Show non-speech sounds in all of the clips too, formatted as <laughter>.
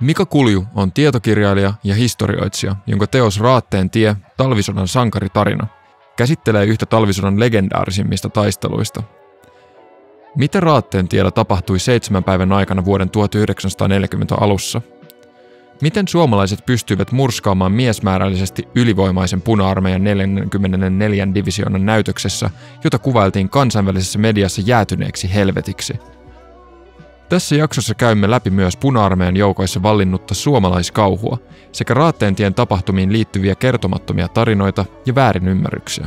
Mika Kulju on tietokirjailija ja historioitsija, jonka teos Raatteen tie, talvisodan sankaritarina, käsittelee yhtä talvisodan legendaarisimmista taisteluista. Mitä Raatteen tiellä tapahtui seitsemän päivän aikana vuoden 1940 alussa? Miten suomalaiset pystyivät murskaamaan miesmäärällisesti ylivoimaisen puna-armeijan 44 divisioonan näytöksessä, jota kuvailtiin kansainvälisessä mediassa jäätyneeksi helvetiksi – tässä jaksossa käymme läpi myös puna-armeijan joukoissa vallinnutta suomalaiskauhua sekä Raatteentien tapahtumiin liittyviä kertomattomia tarinoita ja väärinymmärryksiä.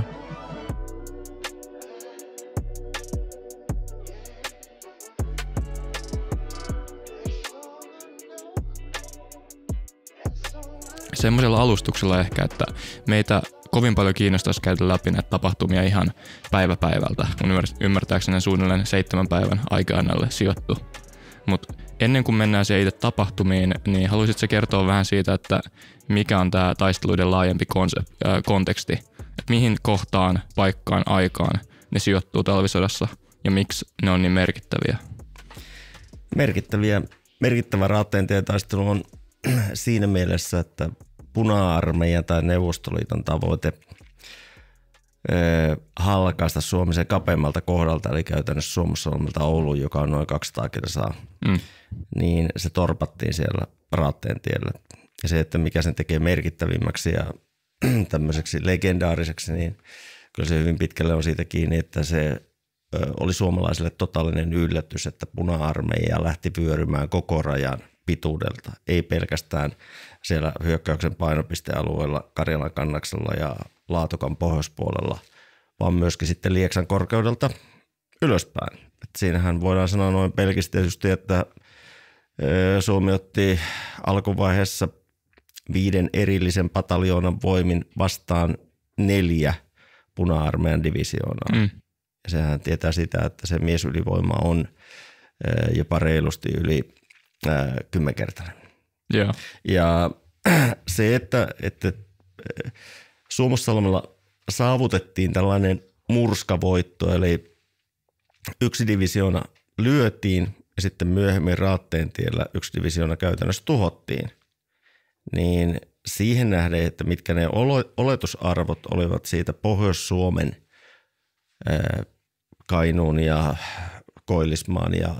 Semmoisella alustuksella ehkä, että meitä kovin paljon kiinnostaisi käydä läpi näitä tapahtumia ihan päivä päivältä. Mun ymmärtääkseni suunnilleen seitsemän päivän aikaanalle sijoittuu. Mutta ennen kuin mennään siihen itse tapahtumiin, niin haluaisitko kertoa vähän siitä, että mikä on tämä taisteluiden laajempi konsept, äh, konteksti? Et mihin kohtaan, paikkaan, aikaan ne sijoittuu talvisodassa ja miksi ne on niin merkittäviä? Merkittäviä. Merkittävä raatteen taistelu on <clears throat> siinä mielessä, että puna-armeijan tai Neuvostoliiton tavoite – halkaista Suomisen kapeimmalta kohdalta, eli käytännössä Suomussalmelta Ouluun, joka on noin 200 kilsaa, mm. niin se torpattiin siellä Raatteen tiellä. Ja se, että mikä sen tekee merkittävimmäksi ja <clears throat> tämmöiseksi legendaariseksi, niin kyllä se hyvin pitkälle on siitä kiinni, että se oli suomalaisille totaalinen yllätys, että puna-armeija lähti vyörymään koko rajan pituudelta, ei pelkästään siellä hyökkäyksen painopistealueella Karjalan kannaksella ja Laatokan pohjoispuolella, vaan myöskin sitten Lieksan korkeudelta ylöspäin. Et siinähän voidaan sanoa noin pelkistetysti, että Suomi otti alkuvaiheessa viiden erillisen pataljoonan voimin vastaan neljä puna-armeijan divisioonaa. Mm. sehän tietää sitä, että se miesylivoima on jopa reilusti yli äh, kymmenkertainen. Yeah. Ja <clears throat> se, että, että Suomussalmella saavutettiin tällainen murskavoitto, eli yksi divisioona lyötiin ja sitten myöhemmin raatteen tiellä yksi divisioona käytännössä tuhottiin. Niin siihen nähden, että mitkä ne oletusarvot olivat siitä Pohjois-Suomen, Kainuun ja Koillismaan ja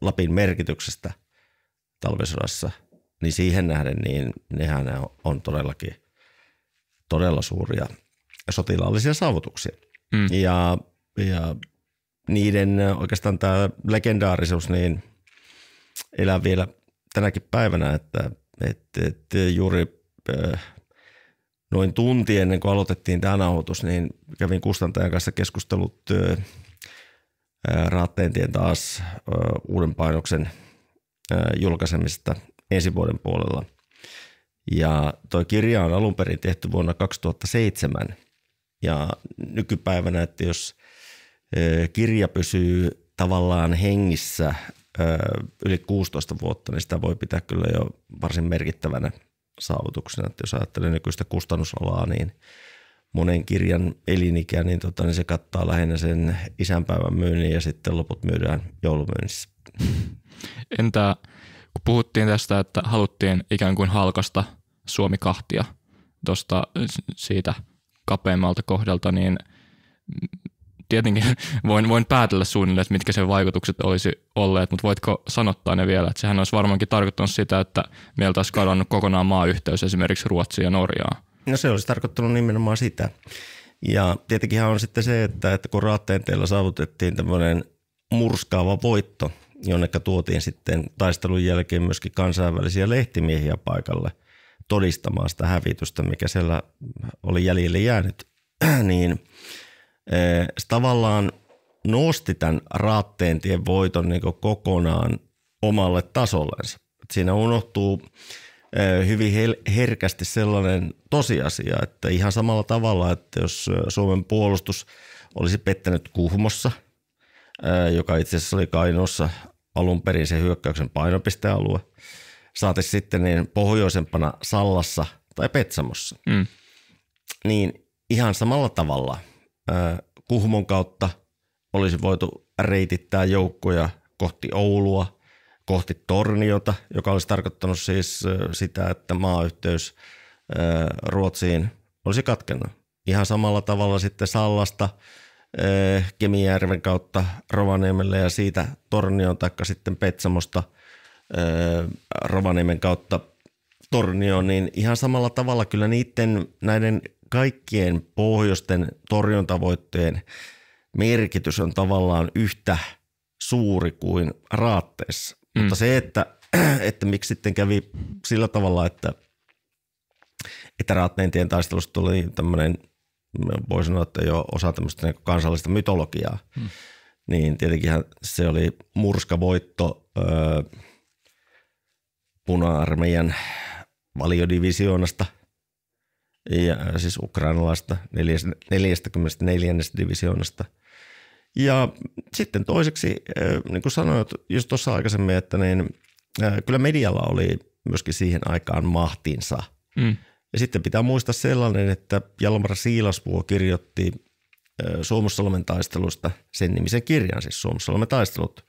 Lapin merkityksestä talvisodassa, niin siihen nähden niin nehän on todellakin – todella suuria sotilaallisia saavutuksia. Mm. Ja, ja niiden oikeastaan tämä legendaarisuus niin elää vielä tänäkin päivänä, että, että, että juuri äh, noin tunti ennen kuin aloitettiin tämä nauhoitus, niin kävin kustantajan kanssa keskustelut äh, äh, Raatteentien taas uuden painoksen julkaisemista ensi vuoden puolella – ja tuo kirja on alun perin tehty vuonna 2007. Ja nykypäivänä, että jos kirja pysyy tavallaan hengissä yli 16 vuotta, niin sitä voi pitää kyllä jo varsin merkittävänä saavutuksena. Että jos ajattelee nykyistä kustannusalaa, niin monen kirjan elinikä, niin, tota, niin se kattaa lähinnä sen isänpäivän myynnin ja sitten loput myydään joulumyynnissä. Entä kun puhuttiin tästä, että haluttiin ikään kuin halkasta Suomi kahtia tuosta siitä kapeammalta kohdalta, niin tietenkin <laughs> voin, voin päätellä suunnilleen, että mitkä sen vaikutukset olisi olleet, mutta voitko sanottaa ne vielä? Että sehän olisi varmaankin tarkoittanut sitä, että meiltä olisi kadonnut kokonaan maayhteys esimerkiksi Ruotsiin ja Norjaan. No se olisi tarkoittanut nimenomaan sitä. Ja tietenkin on sitten se, että, että kun raatteenteella saavutettiin tämmöinen murskaava voitto, jonneka tuotiin sitten taistelun jälkeen myöskin kansainvälisiä lehtimiehiä paikalle – todistamaan sitä hävitystä, mikä siellä oli jäljelle jäänyt, <clears throat> niin se tavallaan nosti tämän raatteentien voiton niin kokonaan omalle tasollensa. Siinä unohtuu hyvin herkästi sellainen tosiasia, että ihan samalla tavalla, että jos Suomen puolustus olisi pettänyt Kuhmossa, joka itse asiassa oli Kainossa alun perin se hyökkäyksen painopistealue – saati sitten niin pohjoisempana Sallassa tai Petsamossa. Mm. Niin ihan samalla tavalla Kuhmon kautta olisi voitu reitittää joukkoja kohti Oulua, kohti Torniota, joka olisi tarkoittanut siis sitä, että maayhteys Ruotsiin olisi katkennut. Ihan samalla tavalla sitten Sallasta Kemijärven kautta Rovaniemelle ja siitä Tornion taikka sitten Petsamosta – Rovaniemen kautta Tornio, niin ihan samalla tavalla kyllä niiden näiden kaikkien pohjoisten torjuntavoitteen merkitys on tavallaan yhtä suuri kuin raatteessa. Mm. Mutta se, että, <clears throat> että miksi sitten kävi sillä tavalla, että, että tien taistelusta tuli tämmöinen, voi sanoa, että jo osa tämmöistä niin kansallista mytologiaa, mm. niin tietenkin se oli murskavoitto puna-armeijan valiodivisioonasta, ja, siis ukrainalaista 44. divisioonasta. Ja sitten toiseksi, äh, niin kuin sanoit just tuossa aikaisemmin, että niin, äh, kyllä medialla oli myöskin siihen aikaan mahtinsa. Mm. Ja sitten pitää muistaa sellainen, että Jalmar Siilasvuo kirjoitti äh, Suomussalmen taistelusta sen nimisen kirjan, siis Suomussalmen taistelut,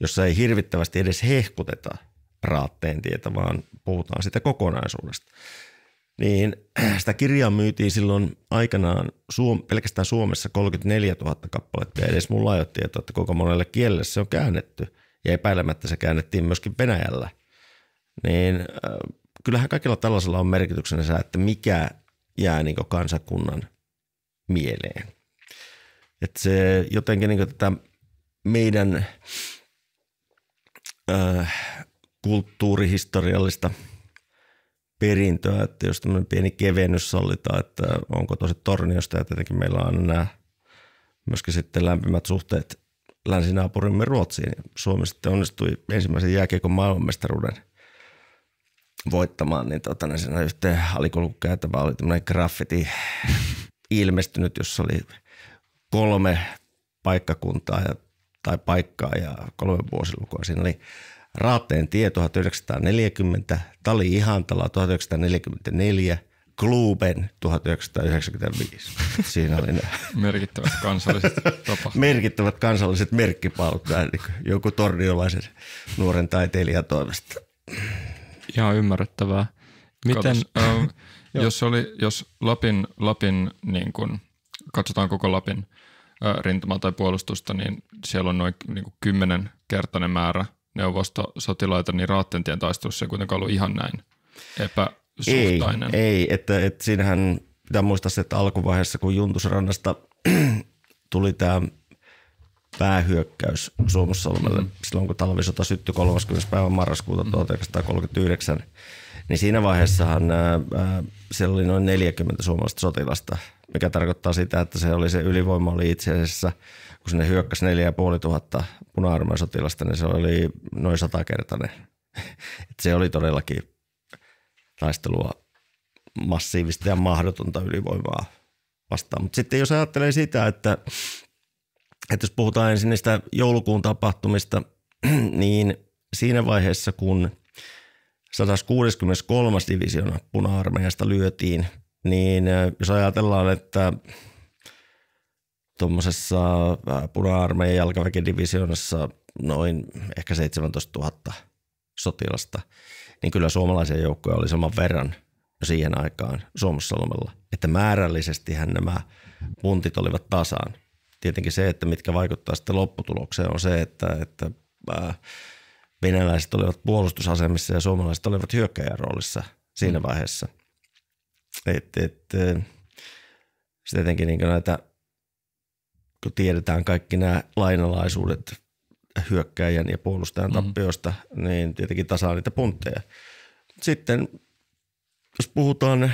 jossa ei hirvittävästi edes hehkuteta – raatteen tietä, vaan puhutaan sitä kokonaisuudesta. Niin <clears throat> sitä kirjaa myytiin silloin aikanaan Suom- pelkästään Suomessa 34 000 kappaletta ja edes mulla ei ole tietoa, että kuinka monelle kielelle se on käännetty. Ja epäilemättä se käännettiin myöskin Venäjällä. Niin äh, kyllähän kaikilla tällaisella on merkityksensä, että mikä jää niin kansakunnan mieleen. Että se jotenkin niin tätä meidän äh, kulttuurihistoriallista perintöä, että jos tämmöinen pieni kevennys sallitaan, että onko tosi torniosta ja tietenkin meillä on nämä myöskin sitten lämpimät suhteet länsinaapurimme Ruotsiin. Suomi sitten onnistui ensimmäisen jääkiekon maailmanmestaruuden voittamaan, niin tota, niin siinä yhteen alikulkukäytävä oli tämmöinen graffiti ilmestynyt, jossa oli kolme paikkakuntaa ja, tai paikkaa ja kolme vuosilukua. Siinä oli Raatteen tie 1940, Tali Ihantala 1944, Kluben 1995. Siinä oli nämä. <laughs> Merkittävät kansalliset tapahtumat. Merkittävät kansalliset merkkipaalut, niin joku torniolaisen nuoren taiteilijan toimesta. Ihan ymmärrettävää. Miten, äh, <laughs> jos, oli, jos Lapin, Lapin niin kun, katsotaan koko Lapin äh, rintamaa tai puolustusta, niin siellä on noin niin kymmenen kertainen määrä – neuvostosotilaita, niin Raattentien taistelussa ei kuitenkaan ollut ihan näin epäsuhtainen. Ei, ei että, että siinähän pitää muistaa se, että alkuvaiheessa kun Juntusrannasta <clears throat> tuli tämä päähyökkäys Suomussalmelle mm. silloin, kun talvisota syttyi 30. päivä marraskuuta 1939, mm. niin siinä vaiheessahan ää, siellä oli noin 40 suomalaista sotilasta, mikä tarkoittaa sitä, että se oli se ylivoima oli itse asiassa – kun sinne hyökkäsi 4500 puna sotilasta, niin se oli noin satakertainen. <laughs> Et se oli todellakin taistelua massiivista ja mahdotonta ylivoimaa vastaan. Mutta sitten jos ajattelee sitä, että, että jos puhutaan ensin niistä joulukuun tapahtumista, <clears throat> niin siinä vaiheessa, kun 163. divisiona puna-armeijasta lyötiin, niin äh, jos ajatellaan, että tuommoisessa äh, puna-armeijan jalkaväkidivisioonassa noin ehkä 17 000 sotilasta, niin kyllä suomalaisia joukkoja oli saman verran jo siihen aikaan Suomussalmella. Että määrällisestihän nämä puntit olivat tasaan. Tietenkin se, että mitkä vaikuttaa sitten lopputulokseen on se, että, että äh, venäläiset olivat puolustusasemissa ja suomalaiset olivat roolissa siinä mm. vaiheessa. Et, et, äh, sitten tietenkin niin näitä – kun tiedetään kaikki nämä lainalaisuudet hyökkäjän ja puolustajan mm-hmm. tappioista, niin tietenkin tasaa niitä puntteja. Sitten jos puhutaan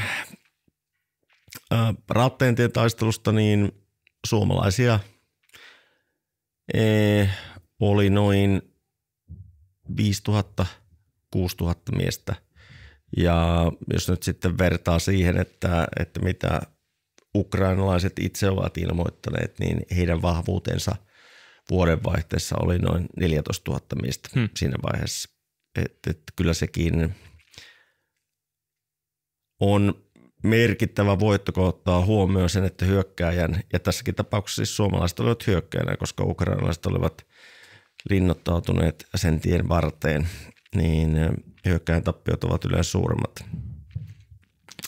raatteentien taistelusta, niin suomalaisia ee, oli noin 5000 6000 miestä. Ja jos nyt sitten vertaa siihen, että, että mitä ukrainalaiset itse ovat ilmoittaneet, niin heidän vahvuutensa vuodenvaihteessa oli noin 14 000 miestä hmm. siinä vaiheessa. Et, et kyllä sekin on merkittävä voitto, kun ottaa huomioon sen, että hyökkääjän, ja tässäkin tapauksessa siis suomalaiset olivat hyökkäjänä, koska ukrainalaiset olivat linnoittautuneet sen tien varteen, niin hyökkäjän tappiot ovat yleensä suuremmat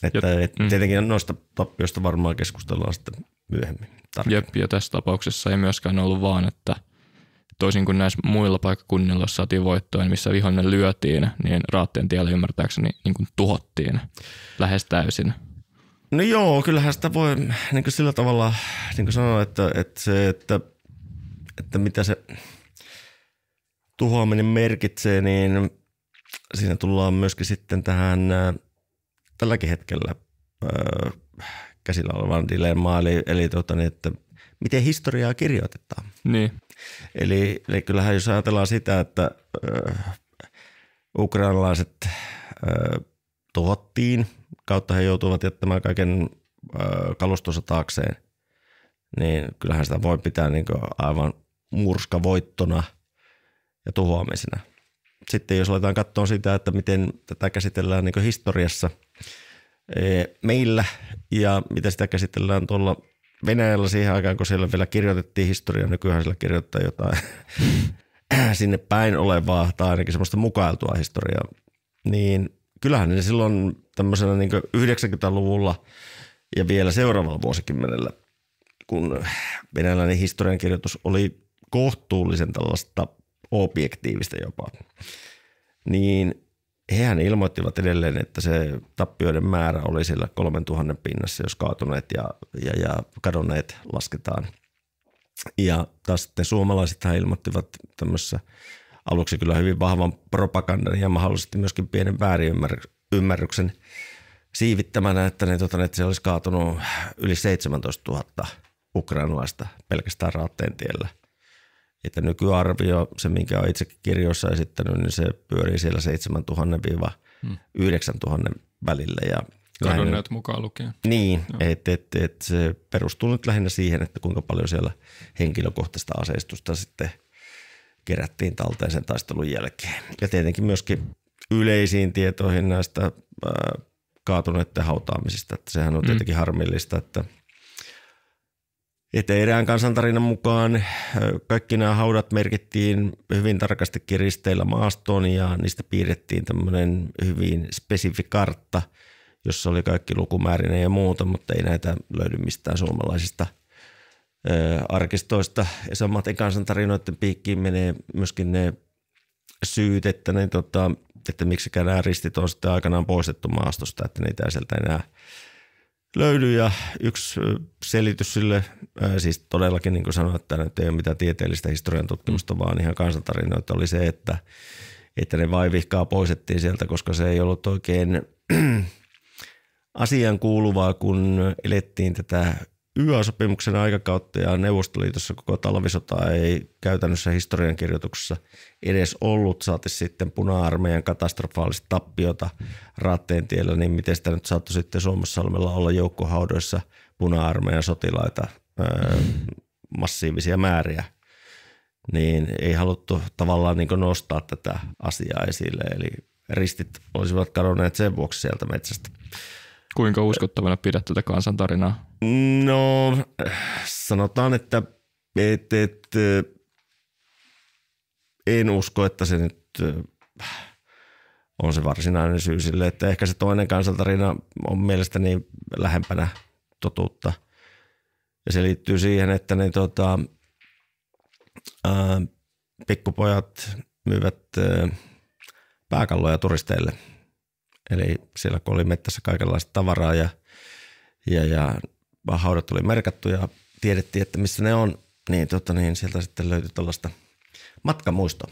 että Jep. et, mm. tietenkin noista tappioista varmaan keskustellaan sitten myöhemmin. Tarkemmin. Jep, ja tässä tapauksessa ei myöskään ollut vaan, että toisin kuin näissä muilla paikkakunnilla, jos saatiin voittoa, niin missä vihollinen lyötiin, niin raatteen tiellä ymmärtääkseni niin kuin tuhottiin lähes täysin. No joo, kyllähän sitä voi niin kuin sillä tavalla niin kuin sanoa, että, että, se, että, että mitä se tuhoaminen merkitsee, niin siinä tullaan myöskin sitten tähän äh, tälläkin hetkellä äh, käsillä olevan dilemmaa, eli, eli tuota, niin, että miten historiaa kirjoitetaan. Niin. Eli, eli kyllähän jos ajatellaan sitä, että äh, ukrainalaiset äh, tuhottiin, kautta he joutuvat jättämään kaiken äh, kalustonsa taakseen, niin kyllähän sitä voi pitää niin aivan murskavoittona ja tuhoamisena. Sitten jos aletaan katsoa sitä, että miten tätä käsitellään niin historiassa – meillä ja miten sitä käsitellään tuolla Venäjällä siihen aikaan, kun siellä vielä kirjoitettiin historiaa, nykyään siellä kirjoittaa jotain <clears throat> sinne päin olevaa tai ainakin semmoista mukailtua historiaa, niin kyllähän ne silloin tämmöisenä niin 90-luvulla ja vielä seuraavalla vuosikymmenellä, kun venäläinen historiankirjoitus oli kohtuullisen tällaista objektiivista jopa, niin hehän ilmoittivat edelleen, että se tappioiden määrä oli sillä 3000 pinnassa, jos kaatuneet ja, ja, ja kadonneet lasketaan. Ja taas sitten suomalaisethan ilmoittivat tämmöisessä aluksi kyllä hyvin vahvan propagandan ja mahdollisesti myöskin pienen väärinymmärryksen siivittämänä, että, ne, tota, että se olisi kaatunut yli 17 000 ukrainalaista pelkästään raatteen tiellä – että nykyarvio, se minkä olen itsekin kirjoissa esittänyt, niin se pyörii siellä 7000-9000 hmm. välillä. Ja Kadonneet mukaan lukien. Niin, että et, et, se perustuu nyt lähinnä siihen, että kuinka paljon siellä henkilökohtaista aseistusta sitten kerättiin talteen sen taistelun jälkeen. Ja tietenkin myöskin yleisiin tietoihin näistä äh, kaatuneiden hautaamisista. Että sehän on mm. tietenkin mm. harmillista, että – että erään kansantarinan mukaan kaikki nämä haudat merkittiin hyvin tarkasti kiristeillä maastoon ja niistä piirrettiin tämmöinen hyvin spesifi kartta, jossa oli kaikki lukumäärinen ja muuta, mutta ei näitä löydy mistään suomalaisista arkistoista. Ja samaten kansantarinoiden piikkiin menee myöskin ne syyt, että, ne, tota, että miksi nämä ristit on sitten aikanaan poistettu maastosta, että niitä ei sieltä enää – löydy ja yksi selitys sille, siis todellakin niin kuin sanoin, että nyt ei ole mitään tieteellistä historian tutkimusta, mm. vaan ihan kansantarinoita oli se, että, että ne vaivihkaa poisettiin sieltä, koska se ei ollut oikein <clears throat> asian kuuluvaa, kun elettiin tätä YA-sopimuksen aikakautta ja Neuvostoliitossa koko talvisota ei käytännössä historiankirjoituksessa edes ollut, saati sitten puna-armeijan katastrofaalista tappiota raatteen tiellä, niin miten sitä nyt saattoi sitten Suomessalmella olla joukkohaudoissa puna-armeijan sotilaita öö, massiivisia määriä, niin ei haluttu tavallaan niin nostaa tätä asiaa esille, eli ristit olisivat kadonneet sen vuoksi sieltä metsästä. Kuinka uskottavana pidät tätä kansantarinaa? No, sanotaan, että et, et, en usko, että se nyt on se varsinainen syy sille, että ehkä se toinen kansantarina on mielestäni lähempänä totuutta. Ja se liittyy siihen, että ne tota, ää, pikkupojat myyvät ää, pääkalloja turisteille – Eli siellä kun oli mettässä kaikenlaista tavaraa ja, ja, ja haudat oli merkattu ja tiedettiin, että missä ne on, niin, tota, niin sieltä sitten löytyi tällaista matkamuisto.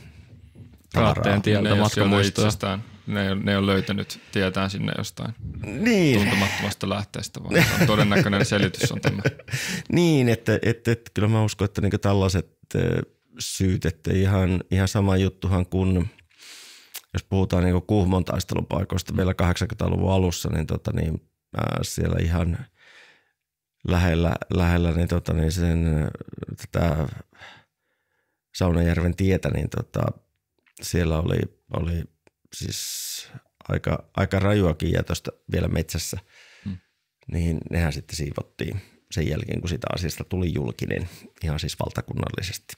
Kaatteen tieltä matkamuistoa. ne, ne on löytänyt tietää sinne jostain niin. tuntemattomasta lähteestä, vaan todennäköinen selitys on tämä. <laughs> niin, että, että, että kyllä mä uskon, että niin tällaiset syyt, että ihan, ihan sama juttuhan kuin – jos puhutaan niin Kuhmon taistelupaikoista vielä 80-luvun alussa, niin, tota, niin ää, äh, siellä ihan lähellä, lähellä niin, tota, niin sen, tätä Saunajärven tietä, niin tota, siellä oli, oli siis aika, aika rajuakin jätöstä vielä metsässä, hmm. niin nehän sitten siivottiin sen jälkeen, kun sitä asiasta tuli julkinen ihan siis valtakunnallisesti.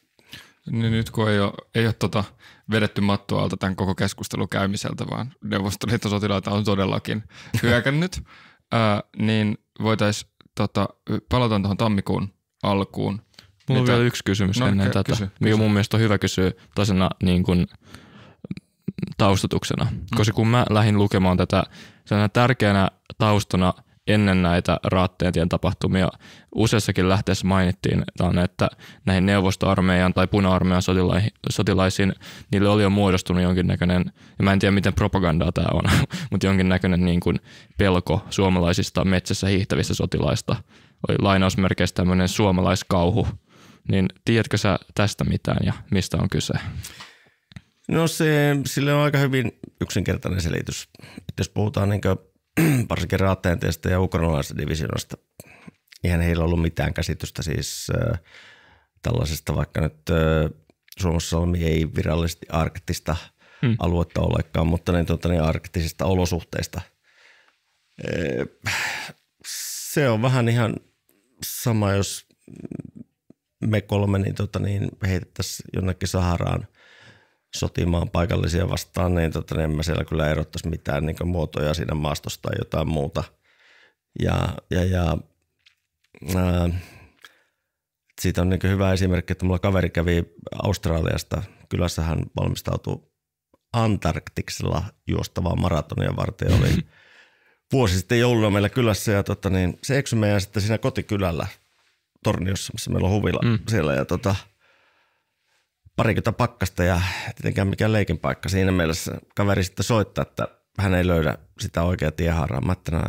Niin nyt kun ei ole, ei ole tota vedetty mattua alta tämän koko keskustelun käymiseltä, vaan Neuvostoliiton sotilaita on todellakin hyökännyt, <laughs> ää, niin voitaisiin tota, palata tuohon tammikuun alkuun. Mulla on vielä yksi kysymys no, ennen ky- tätä, kysy, mikä kysy. mun mielestä on hyvä kysyä toisena niin kuin, taustatuksena. Mm. Koska kun mä lähdin lukemaan tätä, tärkeänä taustana – ennen näitä raatteentien tapahtumia useassakin lähteessä mainittiin, että näihin neuvostoarmeijan tai puna-armeijan sotilaisiin niille oli jo muodostunut jonkinnäköinen, ja mä en tiedä miten propagandaa tämä on, <laughs> mutta jonkinnäköinen niin kuin pelko suomalaisista metsässä hiihtävistä sotilaista. Oli lainausmerkeissä tämmöinen suomalaiskauhu. Niin tiedätkö sä tästä mitään ja mistä on kyse? No se, sille on aika hyvin yksinkertainen selitys. Että jos puhutaan niin <clears throat> varsinkin raateenteesta ja ukrainalaisesta divisioonasta. Eihän heillä ollut mitään käsitystä siis tällaisesta, vaikka nyt Suomessa on ei virallisesti arktista mm. aluetta olekaan, mutta niin, tuota, niin arktisista olosuhteista. se on vähän ihan sama, jos me kolme niin, tuota, niin heitettäisiin jonnekin Saharaan – sotimaan paikallisia vastaan, niin tota, niin en mä siellä kyllä erottaisi mitään niin muotoja siinä maastosta tai jotain muuta. Ja, ja, ja ää, siitä on niin hyvä esimerkki, että mulla kaveri kävi Australiasta. Kylässä hän valmistautui Antarktiksella juostavaa maratonia varten. Oli <laughs> vuosi sitten jouluna meillä kylässä ja tota, niin, se eksyi meidän sitten siinä kotikylällä Torniossa, missä meillä on huvila mm. siellä. Ja tota, – parikymmentä pakkasta ja tietenkään mikään leikin paikka. Siinä mielessä kaveri sitten soittaa, että hän ei löydä sitä oikeaa tieharraa. Mä ajattelin,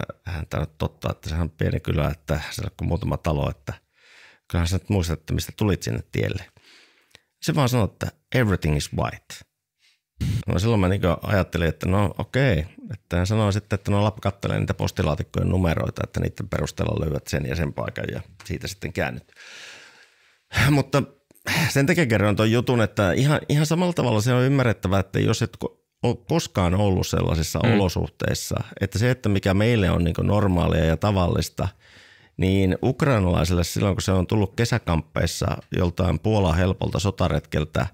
että on no, totta, että sehän on pieni kylä, että se on muutama talo, että kyllähän sä nyt muistat, että mistä tulit sinne tielle. Se vaan sanoi, että everything is white. No silloin mä niin ajattelin, että no okei, okay. että hän sanoi sitten, että no kattelee niitä postilaatikkojen numeroita, että niiden perusteella löydät sen ja sen paikan ja siitä sitten käännyt. Mutta sen takia kerron tuon jutun, että ihan, ihan samalla tavalla se on ymmärrettävä, että jos et ole koskaan ollut sellaisissa mm. olosuhteissa, että se, että mikä meille on niin normaalia ja tavallista, niin ukrainalaiselle silloin, kun se on tullut kesäkamppeissa joltain Puolaa helpolta sotaretkeltä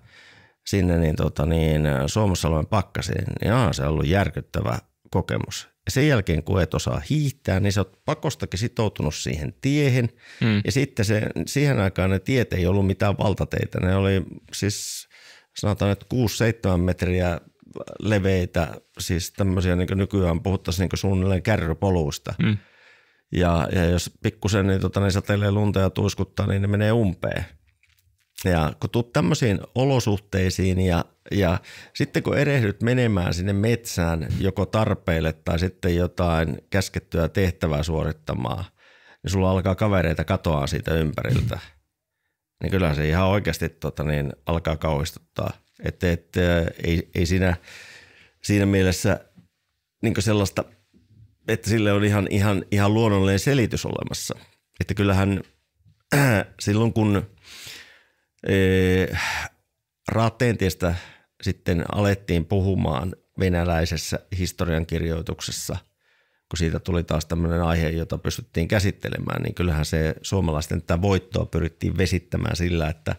sinne niin, tota, niin Suomussalmen pakkasiin, niin aah, se on ollut järkyttävä kokemus ja sen jälkeen kun et osaa hiihtää, niin sä oot pakostakin sitoutunut siihen tiehen. Mm. Ja sitten se, siihen aikaan ne tiet ei ollut mitään valtateitä. Ne oli siis sanotaan, että 6-7 metriä leveitä, siis tämmöisiä niin nykyään puhuttaisiin niin suunnilleen kärrypoluista. Mm. Ja, ja jos pikkusen niin, tota, niin sateilee lunta ja tuiskuttaa, niin ne menee umpeen. Ja kun tulet tämmöisiin olosuhteisiin ja, ja sitten kun erehdyt menemään sinne metsään joko tarpeille tai sitten jotain käskettyä tehtävää suorittamaan, niin sulla alkaa kavereita katoaa siitä ympäriltä. Niin kyllä se ihan oikeasti tota, niin alkaa kauhistuttaa. Että et, ei, ei siinä, siinä mielessä niin sellaista, että sille on ihan, ihan, ihan luonnollinen selitys olemassa. Että kyllähän <clears throat> silloin kun – Raatteentiestä sitten alettiin puhumaan venäläisessä historiankirjoituksessa, kun siitä tuli taas tämmöinen aihe, jota pystyttiin käsittelemään, niin kyllähän se suomalaisten tätä voittoa pyrittiin vesittämään sillä, että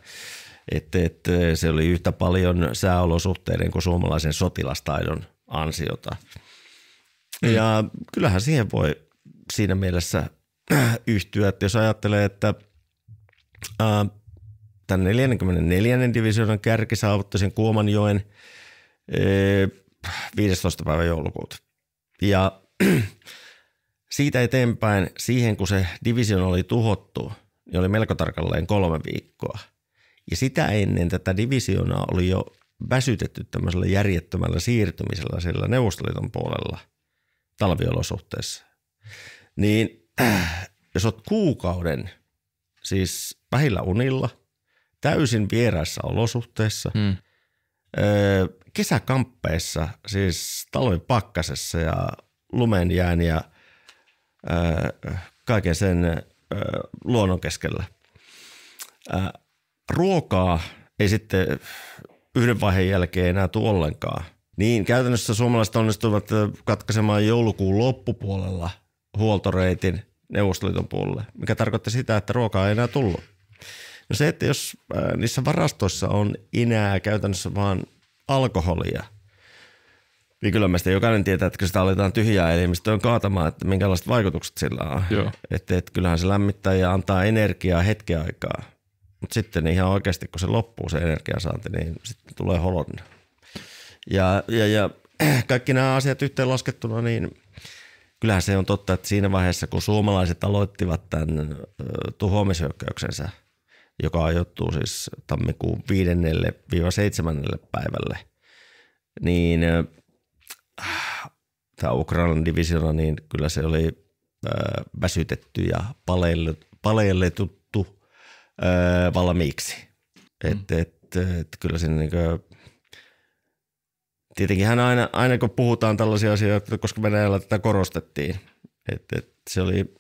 et, et, se oli yhtä paljon sääolosuhteiden kuin suomalaisen sotilastaidon ansiota. Mm. Ja kyllähän siihen voi siinä mielessä <clears throat> yhtyä, että jos ajattelee, että – tämän 44. divisioonan kärki saavutti sen Kuomanjoen 15. Eh, päivä joulukuuta. Ja <clears throat> siitä eteenpäin siihen, kun se division oli tuhottu, niin oli melko tarkalleen kolme viikkoa. Ja sitä ennen tätä divisioona oli jo väsytetty tämmöisellä järjettömällä siirtymisellä siellä Neuvostoliiton puolella talviolosuhteessa. Niin <clears throat> jos olet kuukauden, siis vähillä unilla, täysin vieraissa olosuhteissa. Mm. kesäkamppeissa, siis talvipakkasessa ja lumenjään ja kaiken sen luonnon keskellä. ruokaa ei sitten yhden vaiheen jälkeen enää tule ollenkaan. Niin käytännössä suomalaiset onnistuivat katkaisemaan joulukuun loppupuolella huoltoreitin Neuvostoliiton puolelle, mikä tarkoitti sitä, että ruokaa ei enää tullut. Ja se, että jos äh, niissä varastoissa on enää käytännössä vaan alkoholia, niin kyllä meistä jokainen tietää, että kun sitä aletaan tyhjää elimistöön kaatamaan, että minkälaiset vaikutukset sillä on. Että että kyllähän se lämmittää ja antaa energiaa hetken aikaa. Mutta sitten ihan oikeasti, kun se loppuu se energiansaanti, niin sitten tulee holon Ja, ja, ja <clears throat> kaikki nämä asiat yhteenlaskettuna, niin kyllähän se on totta, että siinä vaiheessa, kun suomalaiset aloittivat tämän tuhoamishyökkäyksensä – joka ajoittuu siis tammikuun 5-7. päivälle, niin äh, tämä Ukrainan divisiona, niin kyllä se oli äh, väsytetty ja paleelletuttu äh, valmiiksi. Mm. Et, et, et, kyllä sinne niin kuin, tietenkin aina, aina kun puhutaan tällaisia asioita, koska Venäjällä tätä korostettiin, että et se oli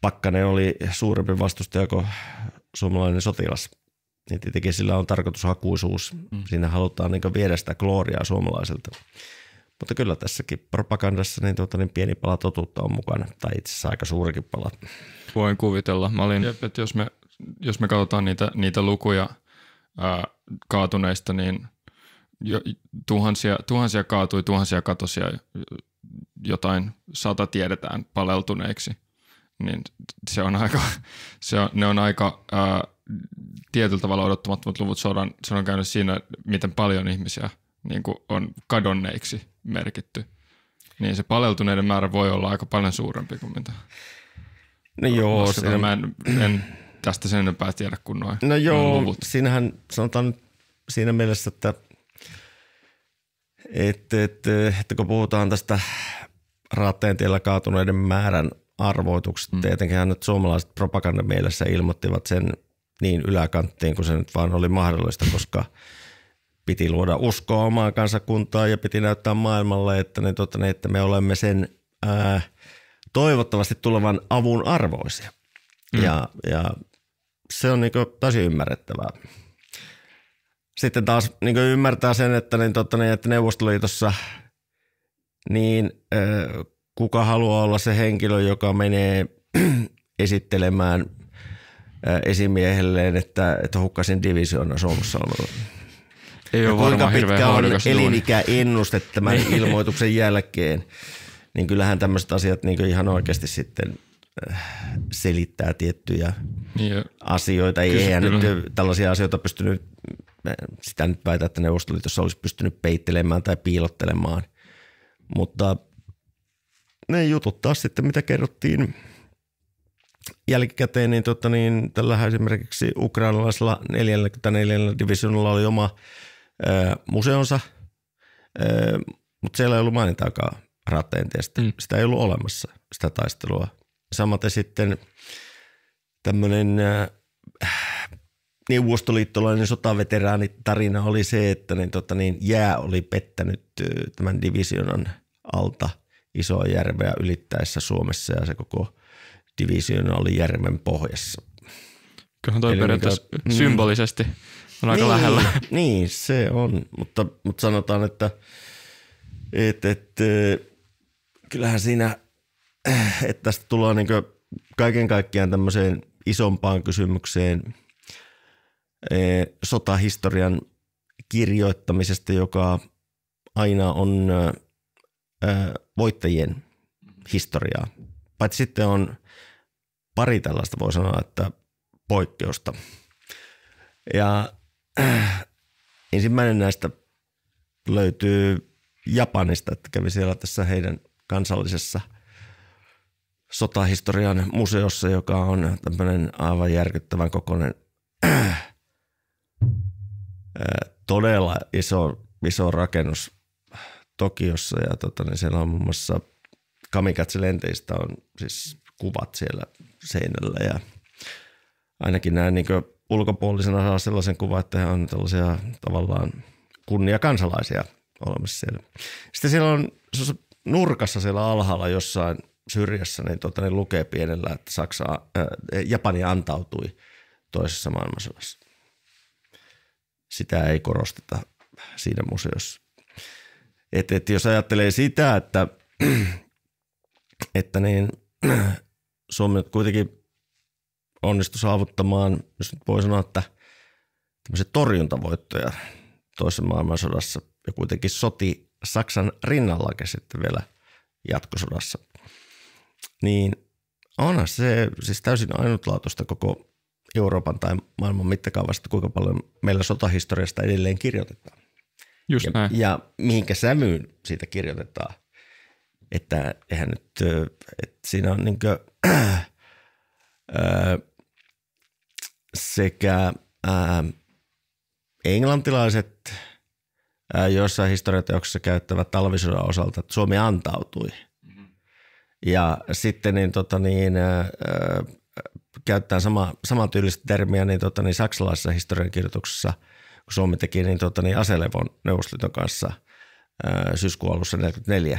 Pakkanen oli suurempi vastustaja kuin suomalainen sotilas, niin tietenkin sillä on tarkoitushakuisuus. Mm. Siinä halutaan niin viedä sitä gloriaa suomalaisilta. Mutta kyllä tässäkin propagandassa niin, tuota, niin pieni pala totuutta on mukana, tai itse asiassa aika suurikin pala. Voin kuvitella. Mä olin... Jep, että jos, me, jos me katsotaan niitä, niitä lukuja ää, kaatuneista, niin jo, tuhansia, tuhansia kaatui, tuhansia katosia, jotain sata tiedetään paleltuneeksi – niin se on aika, se on, ne on aika ää, äh, tietyllä tavalla odottamattomat luvut se on käynyt siinä, miten paljon ihmisiä niin kuin on kadonneiksi merkitty. Niin se paleltuneiden määrä voi olla aika paljon suurempi kuin mitä. No joo. Se... Mä en, en tästä sen enempää tiedä kuin noin No joo, noin luvut. siinähän sanotaan siinä mielessä, että että, että, että kun puhutaan tästä raatteen tiellä kaatuneiden määrän arvoitukset. Mm. Tietenkin nyt suomalaiset propagandamielessä ilmoittivat sen niin yläkanttiin kuin se nyt vaan oli mahdollista, koska piti luoda uskoa omaan kansakuntaan ja piti näyttää maailmalle, että, ne, tota, ne, että me olemme sen ää, toivottavasti tulevan avun arvoisia. Mm. Ja, ja se on niin täysin ymmärrettävää. Sitten taas niin ymmärtää sen, että, niin, totta, ne, että Neuvostoliitossa niin, kuka haluaa olla se henkilö, joka menee <clears throat> esittelemään äh, esimiehelleen, että, että hukkasin divisioona Suomussalmella. Ei ole kuinka pitkä on elinikä ennuste tämän <laughs> <laughs> ilmoituksen jälkeen, niin kyllähän tämmöiset asiat niin ihan oikeasti sitten äh, selittää tiettyjä yeah. Niin asioita. Ei eihän nyt tällaisia asioita pystynyt, sitä nyt väitä, että Neuvostoliitossa olisi pystynyt peittelemään tai piilottelemaan, mutta – ne jutut taas sitten, mitä kerrottiin jälkikäteen, niin, tota, niin tällähän esimerkiksi ukrainalaisella 44 divisionalla oli oma ö, museonsa, ö, mutta siellä ei ollut mainintaakaan ratenteesta. Mm. Sitä ei ollut olemassa, sitä taistelua. Samaten sitten tämmöinen äh, neuvostoliittolainen sotaveteraanitarina oli se, että niin, tota, niin, jää oli pettänyt tämän divisionan alta isoa järveä ylittäessä Suomessa ja se koko divisioona oli järven pohjassa. Kyllähän toi Eli niinku- periaatteessa mikä, mm. symbolisesti mm, on aika niin, lähellä. Niin, se on, mutta, mutta sanotaan, että et, et, e, kyllähän siinä, että tästä tullaan niin kaiken kaikkiaan tämmöiseen isompaan kysymykseen e, sotahistorian kirjoittamisesta, joka aina on e, voittajien historiaa. Paitsi sitten on pari tällaista, voi sanoa, että poikkeusta. Ja äh, ensimmäinen näistä löytyy Japanista, että kävi siellä tässä heidän kansallisessa sotahistorian museossa, joka on tämmöinen aivan järkyttävän kokoinen äh, todella iso, iso rakennus, Tokiossa ja tota, niin siellä on muun muassa kamikatselenteistä on siis kuvat siellä seinällä ja ainakin näin niin ulkopuolisena saa sellaisen kuvan, että he on tällaisia tavallaan kunniakansalaisia olemassa siellä. Sitten siellä on nurkassa siellä alhaalla jossain syrjässä, niin, tota, niin lukee pienellä, että Saksa, ää, äh, Japani antautui toisessa maailmansodassa. Sitä ei korosteta siinä museossa. Et, et jos ajattelee sitä, että, että niin, Suomi nyt kuitenkin onnistui saavuttamaan, jos nyt voi sanoa, että tämmöisiä torjuntavoittoja toisen maailmansodassa ja kuitenkin soti Saksan rinnalla sitten vielä jatkosodassa, niin onhan se siis täysin ainutlaatuista koko Euroopan tai maailman mittakaavasta, kuinka paljon meillä sotahistoriasta edelleen kirjoitetaan. Just ja, näin. ja mihinkä sävyyn siitä kirjoitetaan. Että eihän nyt, että siinä on niin kuin, äh, sekä äh, englantilaiset äh, jossain historiateoksessa käyttävät talvisodan osalta, että Suomi antautui. Mm-hmm. Ja sitten niin, tota, niin, äh, käyttää sama, samantyyllistä termiä niin, tota, niin saksalaisessa historiankirjoituksessa – kun Suomi teki niin, tota, niin aselevon Neuvostoliiton kanssa ää, syyskuun alussa 44,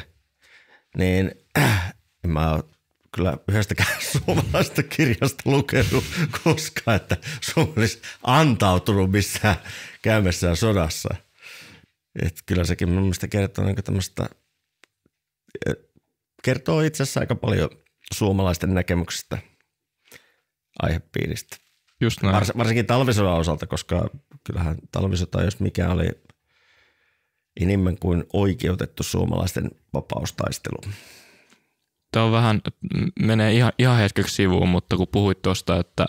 niin äh, <clears throat> en mä ole kyllä yhdestäkään <laughs> suomalaista kirjasta lukenut koskaan, että Suomi olisi antautunut missään käymässään sodassa. Et kyllä sekin mun mielestä kertoo niin tämmöistä, kertoo itse asiassa aika paljon suomalaisten näkemyksistä aihepiiristä. Just näin. Vars, varsinkin talvisodan osalta, koska kyllähän talvisota, jos mikä oli enemmän kuin oikeutettu suomalaisten vapaustaistelu. Tämä on vähän, menee ihan, ihan hetkeksi sivuun, mutta kun puhuit tuosta, että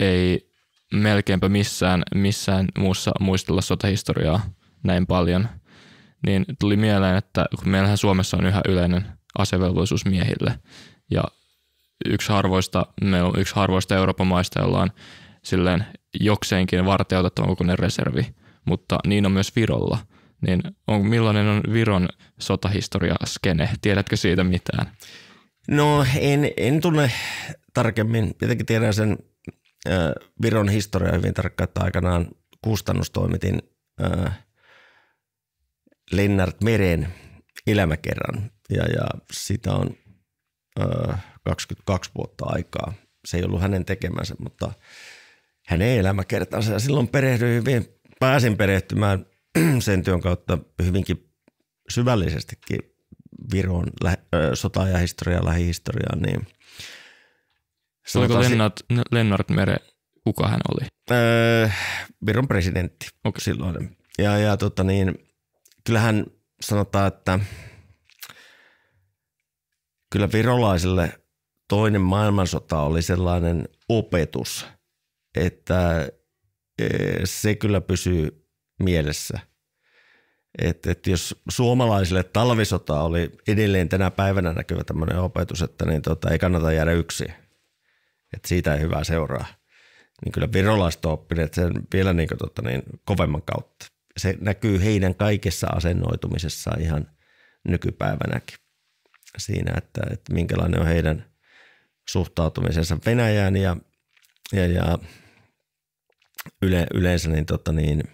ei melkeinpä missään, missään muussa muistella sotahistoriaa näin paljon, niin tuli mieleen, että kun meillähän Suomessa on yhä yleinen asevelvollisuus miehille ja yksi harvoista, meillä on yksi harvoista Euroopan maista, jolla on silleen jokseenkin varten otettavan kokoinen reservi, mutta niin on myös Virolla. Niin on, millainen on Viron sotahistoria skene? Tiedätkö siitä mitään? No en, en tunne tarkemmin. Jotenkin tiedän sen äh, Viron historiaa hyvin tarkkaan, että aikanaan kustannustoimitin äh, Lennart Meren elämäkerran ja, ja sitä on äh, 22 vuotta aikaa. Se ei ollut hänen tekemänsä, mutta – hänen elämäkertansa. Ja silloin perehdyin hyvin, pääsin perehtymään <clears throat> sen työn kautta hyvinkin syvällisestikin Viron lä- sota- ja historiaa, lähihistoriaan. Niin Oliko Lennart, Lennart Mere, kuka hän oli? Öö, Viron presidentti okay. silloin. Ja, ja tota niin, kyllähän sanotaan, että kyllä virolaisille toinen maailmansota oli sellainen opetus – että eh, se kyllä pysyy mielessä. Et, et jos suomalaisille talvisota oli edelleen tänä päivänä näkyvä tämmöinen opetus, että niin tota, ei kannata jäädä yksin, että siitä ei hyvää seuraa, niin kyllä virolaiset on oppineet sen vielä niin kuin, tota, niin, kovemman kautta. Se näkyy heidän kaikessa asennoitumisessa ihan nykypäivänäkin siinä, että, että minkälainen on heidän suhtautumisensa Venäjään ja, ja, ja yle, yleensä niin, tota niin,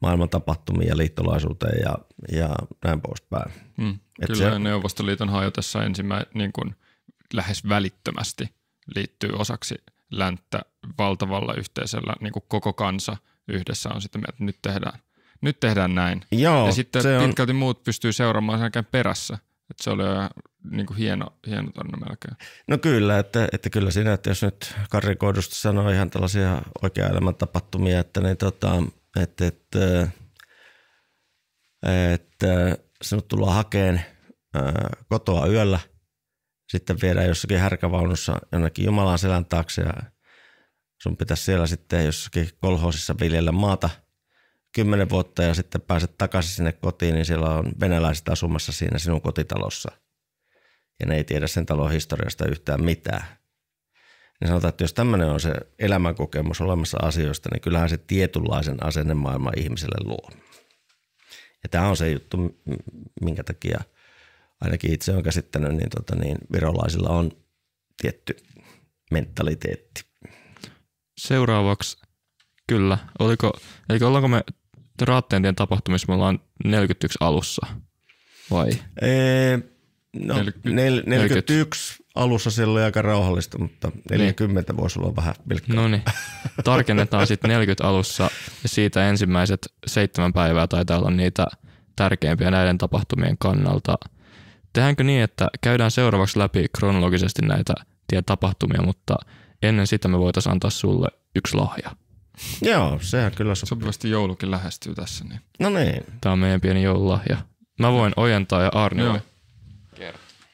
maailman tapahtumiin ja liittolaisuuteen ja, ja näin poispäin. Mm, kyllä se, Neuvostoliiton hajotessa ensimmäinen niin kuin lähes välittömästi liittyy osaksi länttä valtavalla yhteisellä, niin kuin koko kansa yhdessä on sitä mieltä, että nyt tehdään, nyt tehdään näin. Joo, ja sitten pitkälti on... muut pystyy seuraamaan sen perässä. että se oli niin kuin hieno, hieno tarina melkein. No kyllä, että, että kyllä siinä, että jos nyt karri karrikoidusta sanoo ihan tällaisia oikea elämän tapahtumia, että, niin tota, että, että, että sinut tullaan hakeen kotoa yöllä, sitten viedään jossakin härkävaunussa jonnekin Jumalan selän taakse ja sun pitäisi siellä sitten jossakin kolhoosissa viljellä maata kymmenen vuotta ja sitten pääset takaisin sinne kotiin, niin siellä on venäläiset asumassa siinä sinun kotitalossa – ja ne ei tiedä sen talon historiasta yhtään mitään. Niin sanotaan, että jos tämmöinen on se elämänkokemus olemassa asioista, niin kyllähän se tietynlaisen asennemaailman ihmiselle luo. Ja tämä on se juttu, minkä takia ainakin itse olen käsittänyt, niin, tota, niin virolaisilla on tietty mentaliteetti. Seuraavaksi, kyllä. Oliko, eli ollaanko me Raatteentien tapahtumissa me ollaan 41 alussa vai? Ee, No, 40, 41 40. alussa siellä oli aika rauhallista, mutta 40 niin. voisi olla vähän vilkkaa. No niin, tarkennetaan sitten 40 alussa ja siitä ensimmäiset seitsemän päivää taitaa olla niitä tärkeimpiä näiden tapahtumien kannalta. Tehänkö niin, että käydään seuraavaksi läpi kronologisesti näitä tapahtumia, mutta ennen sitä me voitaisiin antaa sulle yksi lahja. Joo, sehän kyllä sopii. Sopivasti joulukin lähestyy tässä. Niin. No niin. Tämä on meidän pieni joululahja. Mä voin ojentaa ja Arni voi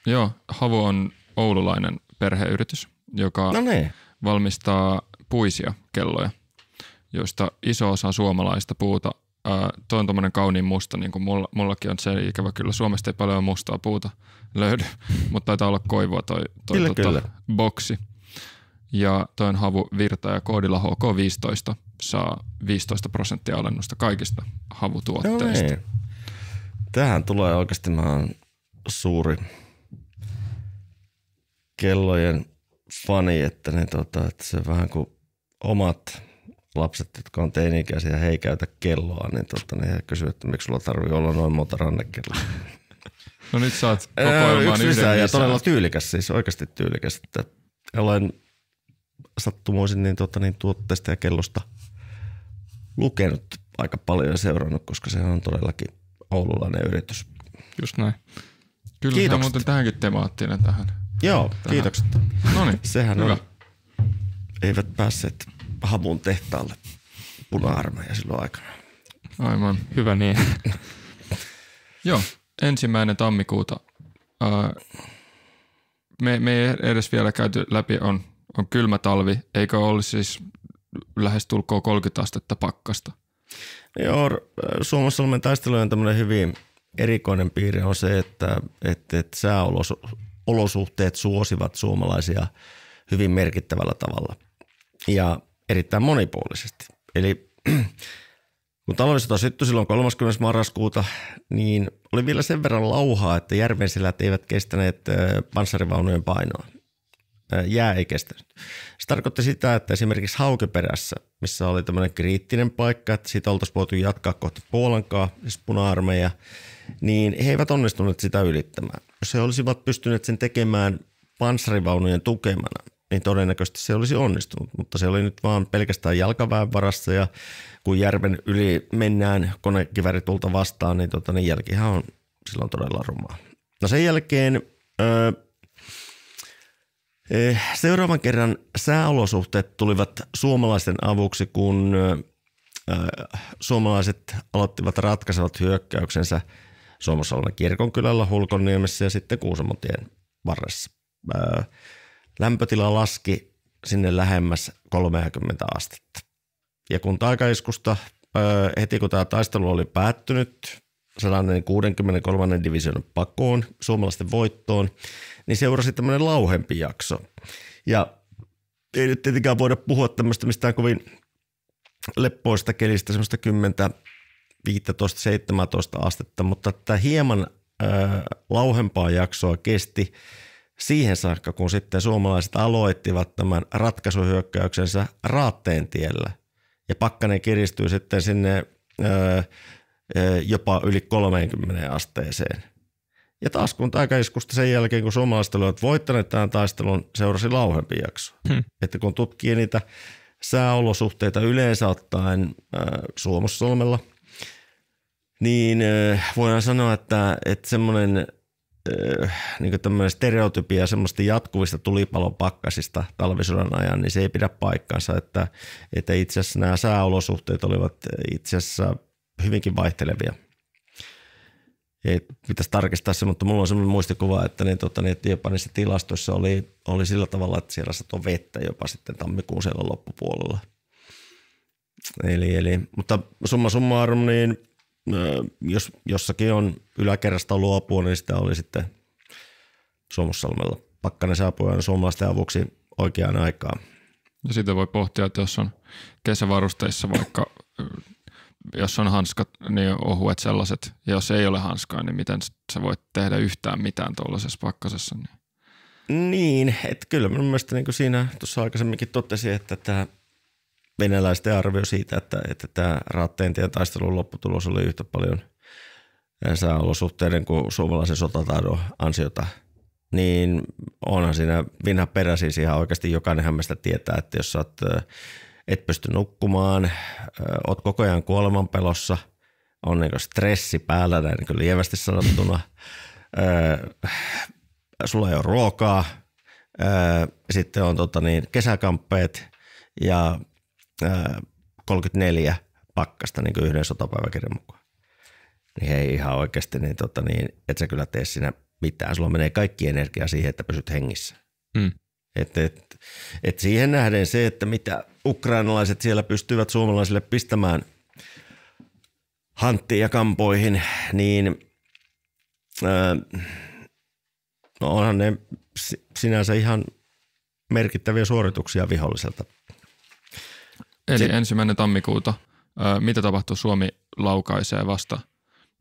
Joo, Havu on oululainen perheyritys, joka no niin. valmistaa puisia kelloja, joista iso osa suomalaista puuta Äh, toi on tuommoinen kauniin musta, niin kuin mulla, mullakin on se ikävä kyllä. Suomesta ei paljon mustaa puuta löydy, <laughs> mutta taitaa olla koivua toi, toi kyllä, tota, kyllä. boksi. Ja toi on havu virta ja koodilla HK15 saa 15 prosenttia alennusta kaikista havutuotteista. No niin. Tähän tulee oikeasti mä suuri kellojen fani, että, ne, tota, että se vähän kuin omat lapset, jotka on teini-ikäisiä, he ei käytä kelloa, niin tota, ne he kysyvät, että miksi sulla tarvii olla noin monta rannekelloa. <laughs> No nyt saat kokoelmaan yksi lisää, ja todella tyylikäs, siis oikeasti tyylikäs. Että olen sattumoisin niin, tota, niin tuotteista ja kellosta lukenut aika paljon ja seurannut, koska se on todellakin oululainen yritys. Just näin. Kyllä Kiitokset. muuten tähänkin temaattinen tähän Joo, Tähän. kiitokset. No niin, Sehän hyvä. on, eivät päässeet Hamun tehtaalle puna-armeija silloin aikana. Aivan, hyvä niin. <laughs> Joo, ensimmäinen tammikuuta. me, me ei edes vielä käyty läpi, on, on kylmä talvi, eikö ole siis lähestulkoon 30 astetta pakkasta. Joo, Suomessa on taistelujen tämmöinen hyvin erikoinen piirre on se, että, että, että sääolos, olosuhteet suosivat suomalaisia hyvin merkittävällä tavalla ja erittäin monipuolisesti. Eli <clears throat> kun talvisota syttyi silloin 30. marraskuuta, niin oli vielä sen verran lauhaa, että järvensilät eivät kestäneet panssarivaunujen painoa. Jää ei kestänyt. Se tarkoitti sitä, että esimerkiksi Haukeperässä, missä oli tämmöinen kriittinen paikka, että siitä oltaisiin voitu jatkaa kohti Puolankaa, siis puna-armeija – niin he eivät onnistuneet sitä ylittämään. Jos he olisivat pystyneet sen tekemään panssarivaunujen tukemana, niin todennäköisesti se olisi onnistunut, mutta se oli nyt vaan pelkästään jalkaväen varassa ja kun järven yli mennään konekiväritulta vastaan, niin, tota, niin jälkihän on silloin todella rumaa. No sen jälkeen öö, Seuraavan kerran sääolosuhteet tulivat suomalaisten avuksi, kun suomalaiset aloittivat ratkaisevat hyökkäyksensä Suomussalmen kirkonkylällä Hulkonniemessä ja sitten Kuusamotien varressa. Öö, lämpötila laski sinne lähemmäs 30 astetta. Ja kun taikaiskusta öö, heti kun tämä taistelu oli päättynyt 163. divisioonan pakoon, suomalaisten voittoon, niin seurasi tämmöinen lauhempi jakso. Ja ei nyt tietenkään voida puhua tämmöistä mistään kovin leppoista kelistä, semmoista kymmentä 15-17 astetta, mutta tämä hieman äh, lauhempaa jaksoa kesti siihen saakka, kun sitten suomalaiset aloittivat tämän ratkaisuhyökkäyksensä raatteen tiellä. Ja pakkanen kiristyi sitten sinne äh, jopa yli 30 asteeseen. Ja taas kun aikaiskusta sen jälkeen, kun suomalaiset olivat voittaneet tämän taistelun, seurasi lauhempi jakso. Hmm. Että kun tutkii niitä sääolosuhteita yleensä ottaen äh, Suomussalmella – niin äh, voidaan sanoa, että, että semmoinen äh, niin tämmöinen stereotypia semmoista jatkuvista tulipalopakkasista talvisodan ajan, niin se ei pidä paikkaansa, että, että itse asiassa nämä sääolosuhteet olivat itse asiassa hyvinkin vaihtelevia. Ei pitäisi tarkistaa se, mutta mulla on semmoinen muistikuva, että, niin, tota, niin, jopa niissä tilastoissa oli, oli sillä tavalla, että siellä satoi vettä jopa sitten tammikuun siellä loppupuolella. Eli, eli, mutta summa summarum, niin jos jossakin on yläkerrasta luopua, niin sitä oli sitten Suomussalmella. Pakkanen saapui aina suomalaisten avuksi oikeaan aikaan. Ja siitä voi pohtia, että jos on kesävarusteissa vaikka, jos on hanskat, niin ohuet sellaiset, ja jos ei ole hanskaa, niin miten sä voit tehdä yhtään mitään tuollaisessa pakkasessa? Niin, niin että kyllä minun mielestä niin kuin siinä tuossa aikaisemminkin totesin, että tämä venäläisten arvio siitä, että, että tämä Raatteentien taistelun lopputulos oli yhtä paljon eh, sääolosuhteiden kuin suomalaisen sotataidon ansiota, niin onhan siinä vinha perä siis ihan oikeasti jokainen meistä tietää, että jos sä oot, eh, et pysty nukkumaan, eh, oot koko ajan kuoleman pelossa, on niin stressi päällä näin niin lievästi sanottuna, sulla ei ole ruokaa, sitten on tota niin, kesäkamppeet ja 34 pakkasta niin yhden sotapäiväkirjan mukaan. Niin hei ihan oikeasti, niin, tota, niin et sä kyllä tee siinä mitään. Sulla menee kaikki energia siihen, että pysyt hengissä. Mm. Et, et, et siihen nähden se, että mitä ukrainalaiset siellä pystyvät suomalaisille pistämään hanttiin ja kampoihin, niin öö, no onhan ne sinänsä ihan merkittäviä suorituksia viholliselta Eli se... ensimmäinen tammikuuta. Ö, mitä tapahtuu? Suomi laukaisee vasta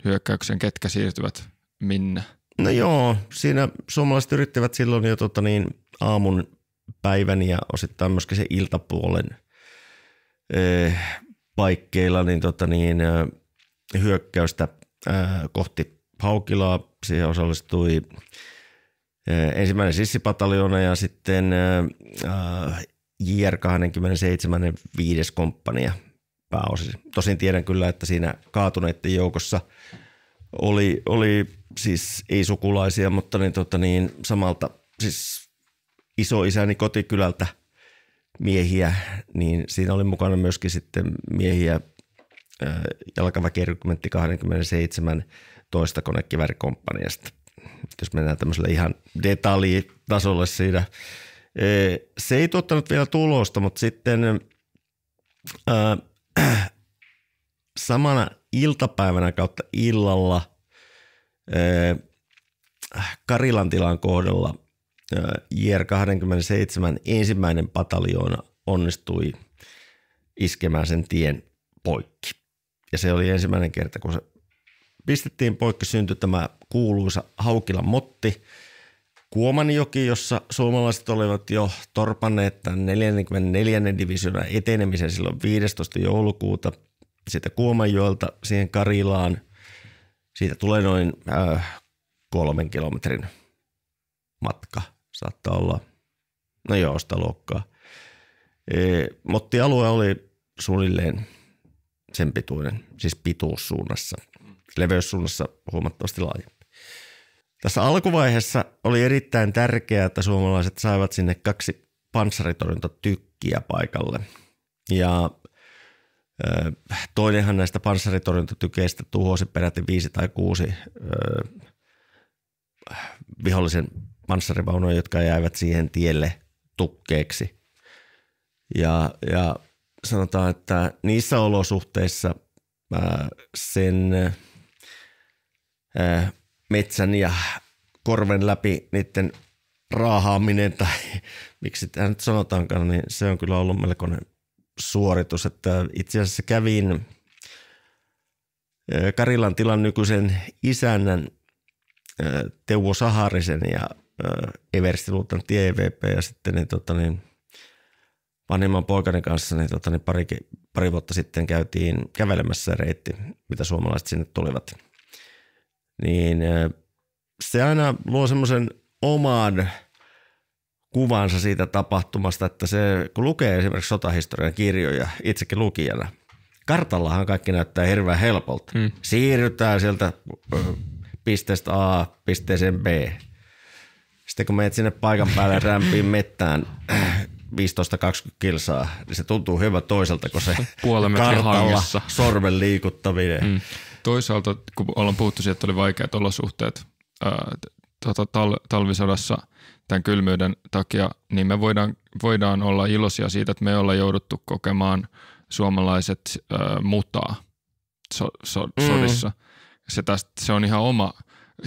hyökkäyksen, ketkä siirtyvät minne? No joo, siinä suomalaiset yrittivät silloin jo tota niin, aamun päivän ja osittain myöskin se iltapuolen ö, paikkeilla niin, tota niin, hyökkäystä ö, kohti Haukilaa. Siihen osallistui ö, ensimmäinen sissipataljona ja sitten ö, JR27 komppania pääosin. Tosin tiedän kyllä, että siinä kaatuneiden joukossa oli, oli siis ei sukulaisia, mutta niin, tota niin, samalta siis isoisäni kotikylältä miehiä, niin siinä oli mukana myöskin sitten miehiä jalkaväkirykmentti 27 toista konekiväärikomppaniasta. Jos mennään tämmöiselle ihan detaljitasolle siinä se ei tuottanut vielä tulosta, mutta sitten äh, <clears throat> samana iltapäivänä kautta illalla äh, Karilan tilan kohdalla äh, JR-27 ensimmäinen pataljoona onnistui iskemään sen tien poikki. Ja se oli ensimmäinen kerta, kun se pistettiin poikki, syntyi tämä kuuluisa Haukilan motti – Kuomanjoki, jossa suomalaiset olivat jo torpanneet tämän 44. divisioonan etenemisen silloin 15. joulukuuta sitä Kuomanjoelta siihen Karilaan. Siitä tulee noin äh, kolmen kilometrin matka, saattaa olla, no joo, sitä luokkaa. E, Motti-alue oli suunnilleen sen pituinen, siis pituussuunnassa, leveyssuunnassa huomattavasti laajempi. Tässä alkuvaiheessa oli erittäin tärkeää, että suomalaiset saivat sinne kaksi panssaritorjuntatykkiä paikalle. Ja toinenhan näistä panssaritorjuntatykeistä tuhosi peräti viisi tai kuusi vihollisen panssarivaunoja, jotka jäivät siihen tielle tukkeeksi. Ja, ja sanotaan, että niissä olosuhteissa sen metsän ja korven läpi niiden raahaaminen tai <laughs> miksi tämä nyt sanotaankaan, niin se on kyllä ollut melkoinen suoritus. Että itse asiassa kävin Karilan tilan nykyisen isännän Teuvo Saharisen ja Eversti Luutan TVP e ja sitten niin, tota, niin, vanhemman poikani kanssa niin, tota, niin pari, pari vuotta sitten käytiin kävelemässä reitti, mitä suomalaiset sinne tulivat – niin se aina luo semmoisen oman kuvansa siitä tapahtumasta, että se, kun lukee esimerkiksi sotahistorian kirjoja itsekin lukijana, kartallahan kaikki näyttää hirveän helpolta. Hmm. Siirrytään sieltä pisteestä A pisteeseen B. Sitten kun menet sinne paikan päälle <laughs> rämpiin mettään 15-20 <clears throat> kilsaa, niin se tuntuu hyvä toiselta kun se kartalla sorven liikuttaminen. Hmm toisaalta, kun ollaan puhuttu siitä, että oli vaikeat olosuhteet ää, tota, tal- talvisodassa tämän kylmyyden takia, niin me voidaan, voidaan olla iloisia siitä, että me ollaan jouduttu kokemaan suomalaiset ää, mutaa so- so- mm. sodissa. Mm. Se, tästä, se on ihan oma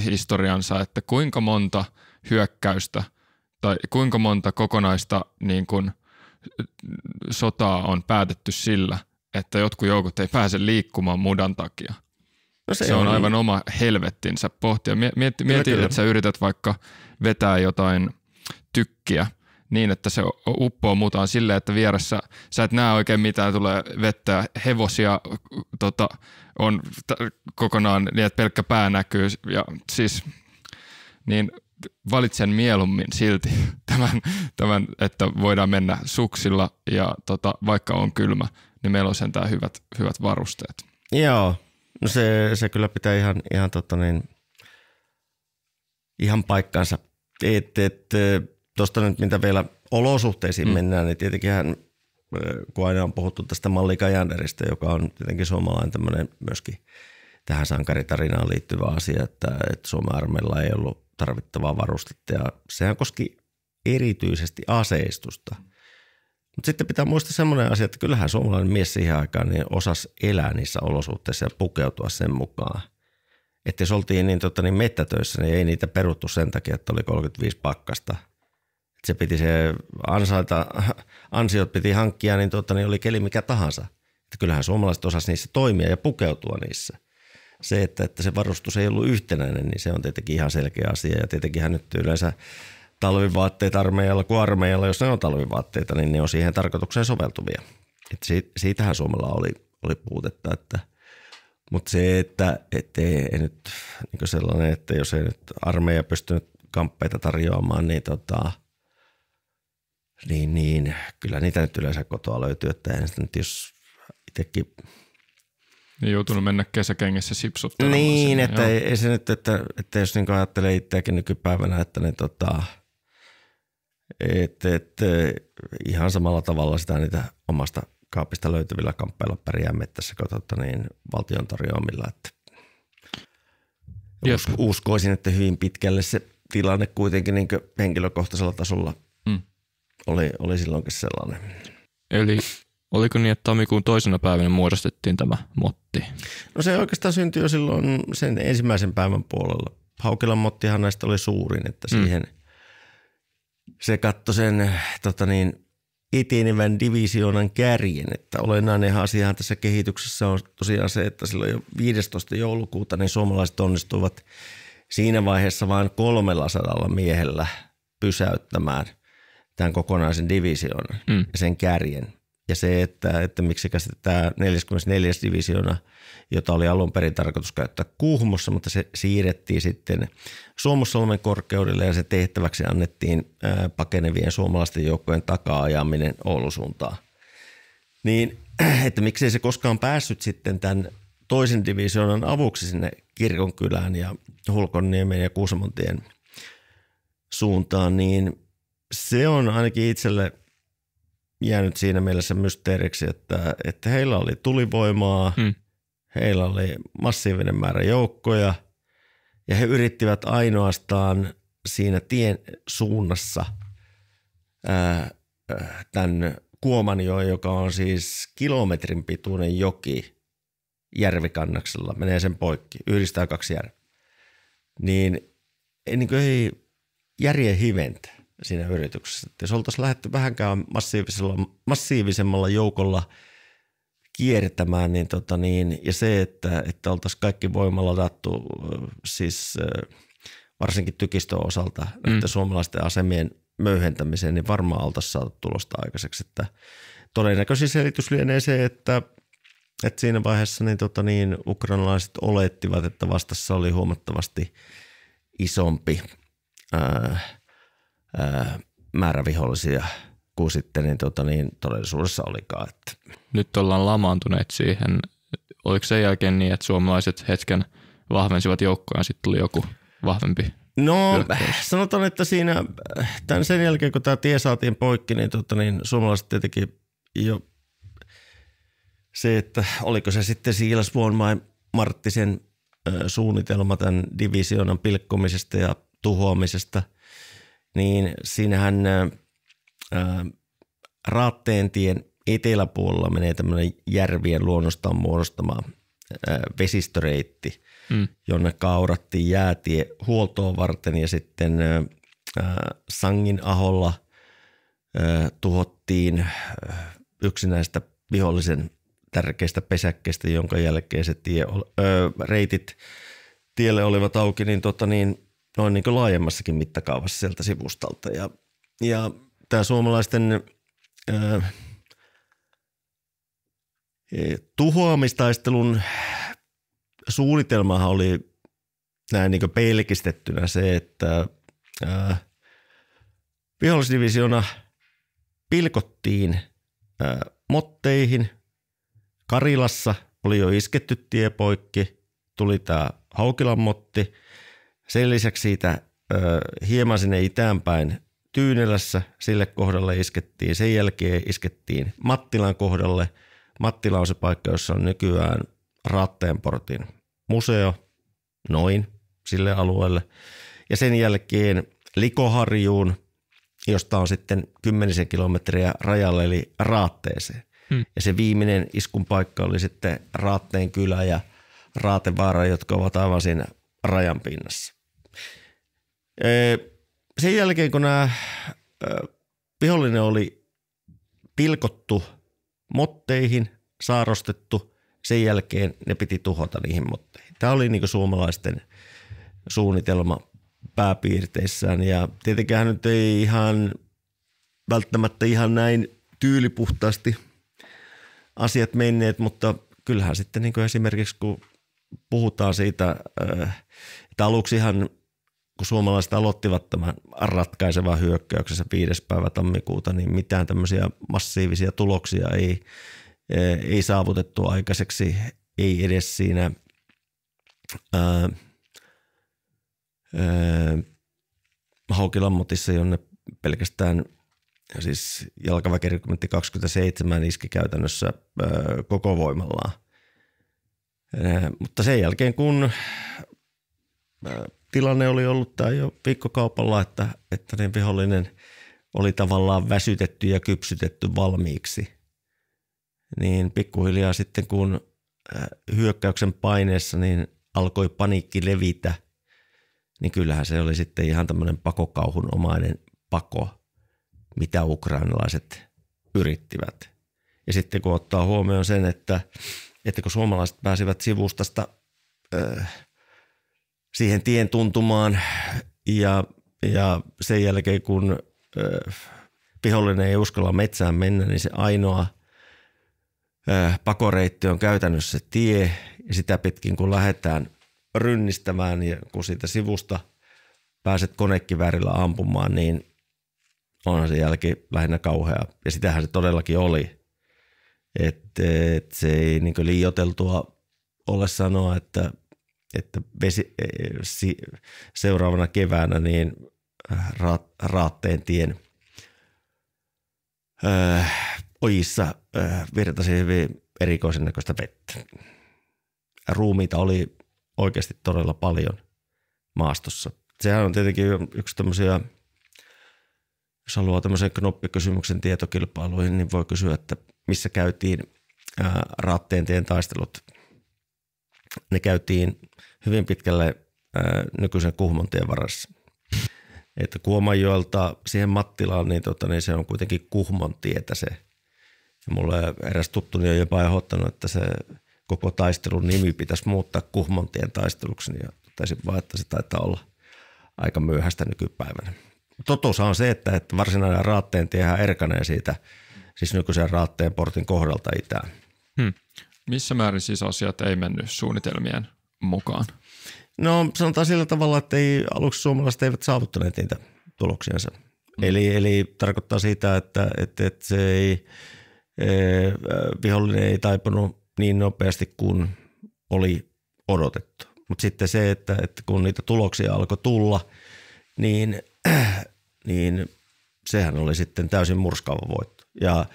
historiansa, että kuinka monta hyökkäystä tai kuinka monta kokonaista niin kun sotaa on päätetty sillä, että jotkut joukot ei pääse liikkumaan mudan takia – No se, se on, aivan niin. oma helvettinsä pohtia. Mieti, mieti että sä yrität vaikka vetää jotain tykkiä niin, että se uppoo muutaan silleen, että vieressä sä et näe oikein mitään, tulee vettä, hevosia tota, on t- kokonaan niin, että pelkkä pää näkyy ja siis niin valitsen mieluummin silti <laughs> tämän, tämän, että voidaan mennä suksilla ja tota, vaikka on kylmä, niin meillä on sentään hyvät, hyvät varusteet. Joo, No se, se kyllä pitää ihan, ihan, tota niin, ihan paikkansa. Tuosta nyt mitä vielä olosuhteisiin mm. mennään, niin tietenkin kun aina on puhuttu tästä Mallika Kajanderista, joka on tietenkin suomalainen tämmöinen myöskin tähän sankaritarinaan liittyvä asia, että, että Suomen armeilla ei ollut tarvittavaa varustetta ja sehän koski erityisesti aseistusta – mutta sitten pitää muistaa semmoinen asia, että kyllähän suomalainen mies siihen aikaan niin osasi elää niissä olosuhteissa ja pukeutua sen mukaan. Että jos oltiin niin, tota, niin mettätöissä, niin ei niitä peruttu sen takia, että oli 35 pakkasta. Et se piti se ansaita, ansiot piti hankkia, niin, tota, niin oli keli mikä tahansa. Et kyllähän suomalaiset osas niissä toimia ja pukeutua niissä. Se, että, että se varustus ei ollut yhtenäinen, niin se on tietenkin ihan selkeä asia. Ja tietenkin nyt yleensä talvivaatteet armeijalla kuin armeijalla, jos ne on talvivaatteita, niin ne on siihen tarkoitukseen soveltuvia. Et siitähän Suomella oli, oli puutetta, että mutta se, että et ei, ei nyt niin sellainen, että jos ei nyt armeija pystynyt kamppeita tarjoamaan, niin, tota, niin, niin kyllä niitä nyt yleensä kotoa löytyy, että en nyt jos itsekin niin joutunut mennä kesäkengessä sipsuttelemaan. Niin, sinne, että ei, ei, se nyt, että, että jos niin ajattelee itseäkin nykypäivänä, että ne tota, et, et, e, ihan samalla tavalla sitä niitä omasta kaapista löytyvillä kamppeilla pärjää mettässä katsota, niin valtion tarjoamilla. Että Jep. uskoisin, että hyvin pitkälle se tilanne kuitenkin niin henkilökohtaisella tasolla mm. oli, oli silloinkin sellainen. Eli oliko niin, että tammikuun toisena päivänä muodostettiin tämä motti? No se oikeastaan syntyi jo silloin sen ensimmäisen päivän puolella. Haukilan mottihan näistä oli suurin, että mm. siihen – se katsoi sen tota niin, etenevän divisioonan kärjen, että olennainen asiahan tässä kehityksessä on tosiaan se, että silloin jo 15. joulukuuta niin suomalaiset onnistuivat siinä vaiheessa vain 300 miehellä pysäyttämään tämän kokonaisen divisioonan mm. ja sen kärjen. Ja se, että, että miksi tämä 44. divisioona – jota oli alun perin tarkoitus käyttää Kuhmossa, mutta se siirrettiin sitten Suomussalmen korkeudelle ja se tehtäväksi annettiin pakenevien suomalaisten joukkojen takaa ajaminen Oulun suuntaan. Niin, <clears throat> että miksei se koskaan päässyt sitten tämän toisen divisioonan avuksi sinne Kirkonkylään ja Hulkonniemen ja Kuusamontien suuntaan, niin se on ainakin itselle jäänyt siinä mielessä mysteeriksi, että, että heillä oli tulivoimaa, hmm. Heillä oli massiivinen määrä joukkoja ja he yrittivät ainoastaan siinä tien suunnassa tämän Kuomanjoen, joka on siis kilometrin pituinen joki järvikannaksella, menee sen poikki, yhdistää kaksi järveä, niin, niin kuin ei järje hiventä siinä yrityksessä. Että jos oltaisiin lähdetty vähänkään massiivisella, massiivisemmalla joukolla – kiertämään, niin tota niin, ja se, että, että oltaisiin kaikki voimaladattu siis varsinkin tykistön osalta mm. että suomalaisten asemien möyhentämiseen, niin varmaan oltaisiin saatu tulosta aikaiseksi. Että todennäköisin selitys lienee se, että, että siinä vaiheessa niin, tota niin, ukrainalaiset olettivat, että vastassa oli huomattavasti isompi ää, ää, määrä vihollisia – kuin sitten niin, tota, niin todellisuudessa olikaan. Että. Nyt ollaan lamaantuneet siihen. Oliko sen jälkeen niin, että suomalaiset hetken vahvensivat joukkoja ja sitten tuli joku vahvempi No hyökkäys. sanotaan, että siinä tämän sen jälkeen, kun tämä tie saatiin poikki, niin, tota, niin suomalaiset tietenkin jo se, että oliko se sitten Siilas Vuon vai Marttisen suunnitelma tämän divisioonan pilkkomisesta ja tuhoamisesta, niin siinähän – ää, Raatteentien eteläpuolella menee tämmöinen järvien luonnostaan muodostama ää, vesistöreitti, mm. jonne kaurattiin jäätie huoltoon varten ja sitten ää, Sangin aholla ää, tuhottiin yksi näistä vihollisen tärkeistä pesäkkeistä, jonka jälkeen se tie, ö, reitit tielle olivat auki, niin, tota niin noin niin kuin laajemmassakin mittakaavassa sieltä sivustalta. Ja, ja tämä suomalaisten e, tuhoamistaistelun suunnitelmahan oli näin niin pelkistettynä se, että äh, vihollisdivisiona pilkottiin motteihin. Karilassa oli jo isketty tiepoikki, tuli tämä Haukilan motti. Sen lisäksi siitä hieman sinne itäänpäin Tyynelässä sille kohdalle iskettiin, sen jälkeen iskettiin Mattilan kohdalle. Mattila on se paikka, jossa on nykyään Ratteenportin museo, noin sille alueelle. Ja sen jälkeen Likoharjuun, josta on sitten kymmenisen kilometriä rajalle eli Raatteeseen. Hmm. Ja se viimeinen iskun paikka oli sitten Raatteen kylä ja Raatevaara, jotka ovat aivan siinä rajan pinnassa sen jälkeen, kun nämä vihollinen oli pilkottu motteihin, saarostettu, sen jälkeen ne piti tuhota niihin motteihin. Tämä oli niin suomalaisten suunnitelma pääpiirteissään ja tietenkään nyt ei ihan välttämättä ihan näin tyylipuhtaasti asiat menneet, mutta kyllähän sitten niin esimerkiksi kun puhutaan siitä, että aluksihan kun suomalaiset aloittivat tämän ratkaisevan hyökkäyksessä 5. päivä tammikuuta, niin mitään tämmöisiä massiivisia tuloksia ei, eh, ei saavutettu aikaiseksi, ei edes siinä ää, ää, Haukilammotissa, jonne pelkästään siis jalkaväkirykmentti 27 iski käytännössä ää, koko voimallaan. Ää, mutta sen jälkeen kun ää, tilanne oli ollut tämä jo viikkokaupalla, että, että niin vihollinen oli tavallaan väsytetty ja kypsytetty valmiiksi. Niin pikkuhiljaa sitten kun äh, hyökkäyksen paineessa niin alkoi paniikki levitä, niin kyllähän se oli sitten ihan tämmöinen omainen pako, mitä ukrainalaiset yrittivät. Ja sitten kun ottaa huomioon sen, että, että kun suomalaiset pääsivät sivustasta äh, siihen tien tuntumaan ja, ja sen jälkeen kun ö, vihollinen ei uskalla metsään mennä, niin se ainoa ö, pakoreitti on käytännössä tie ja sitä pitkin kun lähdetään rynnistämään ja kun siitä sivusta pääset konekiväärillä ampumaan, niin onhan se jälki lähinnä kauhea. Ja sitähän se todellakin oli. Että et se ei niin liioteltua ole sanoa, että että vesi, e, seuraavana keväänä niin äh, raat, raatteen tien öö, ojissa öö, äh, virtasi hyvin erikoisen näköistä vettä. Ruumiita oli oikeasti todella paljon maastossa. Sehän on tietenkin yksi tämmöisiä, jos haluaa tämmöisen knoppikysymyksen tietokilpailuihin, niin voi kysyä, että missä käytiin raatteen tien taistelut – ne käytiin hyvin pitkälle ää, nykyisen Kuhmontien varassa. Että Kuomajoelta siihen Mattilaan, niin, tota, niin se on kuitenkin kuhmontietä se. Ja mulle eräs tuttuni on jopa ehdottanut, että se koko taistelun nimi pitäisi muuttaa Kuhmontien taisteluksi, ja niin totesin vaan, että se taitaa olla aika myöhäistä nykypäivänä. Totuus on se, että, että varsinainen raatteen tiehän erkanee siitä, siis nykyisen raatteen portin kohdalta itään. Hmm. Missä määrin siis asiat ei mennyt suunnitelmien mukaan? No sanotaan sillä tavalla, että ei, aluksi suomalaiset eivät saavuttaneet niitä tuloksiansa. Mm. Eli, eli tarkoittaa sitä, että, että, että se ei, e, vihollinen ei taipunut niin nopeasti kuin oli odotettu. Mutta sitten se, että, että kun niitä tuloksia alkoi tulla, niin, äh, <clears throat> niin sehän oli sitten täysin murskaava voitto. Ja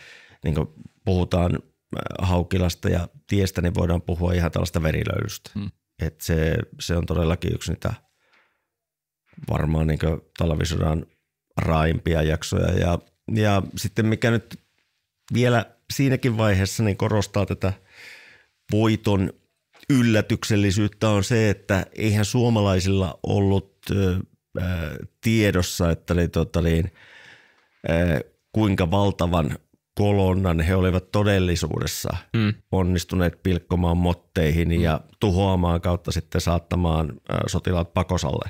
niin kuin puhutaan Äh, haukilasta ja tiestä, niin voidaan puhua ihan tällaista verilöydystä. Mm. Et se, se on todellakin yksi niitä varmaan niin talvisodan raimpia jaksoja. Ja, ja sitten mikä nyt vielä siinäkin vaiheessa niin korostaa tätä voiton yllätyksellisyyttä on se, että eihän suomalaisilla ollut äh, tiedossa, että niin, tota, niin, äh, kuinka valtavan kolonnan. He olivat todellisuudessa mm. onnistuneet pilkkomaan motteihin mm. ja tuhoamaan kautta sitten saattamaan sotilaat pakosalle.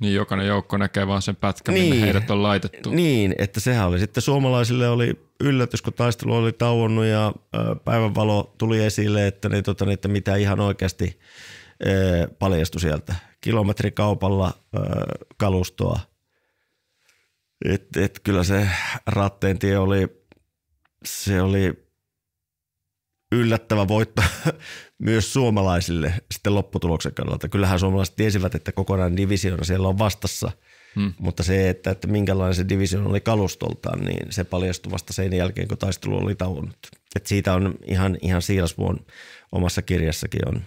Niin jokainen joukko näkee vaan sen pätkän, niin, minne heidät on laitettu. Niin, että sehän oli sitten suomalaisille oli yllätys, kun taistelu oli tauonnut ja päivänvalo tuli esille, että, ne, tota, että mitä ihan oikeasti paljastui sieltä. Kilometrikaupalla kalustoa. Et, et kyllä se ratteen tie oli se oli yllättävä voitto <laughs> myös suomalaisille sitten lopputuloksen kannalta. Kyllähän suomalaiset tiesivät, että kokonainen divisioona siellä on vastassa, hmm. mutta se, että, että minkälainen se divisioona oli kalustoltaan, niin se paljastui vasta sen jälkeen, kun taistelu oli tauonnut. Et siitä on ihan, ihan Siilasvuon omassa kirjassakin on,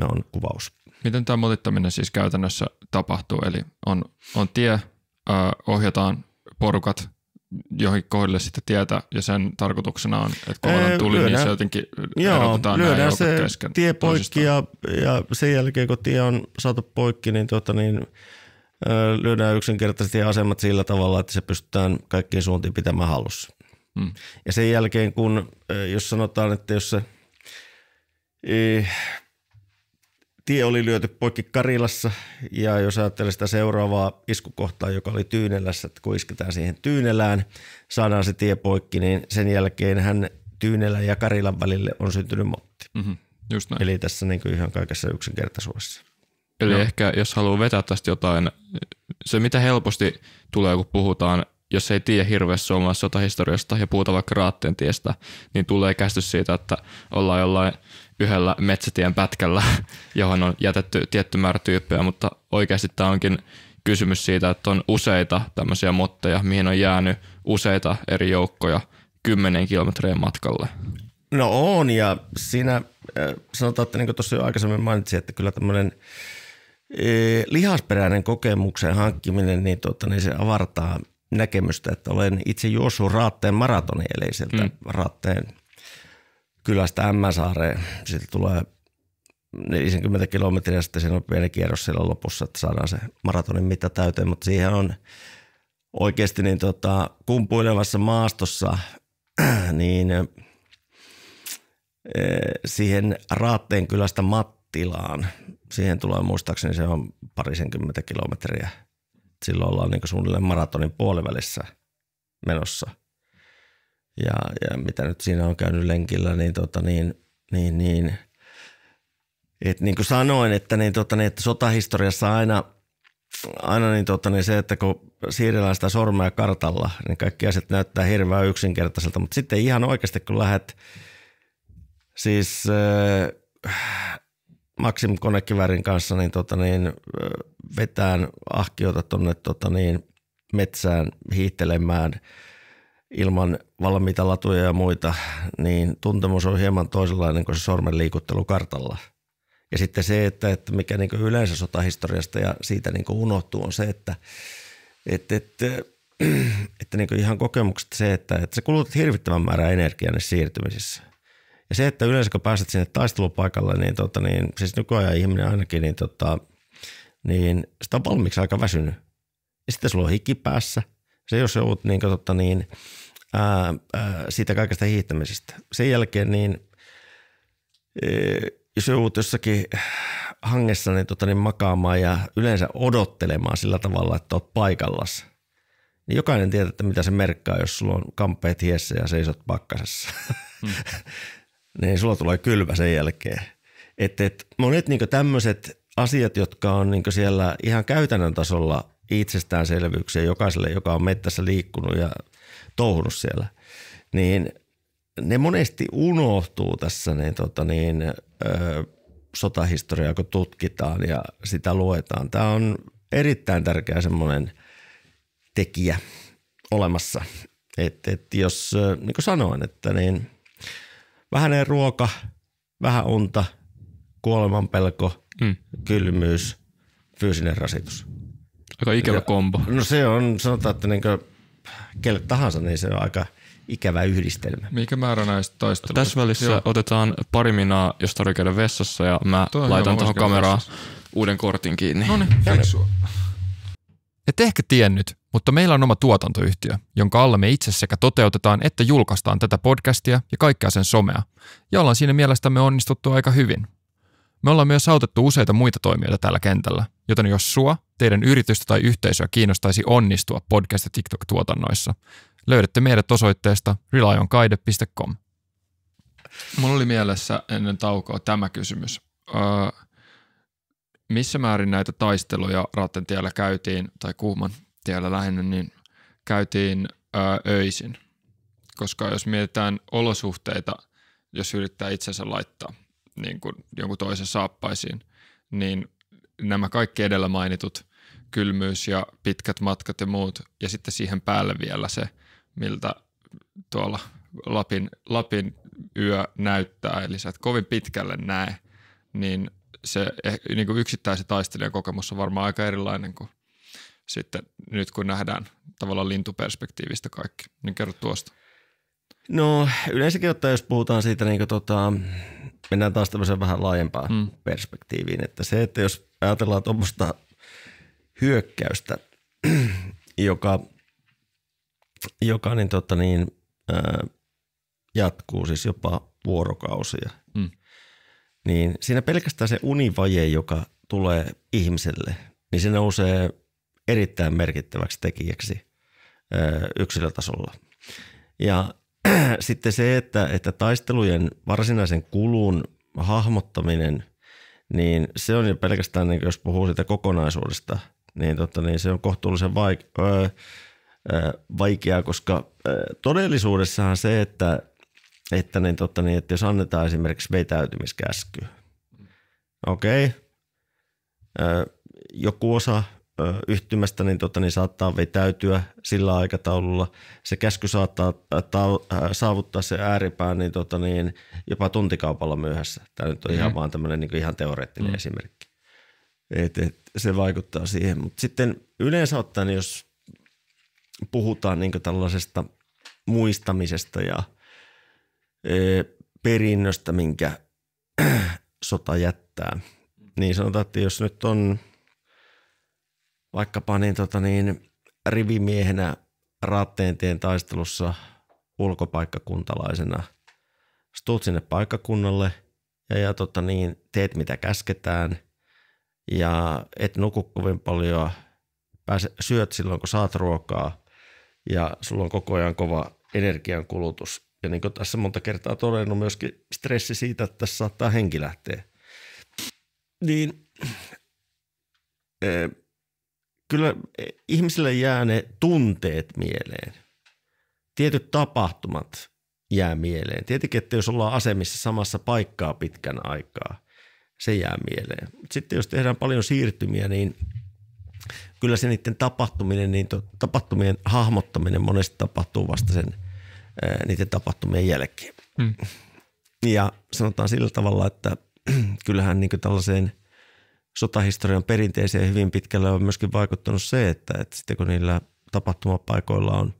on kuvaus. Miten tämä mutittaminen siis käytännössä tapahtuu? Eli on, on tie, ö, ohjataan porukat johonkin kohdille sitten tietä ja sen tarkoituksena on, että kohdan tuli, niin lyödään, niin se jotenkin joo, erotetaan lyödään se kesken tie poikki ja, ja, sen jälkeen kun tie on saatu poikki, niin, tuota, niin ö, lyödään yksinkertaisesti asemat sillä tavalla, että se pystytään kaikkiin suuntiin pitämään hallussa. Hmm. Ja sen jälkeen kun, jos sanotaan, että jos se tie oli lyöty poikki Karilassa ja jos ajattelee sitä seuraavaa iskukohtaa, joka oli Tyynelässä, että kun isketään siihen Tyynelään, saadaan se tie poikki, niin sen jälkeen hän Tyynelän ja Karilan välille on syntynyt motti. Mm-hmm, just näin. Eli tässä niin kuin ihan kaikessa yksinkertaisuudessa. Eli no. ehkä jos haluaa vetää tästä jotain, se mitä helposti tulee, kun puhutaan jos ei tiedä hirveästi suomalaisesta sotahistoriasta ja puhuta vaikka raatteen tiestä, niin tulee käsitys siitä, että ollaan jollain yhdellä metsätien pätkällä, <laughs> johon on jätetty tietty määrä tyyppejä, mutta oikeasti tämä onkin kysymys siitä, että on useita tämmöisiä motteja, mihin on jäänyt useita eri joukkoja kymmenen kilometrien matkalle. No on ja siinä äh, sanotaan, että niin kuin tuossa jo aikaisemmin mainitsin, että kyllä tämmöinen äh, lihasperäinen kokemuksen hankkiminen, niin, tuota, niin se avartaa näkemystä, että olen itse juossut raatteen maratonin eli sieltä mm. raatteen – kylästä M-saareen. Sitten tulee 40 kilometriä, sitten siinä on pieni kierros siellä lopussa, että saadaan se maratonin mitta täyteen, mutta siihen on oikeasti niin tota, kumpuilevassa maastossa, <clears throat> niin siihen Raatteen kylästä Mattilaan, siihen tulee muistaakseni se on parisenkymmentä kilometriä. Silloin ollaan niin suunnilleen maratonin puolivälissä menossa – ja, ja mitä nyt siinä on käynyt lenkillä, niin, tota, niin, niin, niin et niin kuin sanoin, että, niin, tota, niin, että sotahistoriassa aina, aina niin, tota, niin se, että kun siirrellään sitä sormea kartalla, niin kaikki asiat näyttää hirveän yksinkertaiselta, mutta sitten ihan oikeasti kun lähdet siis äh, Maxim konekivärin kanssa niin, tota, niin, äh, vetään ahkiota tuonne tota, niin, metsään hiihtelemään – ilman valmiita latuja ja muita, niin tuntemus on hieman toisenlainen kuin se sormen liikuttelu kartalla. Ja sitten se, että, että mikä niin yleensä sotahistoriasta ja siitä niin unohtuu, on se, että, <clears throat> että, että, että niin ihan kokemukset se, että, että sä kulutat hirvittävän määrän energiaa niissä siirtymisissä. Ja se, että yleensä kun pääset sinne taistelupaikalle, niin, tota, niin siis nykyajan ihminen ainakin, niin, tota, niin sitä on valmiiksi aika väsynyt. Ja sitten sulla on hiki päässä. Se, jos joudut niin, tota, niin – ää, ää, siitä kaikesta hiihtämisestä. Sen jälkeen niin, ää, e, jos joudut jossakin hangessa niin, tota, niin makaamaan ja yleensä odottelemaan sillä tavalla, että olet paikallas, niin jokainen tietää, että mitä se merkkaa, jos sulla on kampeet hiessä ja seisot pakkasessa. Hmm. <laughs> niin sulla tulee kylmä sen jälkeen. Et, et, monet niin tämmöiset asiat, jotka on niin siellä ihan käytännön tasolla itsestäänselvyyksiä jokaiselle, joka on mettässä liikkunut ja touhunut siellä, niin ne monesti unohtuu tässä niin, tota, niin, ö, sotahistoriaa, kun tutkitaan ja sitä luetaan. Tämä on erittäin tärkeä semmoinen tekijä olemassa. Et, et jos, niin kuin sanoin, että niin vähän ruoka, vähän unta, kuolemanpelko, mm. kylmyys, fyysinen rasitus. Aika ikävä kombo. No se on, sanotaan, että niin kuin kelle tahansa, niin se on aika ikävä yhdistelmä. Mikä määrä näistä taisteluista? Tässä välissä Joo. otetaan pari minaa, jos tarvitsee käydä vessassa, ja mä Toi laitan tuohon kameraan vessassa. uuden kortin kiinni. No niin, Et ehkä tiennyt, mutta meillä on oma tuotantoyhtiö, jonka alla me itse sekä toteutetaan että julkaistaan tätä podcastia ja kaikkea sen somea. Ja ollaan siinä mielestämme onnistuttu aika hyvin – me ollaan myös autettu useita muita toimijoita tällä kentällä, joten jos sua, teidän yritystä tai yhteisöä kiinnostaisi onnistua podcast- ja TikTok-tuotannoissa, löydätte meidät osoitteesta relyonkaide.com. Mulla oli mielessä ennen taukoa tämä kysymys. Öö, missä määrin näitä taisteluja Ratten tiellä käytiin, tai Kuuman tiellä lähinnä, niin käytiin öö, öisin? Koska jos mietitään olosuhteita, jos yrittää itsensä laittaa niin kuin jonkun toisen saappaisiin, niin nämä kaikki edellä mainitut kylmyys ja pitkät matkat ja muut, ja sitten siihen päälle vielä se, miltä tuolla Lapin, Lapin yö näyttää, eli sä et kovin pitkälle näe, niin se eh, niin kuin yksittäisen taistelijan kokemus on varmaan aika erilainen kuin sitten nyt kun nähdään tavallaan lintuperspektiivistä kaikki, niin kerro tuosta. No yleensäkin ottaen, jos puhutaan siitä, niin kuin, tota, mennään taas tämmöiseen vähän laajempaan mm. perspektiiviin, että se, että jos ajatellaan tuommoista hyökkäystä, <clears throat> joka, joka niin, tota, niin, ää, jatkuu siis jopa vuorokausia, mm. niin siinä pelkästään se univaje, joka tulee ihmiselle, niin se nousee erittäin merkittäväksi tekijäksi ää, yksilötasolla. Ja <clears throat> sitten se, että, että taistelujen varsinaisen kulun hahmottaminen, niin se on jo pelkästään, niin jos puhuu siitä kokonaisuudesta, niin, totta, niin se on kohtuullisen vaik- öö, öö, vaikeaa, koska öö, todellisuudessahan se, että, että, niin, totta, niin, että jos annetaan esimerkiksi vetäytymiskäsky, okei, okay. öö, joku osa yhtymästä, niin, tota, niin saattaa vetäytyä sillä aikataululla. Se käsky saattaa ta- saavuttaa se ääripään niin, tota, niin, jopa tuntikaupalla myöhässä. Tämä nyt on mm-hmm. ihan vaan tämmöinen niin ihan teoreettinen mm-hmm. esimerkki. Et, et, se vaikuttaa siihen. Mutta sitten yleensä ottaen, jos puhutaan niin tällaisesta muistamisesta ja e, perinnöstä, minkä <clears throat> sota jättää, niin sanotaan, että jos nyt on – vaikkapa niin, tota niin, rivimiehenä Raatteentien taistelussa ulkopaikkakuntalaisena. Tuut sinne paikkakunnalle ja, ja tota niin, teet mitä käsketään ja et nuku kovin paljon, pääse, syöt silloin kun saat ruokaa ja sulla on koko ajan kova energiankulutus. Ja niin kuin tässä monta kertaa todennut myöskin stressi siitä, että tässä saattaa henki lähteä. Niin eh, kyllä eh, ihmisille jää ne tunteet mieleen. Tietyt tapahtumat jää mieleen. Tietenkin, että jos ollaan asemissa samassa paikkaa pitkän aikaa, se jää mieleen. Sitten jos tehdään paljon siirtymiä, niin kyllä se niiden tapahtuminen, niin tapahtumien hahmottaminen monesti tapahtuu vasta sen eh, niiden tapahtumien jälkeen. Mm. Ja sanotaan sillä tavalla, että <clears throat> kyllähän niin tällaiseen – sotahistorian perinteeseen hyvin pitkälle on myöskin vaikuttanut se, että, että sitten kun niillä tapahtumapaikoilla on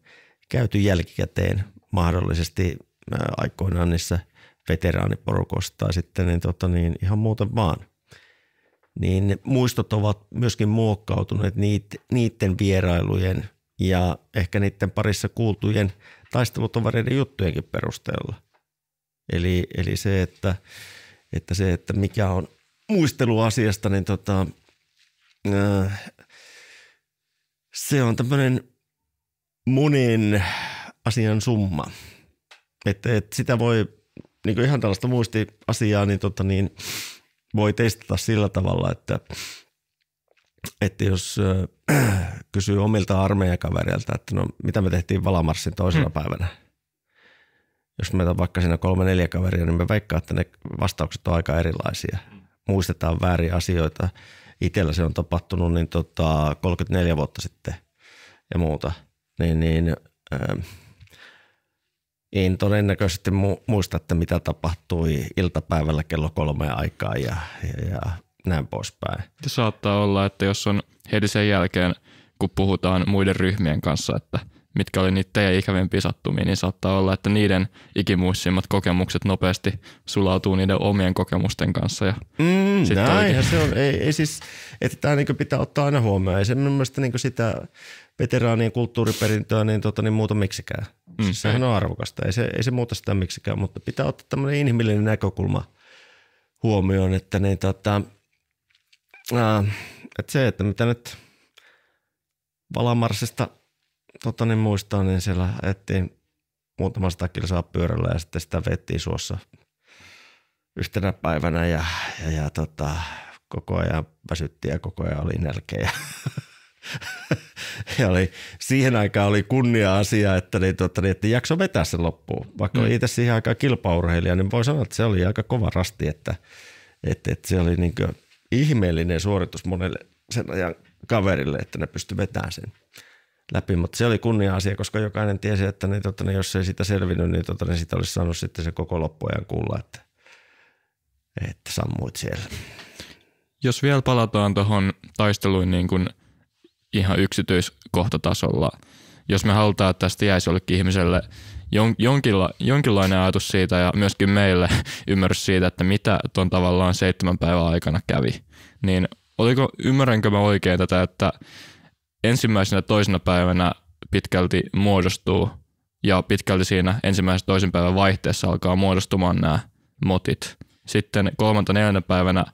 käyty jälkikäteen mahdollisesti aikoinaan niissä veteraaniporukoissa tai sitten niin, tota, niin ihan muuten vaan, niin muistot ovat myöskin muokkautuneet niiden vierailujen ja ehkä niiden parissa kuultujen taistelutovareiden juttujenkin perusteella. Eli, eli se, että, että se, että mikä on – muisteluasiasta, niin tota, äh, se on tämmöinen monen asian summa. Että et sitä voi, niin kuin ihan tällaista muistiasiaa, niin, tota, niin voi testata sillä tavalla, että, että jos äh, kysyy omilta armeijakavereilta, että no mitä me tehtiin Valamarssin toisena hmm. päivänä, jos meitä on vaikka siinä kolme neljä kaveria, niin me veikkaan, että ne vastaukset on aika erilaisia – muistetaan väärin asioita. Itellä se on tapahtunut niin tota, 34 vuotta sitten ja muuta. Niin, niin, ähm, en todennäköisesti mu- muista, että mitä tapahtui iltapäivällä kello kolme aikaa ja, ja, ja näin poispäin. saattaa olla, että jos on heti sen jälkeen, kun puhutaan muiden ryhmien kanssa, että – mitkä oli niitä teidän ikävimpiä sattumia, niin saattaa olla, että niiden ikimuissimmat kokemukset nopeasti sulautuu niiden omien kokemusten kanssa. Ja mm, näinhän se on. Ei, ei siis, että tämä niin pitää ottaa aina huomioon. Ei se mun mielestä niinku sitä veteraanien kulttuuriperintöä niin, tota, niin muuta miksikään. Mm, siis sehän ei. on arvokasta. Ei se, ei se muuta sitä miksikään, mutta pitää ottaa tämmöinen inhimillinen näkökulma huomioon, että, niin, tota, äh, että se, että mitä nyt – Valamarssista – tota, niin muistaa, niin siellä ettiin muutama sata kilsaa pyörällä ja sitten sitä vettiin suossa yhtenä päivänä ja, ja, ja tota, koko ajan väsytti ja koko ajan oli nälkeä. <laughs> ja oli, siihen aikaan oli kunnia-asia, että, niin, tota, niin, että jakso vetää sen loppuun. Vaikka mm. itse siihen aikaan kilpaurheilija, niin voi sanoa, että se oli aika kova rasti, että, että, että se oli niin ihmeellinen suoritus monelle sen ajan kaverille, että ne pysty vetämään sen läpi, mutta se oli kunnia-asia, koska jokainen tiesi, että niin, totta, niin jos ei sitä selvinnyt, niin, totta, niin sitä olisi saanut sitten se koko loppuajan kuulla, että, että sammuit siellä. Jos vielä palataan tuohon taisteluun niin kuin ihan yksityiskohtatasolla, jos me halutaan, että tästä jäisi jollekin ihmiselle jon, jonkinla, jonkinlainen ajatus siitä ja myöskin meille <laughs> ymmärrys siitä, että mitä tuon tavallaan seitsemän päivän aikana kävi, niin oliko, ymmärränkö mä oikein tätä, että ensimmäisenä toisena päivänä pitkälti muodostuu ja pitkälti siinä ensimmäisen toisen päivän vaihteessa alkaa muodostumaan nämä motit. Sitten kolmanta neljänä päivänä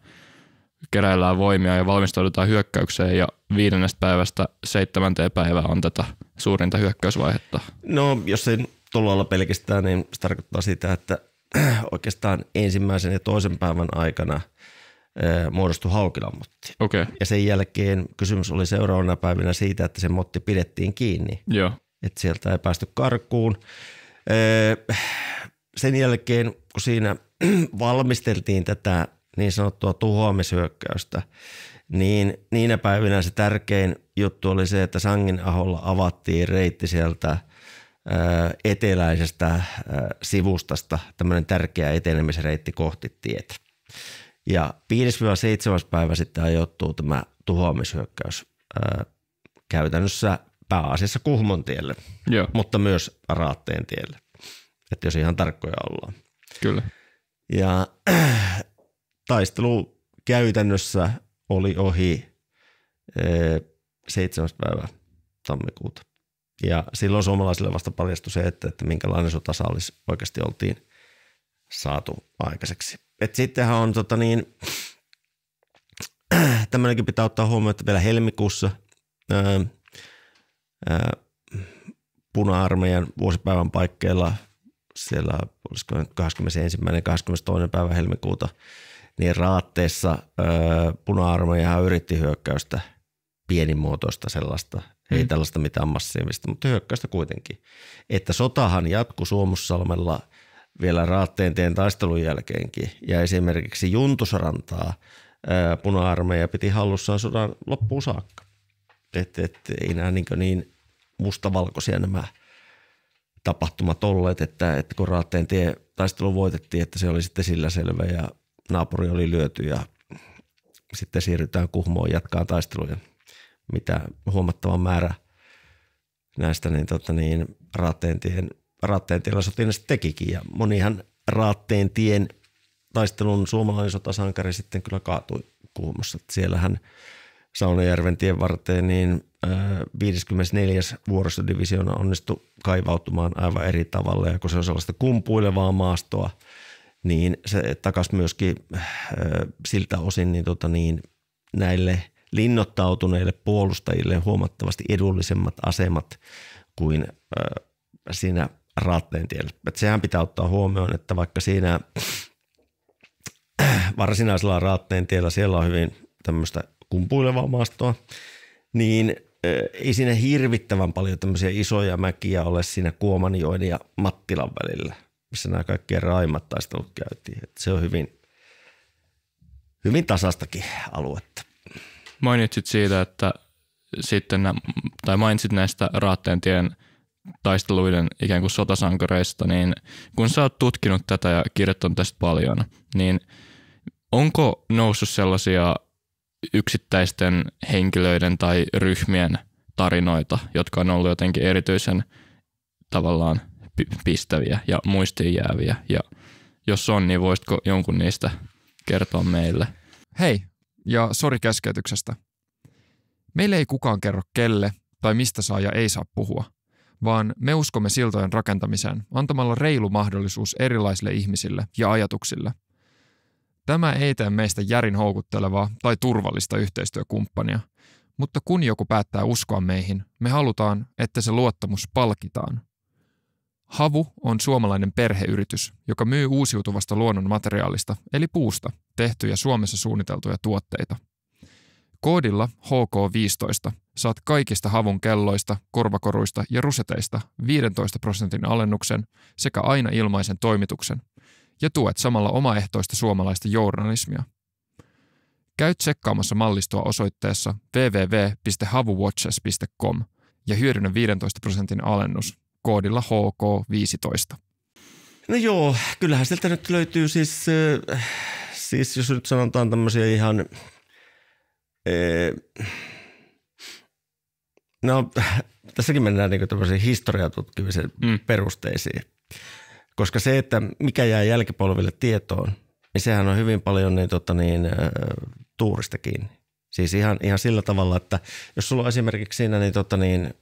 keräillään voimia ja valmistaudutaan hyökkäykseen ja viidennestä päivästä seitsemänteen päivää on tätä suurinta hyökkäysvaihetta. No jos ei tuolla olla niin se tarkoittaa sitä, että <clears throat> oikeastaan ensimmäisen ja toisen päivän aikana – Eh, muodostui Haukilan Motti. Okay. Ja sen jälkeen kysymys oli seuraavana päivinä siitä, että se Motti pidettiin kiinni. Joo. Että sieltä ei päästy karkuun. Eh, sen jälkeen, kun siinä <clears throat> valmisteltiin tätä niin sanottua tuhoamishyökkäystä, niin niinä päivinä se tärkein juttu oli se, että Sangin aholla avattiin reitti sieltä eh, eteläisestä sivustasta, tämmöinen tärkeä etenemisreitti kohti tietä. Ja 5-7. päivä sitten ajoittuu tämä tuhoamishyökkäys ää, käytännössä pääasiassa tielle, Joo. mutta myös Raatteen tielle, että jos ihan tarkkoja ollaan. Kyllä. Ja äh, <clears throat> taistelu käytännössä oli ohi äh, 7. päivä tammikuuta. Ja silloin suomalaisille vasta paljastui se, että, että minkälainen sotasallis oikeasti oltiin saatu aikaiseksi. Et sittenhän on tota niin, <clears throat> tämmöinenkin pitää ottaa huomioon, että vielä helmikuussa ää, ää, puna-armeijan vuosipäivän paikkeilla siellä olisiko nyt 21. 22. päivä helmikuuta, niin raatteessa puna-armeijahan yritti hyökkäystä pienimuotoista sellaista, mm. ei tällaista mitään massiivista, mutta hyökkäystä kuitenkin. Että sotahan jatkui Suomussalmella – vielä raatteenteen taistelun jälkeenkin. Ja esimerkiksi juntusarantaa puna-armeija piti hallussaan sodan loppuun saakka. Että et, ei nämä niin, niin mustavalkoisia nämä tapahtumat olleet, että, että kun Raatteen tie taistelu voitettiin, että se oli sitten sillä selvä ja naapuri oli lyöty ja sitten siirrytään Kuhmoon jatkaa taisteluja. Mitä huomattava määrä näistä niin, tota niin, tien – Raatteen tiellä sotiin sitten tekikin. Ja monihan Raatteen tien taistelun suomalainen sotasankari sitten kyllä kaatui kuumassa Että siellähän Saunajärven tien varteen niin 54. vuoristodivisioona onnistui kaivautumaan aivan eri tavalla. Ja kun se on sellaista kumpuilevaa maastoa, niin se takas myöskin siltä osin niin, tota niin, näille linnoittautuneille puolustajille huomattavasti edullisemmat asemat kuin siinä raatteen tielle. Et sehän pitää ottaa huomioon, että vaikka siinä varsinaisella raatteen tiellä siellä on hyvin tämmöistä kumpuilevaa maastoa, niin ei siinä hirvittävän paljon tämmöisiä isoja mäkiä ole siinä Kuomanjoen ja Mattilan välillä, missä nämä kaikkien raimat taistelut käytiin. Et se on hyvin, hyvin tasastakin aluetta. Mainitsit siitä, että sitten, tai mainitsit näistä raatteen tien taisteluiden ikään kuin sotasankareista, niin kun sä oot tutkinut tätä ja kirjoittanut tästä paljon, niin onko noussut sellaisia yksittäisten henkilöiden tai ryhmien tarinoita, jotka on ollut jotenkin erityisen tavallaan pistäviä ja muistiin jääviä. Ja jos on, niin voisitko jonkun niistä kertoa meille? Hei, ja sori keskeytyksestä. Meille ei kukaan kerro kelle tai mistä saa ja ei saa puhua vaan me uskomme siltojen rakentamiseen antamalla reilu mahdollisuus erilaisille ihmisille ja ajatuksille. Tämä ei tee meistä järin houkuttelevaa tai turvallista yhteistyökumppania, mutta kun joku päättää uskoa meihin, me halutaan, että se luottamus palkitaan. Havu on suomalainen perheyritys, joka myy uusiutuvasta luonnonmateriaalista eli puusta tehtyjä Suomessa suunniteltuja tuotteita – Koodilla HK15 saat kaikista havun kelloista, korvakoruista ja ruseteista 15 prosentin alennuksen sekä aina ilmaisen toimituksen ja tuet samalla omaehtoista suomalaista journalismia. Käy tsekkaamassa mallistoa osoitteessa www.havuwatches.com ja hyödynnä 15 prosentin alennus koodilla HK15. No joo, kyllähän sieltä nyt löytyy siis, äh, siis jos nyt sanotaan tämmöisiä ihan No, <laughs> tässäkin mennään niin tämmöisiin historiatutkimisen mm. perusteisiin. Koska se, että mikä jää jälkipolville tietoon, niin sehän on hyvin paljon niin, tota niin, tuurista kiinni. Siis ihan, ihan sillä tavalla, että jos sulla on esimerkiksi siinä niin, tota niin,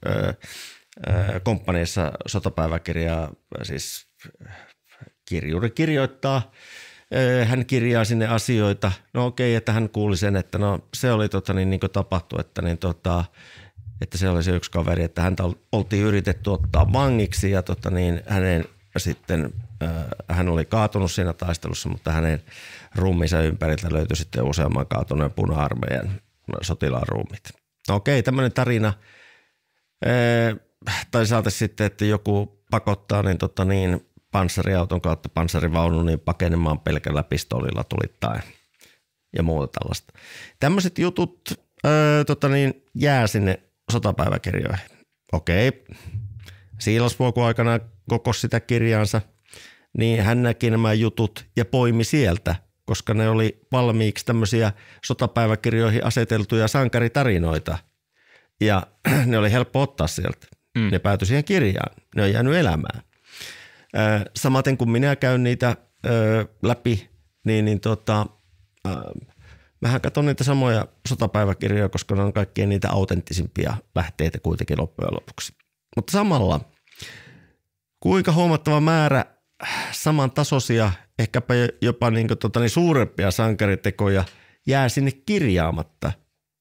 komppaneissa sotapäiväkirjaa, siis kirjuri kirjoittaa – hän kirjaa sinne asioita. No okei, okay, että hän kuuli sen, että no se oli tota, niin, niin tapahtu, että, niin, tota, että se oli se yksi kaveri, että häntä oltiin yritetty ottaa vangiksi ja tota, niin, hänen sitten hän oli kaatunut siinä taistelussa, mutta hänen ruumiinsa ympäriltä löytyi sitten useamman kaatuneen puna-armeijan sotilaan ruumit. No okei, tämmöinen tarina. Äh, tai saataisiin sitten, että joku pakottaa niin, tota niin, panssariauton kautta panssarivaunu niin pakenemaan pelkällä pistoolilla tai ja muuta tällaista. Tämmöiset jutut öö, tota niin, jää sinne sotapäiväkirjoihin. Okei, Siilasvuo kun aikana koko sitä kirjaansa, niin hän näki nämä jutut ja poimi sieltä, koska ne oli valmiiksi tämmöisiä sotapäiväkirjoihin aseteltuja sankaritarinoita. Ja <clears throat> ne oli helppo ottaa sieltä. Mm. Ne päätyi siihen kirjaan. Ne on jäänyt elämään. Samaten kun minä käyn niitä läpi, niin, niin tota, mähän katson niitä samoja sotapäiväkirjoja, koska ne on kaikkien niitä autenttisimpia lähteitä kuitenkin loppujen lopuksi. Mutta samalla, kuinka huomattava määrä saman tasoisia, ehkäpä jopa niin kuin, tota, niin suurempia sankaritekoja jää sinne kirjaamatta.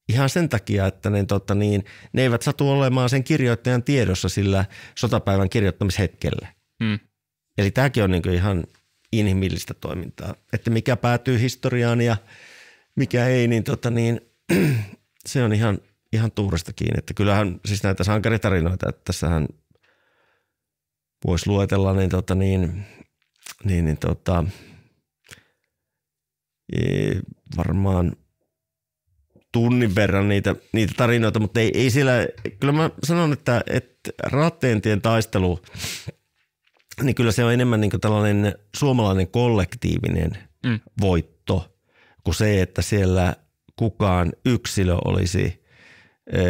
Ihan sen takia, että ne, tota, niin, ne eivät satu olemaan sen kirjoittajan tiedossa sillä sotapäivän kirjoittamishetkellä. Hmm. Eli tämäkin on niin ihan inhimillistä toimintaa, että mikä päätyy historiaan ja mikä ei, niin, tota niin <clears throat> se on ihan, ihan tuurasta kiinni. Että kyllähän siis näitä sankaritarinoita, että tässähän voisi luetella, niin, tota niin, niin, niin tota, e, varmaan tunnin verran niitä, niitä tarinoita, mutta ei, ei siellä, kyllä mä sanon, että, että Raatteentien taistelu niin kyllä se on enemmän niin tällainen suomalainen kollektiivinen mm. voitto kuin se, että siellä kukaan yksilö olisi e,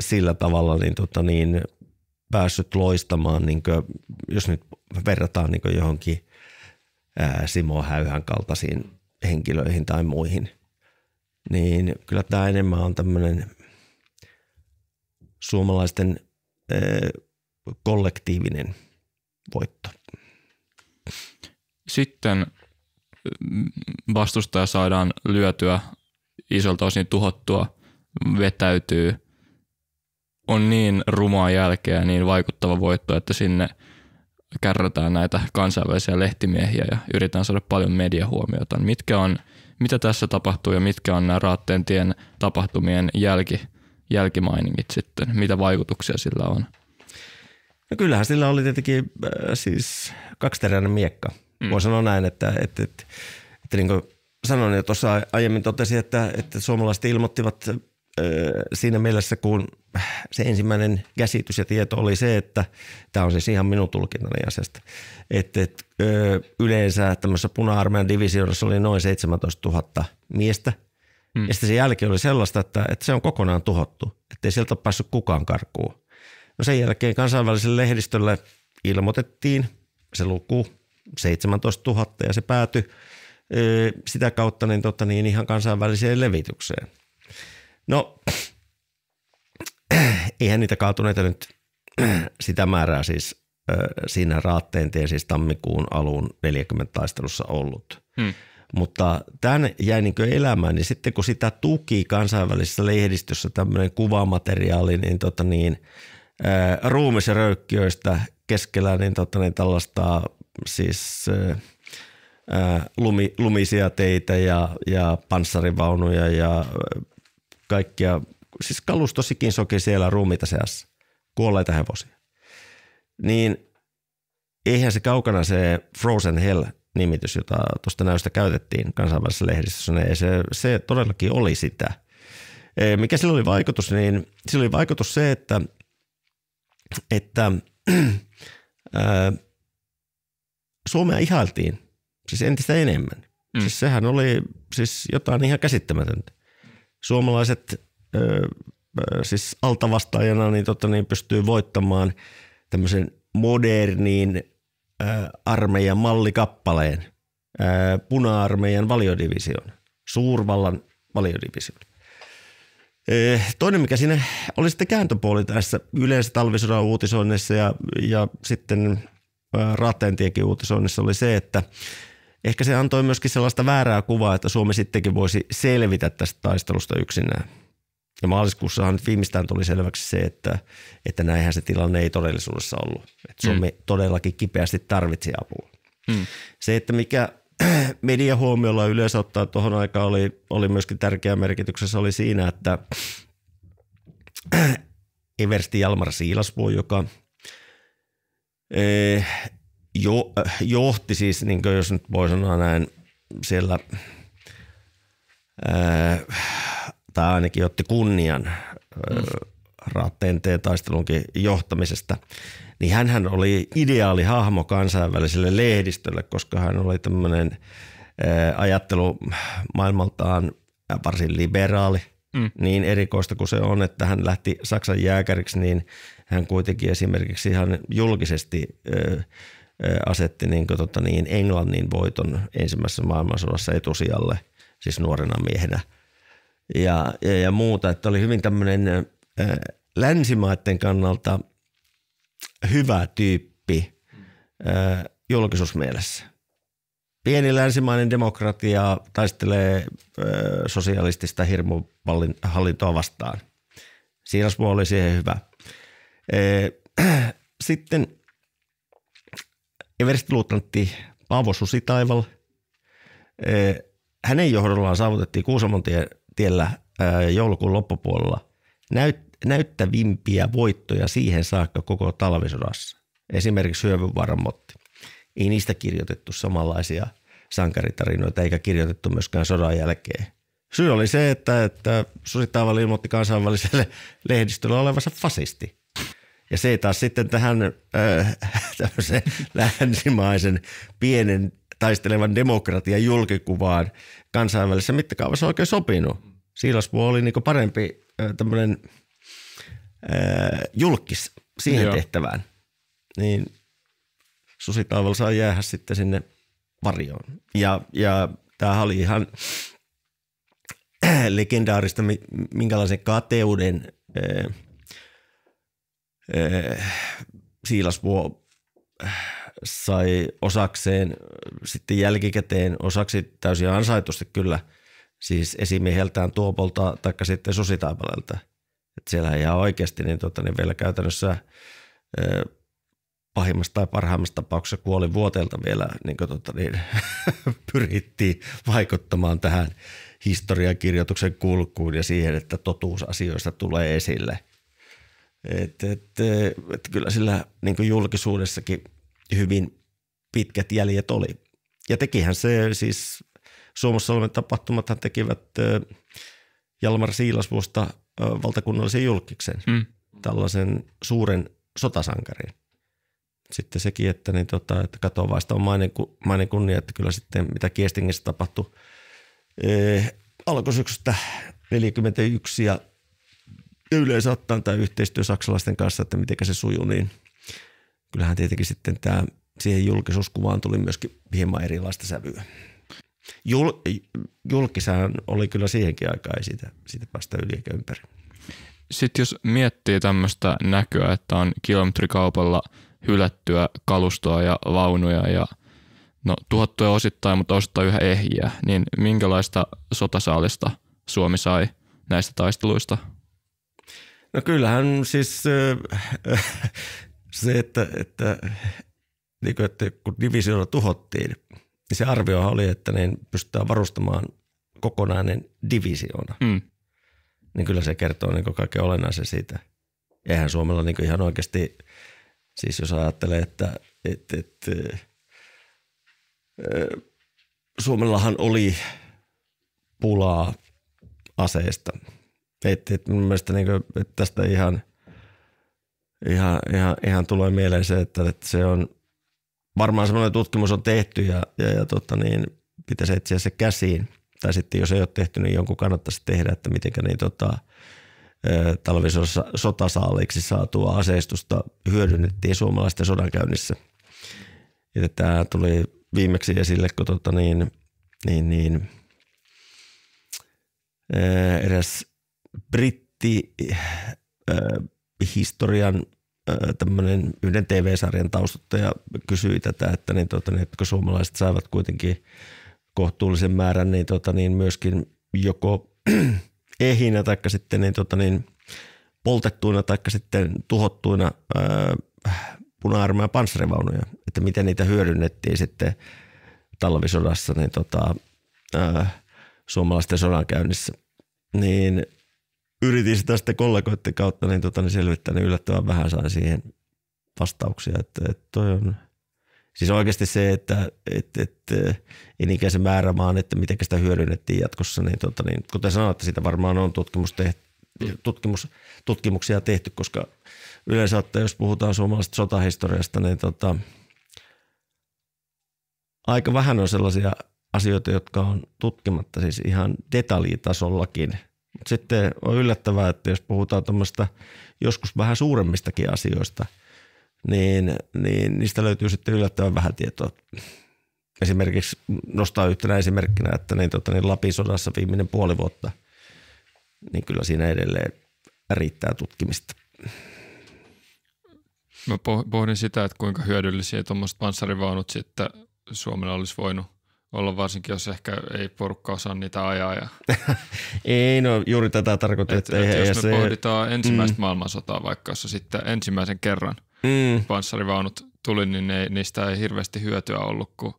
sillä tavalla niin, tota niin, päässyt loistamaan, niin kuin, jos nyt verrataan niin johonkin ää, Simo Häyhän kaltaisiin henkilöihin tai muihin, niin kyllä tämä enemmän on tämmöinen suomalaisten ää, kollektiivinen – voitto. Sitten mm, vastustaja saadaan lyötyä, isolta osin tuhottua, vetäytyy. On niin rumaa jälkeä niin vaikuttava voitto, että sinne kärrätään näitä kansainvälisiä lehtimiehiä ja yritetään saada paljon mediahuomiota. Mitkä on, mitä tässä tapahtuu ja mitkä on nämä Raattentien tapahtumien jälki, jälkimainingit sitten? Mitä vaikutuksia sillä on? No kyllähän sillä oli tietenkin äh, siis kaksiteräinen miekka. Mm. Voi sanoa näin, että, että, että, että niin kuin sanoin jo tuossa aiemmin totesin, että, että suomalaiset ilmoittivat äh, siinä mielessä, kun se ensimmäinen käsitys ja tieto oli se, että tämä on siis ihan minun tulkintani asiasta, että, että yleensä tämmöisessä puna-armeijan divisioonassa oli noin 17 000 miestä – Mm. Ja sitten se jälki oli sellaista, että, että se on kokonaan tuhottu, ettei sieltä ole päässyt kukaan karkuun. No sen jälkeen kansainväliselle lehdistölle ilmoitettiin se luku 17 000 ja se päätyi sitä kautta niin, tota, niin ihan kansainväliseen levitykseen. No, <clears throat> eihän niitä kaatuneita nyt <clears throat> sitä määrää siis siinä raatteenteen siis tammikuun alun 40 taistelussa ollut. Hmm. Mutta tämän jäi niin elämään, niin sitten kun sitä tuki kansainvälisessä lehdistössä tämmöinen kuvamateriaali, niin, tota niin Äh, ruumisröykkiöistä keskellä niin, tota, niin tällaista siis ää, äh, äh, lumi, lumisia teitä ja, ja panssarivaunuja ja kaikkia, siis kalustosikin soki siellä ruumiita seassa, kuolleita hevosia. Niin eihän se kaukana se Frozen Hell nimitys, jota tuosta näystä käytettiin kansainvälisessä lehdistössä, niin se, se todellakin oli sitä. Mikä sillä oli vaikutus, niin sillä oli vaikutus se, että – että <clears throat> Suomea ihailtiin siis entistä enemmän. Mm. Siis sehän oli siis jotain ihan käsittämätöntä. Suomalaiset siis altavastaajana niin, totta, niin pystyy voittamaan tämmöisen moderniin ö, armeijan mallikappaleen, ö, puna-armeijan valiodivision, suurvallan valiodivision. Eh, toinen, mikä siinä oli sitten kääntöpuoli tässä yleensä talvisodan uutisoinnissa ja, ja sitten Raatteentiekin uutisoinnissa oli se, että ehkä se antoi myöskin sellaista väärää kuvaa, että Suomi sittenkin voisi selvitä tästä taistelusta yksinään. Ja maaliskuussahan nyt viimeistään tuli selväksi se, että, että näinhän se tilanne ei todellisuudessa ollut. Että mm. Suomi mm. todellakin kipeästi tarvitsi apua. Mm. Se, että mikä <clears throat> media huomiolla yleensä ottaa tuohon aikaan oli, oli myöskin tärkeä merkityksessä oli siinä, että <clears throat> Eversti Jalmar Siilasvuo, joka eh, jo, äh, johti siis, niin kuin jos nyt voi sanoa näin, siellä ää, äh, tai ainakin otti kunnian äh, mm. raatteen taistelunkin johtamisesta – niin hän oli ideaali hahmo kansainväliselle lehdistölle, koska hän oli tämmöinen eh, ajattelu maailmaltaan varsin liberaali, mm. niin erikoista kuin se on, että hän lähti Saksan jääkäriksi, niin hän kuitenkin esimerkiksi ihan julkisesti eh, eh, asetti niin kuin, tota niin, Englannin voiton ensimmäisessä maailmansodassa etusijalle, siis nuorena miehenä ja, ja, ja muuta. Että oli hyvin tämmöinen länsimaiden kannalta – hyvä tyyppi julkisuusmielessä. Pieni länsimainen demokratia taistelee sosialistista hirmuhallintoa vastaan. Siirasmo oli siihen hyvä. E, <clears throat> sitten everstiluutnantti Paavo Susitaival. E, hänen johdollaan saavutettiin Kuusamontien tiellä joulukuun loppupuolella näyttö näyttävimpiä voittoja siihen saakka koko talvisodassa. Esimerkiksi hyövynvarmotti. Ei niistä kirjoitettu samanlaisia sankaritarinoita eikä kirjoitettu myöskään sodan jälkeen. Syy oli se, että, että Susi Taavali ilmoitti kansainväliselle lehdistölle olevansa fasisti. Ja se taas sitten tähän <laughs> öö, länsimaisen pienen taistelevan demokratian julkikuvaan kansainvälisessä mittakaavassa oikein sopinut. Siilasvuo oli niin parempi äh, tämmöinen julkis siihen Joo. tehtävään, niin susitaival saa jäädä sitten sinne varjoon. Ja, ja tää oli ihan <clears throat> legendaarista, minkälaisen kateuden äh, äh, Siilasvuo sai osakseen sitten jälkikäteen osaksi täysin ansaitusti kyllä siis esimieheltään Tuopolta tai sitten Susitaipaleelta – että siellä ihan oikeasti niin, tota, niin vielä käytännössä pahimmassa tai parhaimmassa tapauksessa kuoli vuoteelta vielä niin, tota, niin, <laughs> pyrittiin vaikuttamaan tähän historiakirjoituksen kulkuun ja siihen, että totuus asioista tulee esille. Et, et, et kyllä sillä niin julkisuudessakin hyvin pitkät jäljet oli. Ja tekihän se siis Suomessa olemme tapahtumathan tekivät Jalmar Siilasvuosta valtakunnallisen julkiksen, mm. tällaisen suuren sotasankarin. Sitten sekin, että, niin tota, että katoavaista on mainin, mainin kunnia, että kyllä sitten mitä Kiestingissä tapahtui ee, alkusyksystä 41 ja yleensä ottaen tämä yhteistyö saksalaisten kanssa, että miten se sujuu, niin kyllähän tietenkin sitten tämä siihen julkisuuskuvaan tuli myöskin hieman erilaista sävyä. Jul, julkisahan oli kyllä siihenkin aikaan, ei siitä, siitä päästä yli eikä ympäri. Sitten jos miettii tämmöistä näkyä, että on kilometrikaupalla hylättyä kalustoa ja vaunuja ja no, tuhottuja osittain, mutta osittain yhä ehjiä, niin minkälaista sotasaalista Suomi sai näistä taisteluista? No kyllähän siis äh, <laughs> se, että, että, niin kuin, että kun divisioona tuhottiin – niin se arviohan oli, että niin pystytään varustamaan kokonainen divisioona. Mm. Niin kyllä se kertoo niin kaiken olennaisen siitä. Eihän Suomella niin ihan oikeasti, siis jos ajattelee, että et, et, e, Suomellahan oli pulaa aseista. Et, et mun mielestä niin kuin, että tästä ihan, ihan, ihan, ihan tulee mieleen se, että, että se on – varmaan semmoinen tutkimus on tehty ja, ja, ja tota niin, pitäisi etsiä se käsiin. Tai sitten jos ei ole tehty, niin jonkun kannattaisi tehdä, että miten niin tota, sotasaaliksi saatua aseistusta hyödynnettiin suomalaisten sodankäynnissä. Ja tämä tuli viimeksi esille, kun tota niin, niin, niin, eräs britti historian tämmöinen yhden TV-sarjan taustuttaja kysyi tätä, että niin, tota, niin, että kun suomalaiset saivat kuitenkin kohtuullisen määrän, niin, tota, niin myöskin joko <clears throat> ehinä tai sitten niin, tota, niin, poltettuina tai sitten tuhottuina puna-armeijan panssarivaunuja, että miten niitä hyödynnettiin sitten talvisodassa niin, tota, ää, suomalaisten käynnissä Niin yritin sitä sitten kollegoiden kautta niin, tota, niin selvittää, niin yllättävän vähän sain siihen vastauksia. Että, että toi on, siis oikeasti se, että et, et, enikä se määrä, vaan että miten sitä hyödynnettiin jatkossa, niin, tota, niin kuten sanoit, että sitä varmaan on tutkimus tehty, tutkimus, tutkimuksia tehty, koska yleensä, että jos puhutaan suomalaisesta sotahistoriasta, niin tota, aika vähän on sellaisia asioita, jotka on tutkimatta siis ihan detaljitasollakin – sitten on yllättävää, että jos puhutaan tuommoista joskus vähän suuremmistakin asioista, niin, niin niistä löytyy sitten yllättävän vähän tietoa. Esimerkiksi nostaa yhtenä esimerkkinä, että niin, tota, niin Lapin sodassa viimeinen puoli vuotta, niin kyllä siinä edelleen riittää tutkimista. Mä pohdin sitä, että kuinka hyödyllisiä tuommoiset panssarivaunut sitten Suomella olisi voinut olla varsinkin, jos ehkä ei porukka osaa niitä ajaa. Ja... <laughs> ei, no juuri tätä tarkoittaa, Et, et, et jos me se... pohditaan mm. ensimmäistä mm. maailmansotaa vaikka, jos sitten ensimmäisen kerran mm. panssarivaunut tuli, niin ne, niistä ei hirveästi hyötyä ollut, kun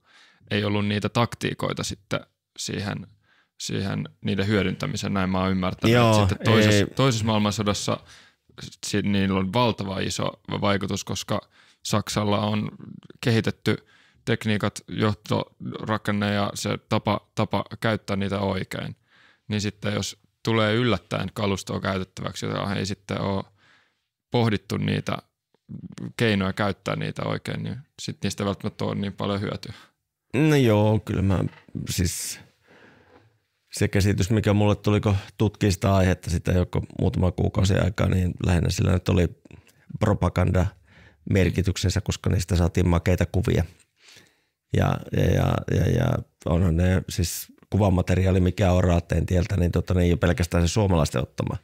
ei ollut niitä taktiikoita sitten siihen, siihen niiden hyödyntämiseen, näin mä oon ymmärtänyt. Joo, sitten toisessa, ei. toisessa maailmansodassa niillä on valtava iso vaikutus, koska Saksalla on kehitetty – tekniikat, johtorakenne ja se tapa, tapa käyttää niitä oikein, niin sitten jos tulee yllättäen kalustoa käytettäväksi, jota ei sitten ole pohdittu niitä keinoja käyttää niitä oikein, niin sitten niistä välttämättä on niin paljon hyötyä. No joo, kyllä mä siis se käsitys, mikä mulle tuli, kun tutkii sitä aihetta sitä joko muutama kuukausi aikaa, niin lähinnä sillä nyt oli propaganda merkityksensä, koska niistä saatiin makeita kuvia – ja, ja, ja, ja, ja onhan ne siis kuvamateriaali, mikä on raatteen tieltä, niin tota, ne ei ole pelkästään se suomalaisten ottama.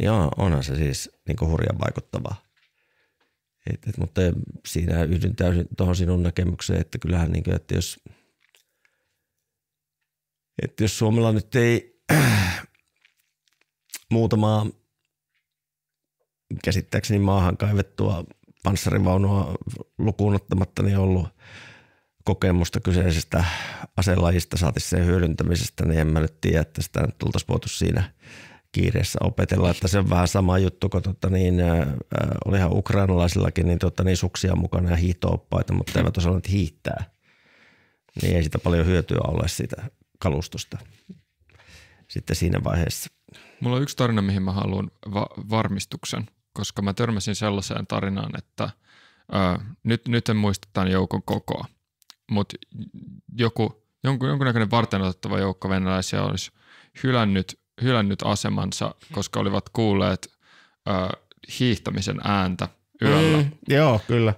Niin on, onhan se siis niin kuin hurjan vaikuttavaa. Et, et, mutta siinä yhdyn täysin tuohon sinun näkemykseen, että kyllähän niin kuin, että jos, että jos Suomella nyt ei äh, <clears throat> muutamaa käsittääkseni maahan kaivettua panssarivaunua lukuun ottamatta, niin ollut kokemusta kyseisestä aselajista saati sen hyödyntämisestä, niin en mä nyt tiedä, että sitä nyt oltaisiin voitu siinä kiireessä opetella. Että se on vähän sama juttu, kun tota niin, äh, äh olihan ukrainalaisillakin niin, tota niin, suksia mukana ja hiihtooppaita, mutta eivät osanneet hiittää. Niin ei sitä paljon hyötyä ole siitä kalustosta sitten siinä vaiheessa. Mulla on yksi tarina, mihin mä haluan va- varmistuksen, koska mä törmäsin sellaiseen tarinaan, että – Öö, nyt, nyt en muista tämän joukon kokoa, mutta joku, jonkun, jonkunnäköinen varten otettava joukko venäläisiä olisi hylännyt, hylännyt asemansa, koska olivat kuulleet ö, hiihtämisen ääntä yöllä. Mm, joo, kyllä.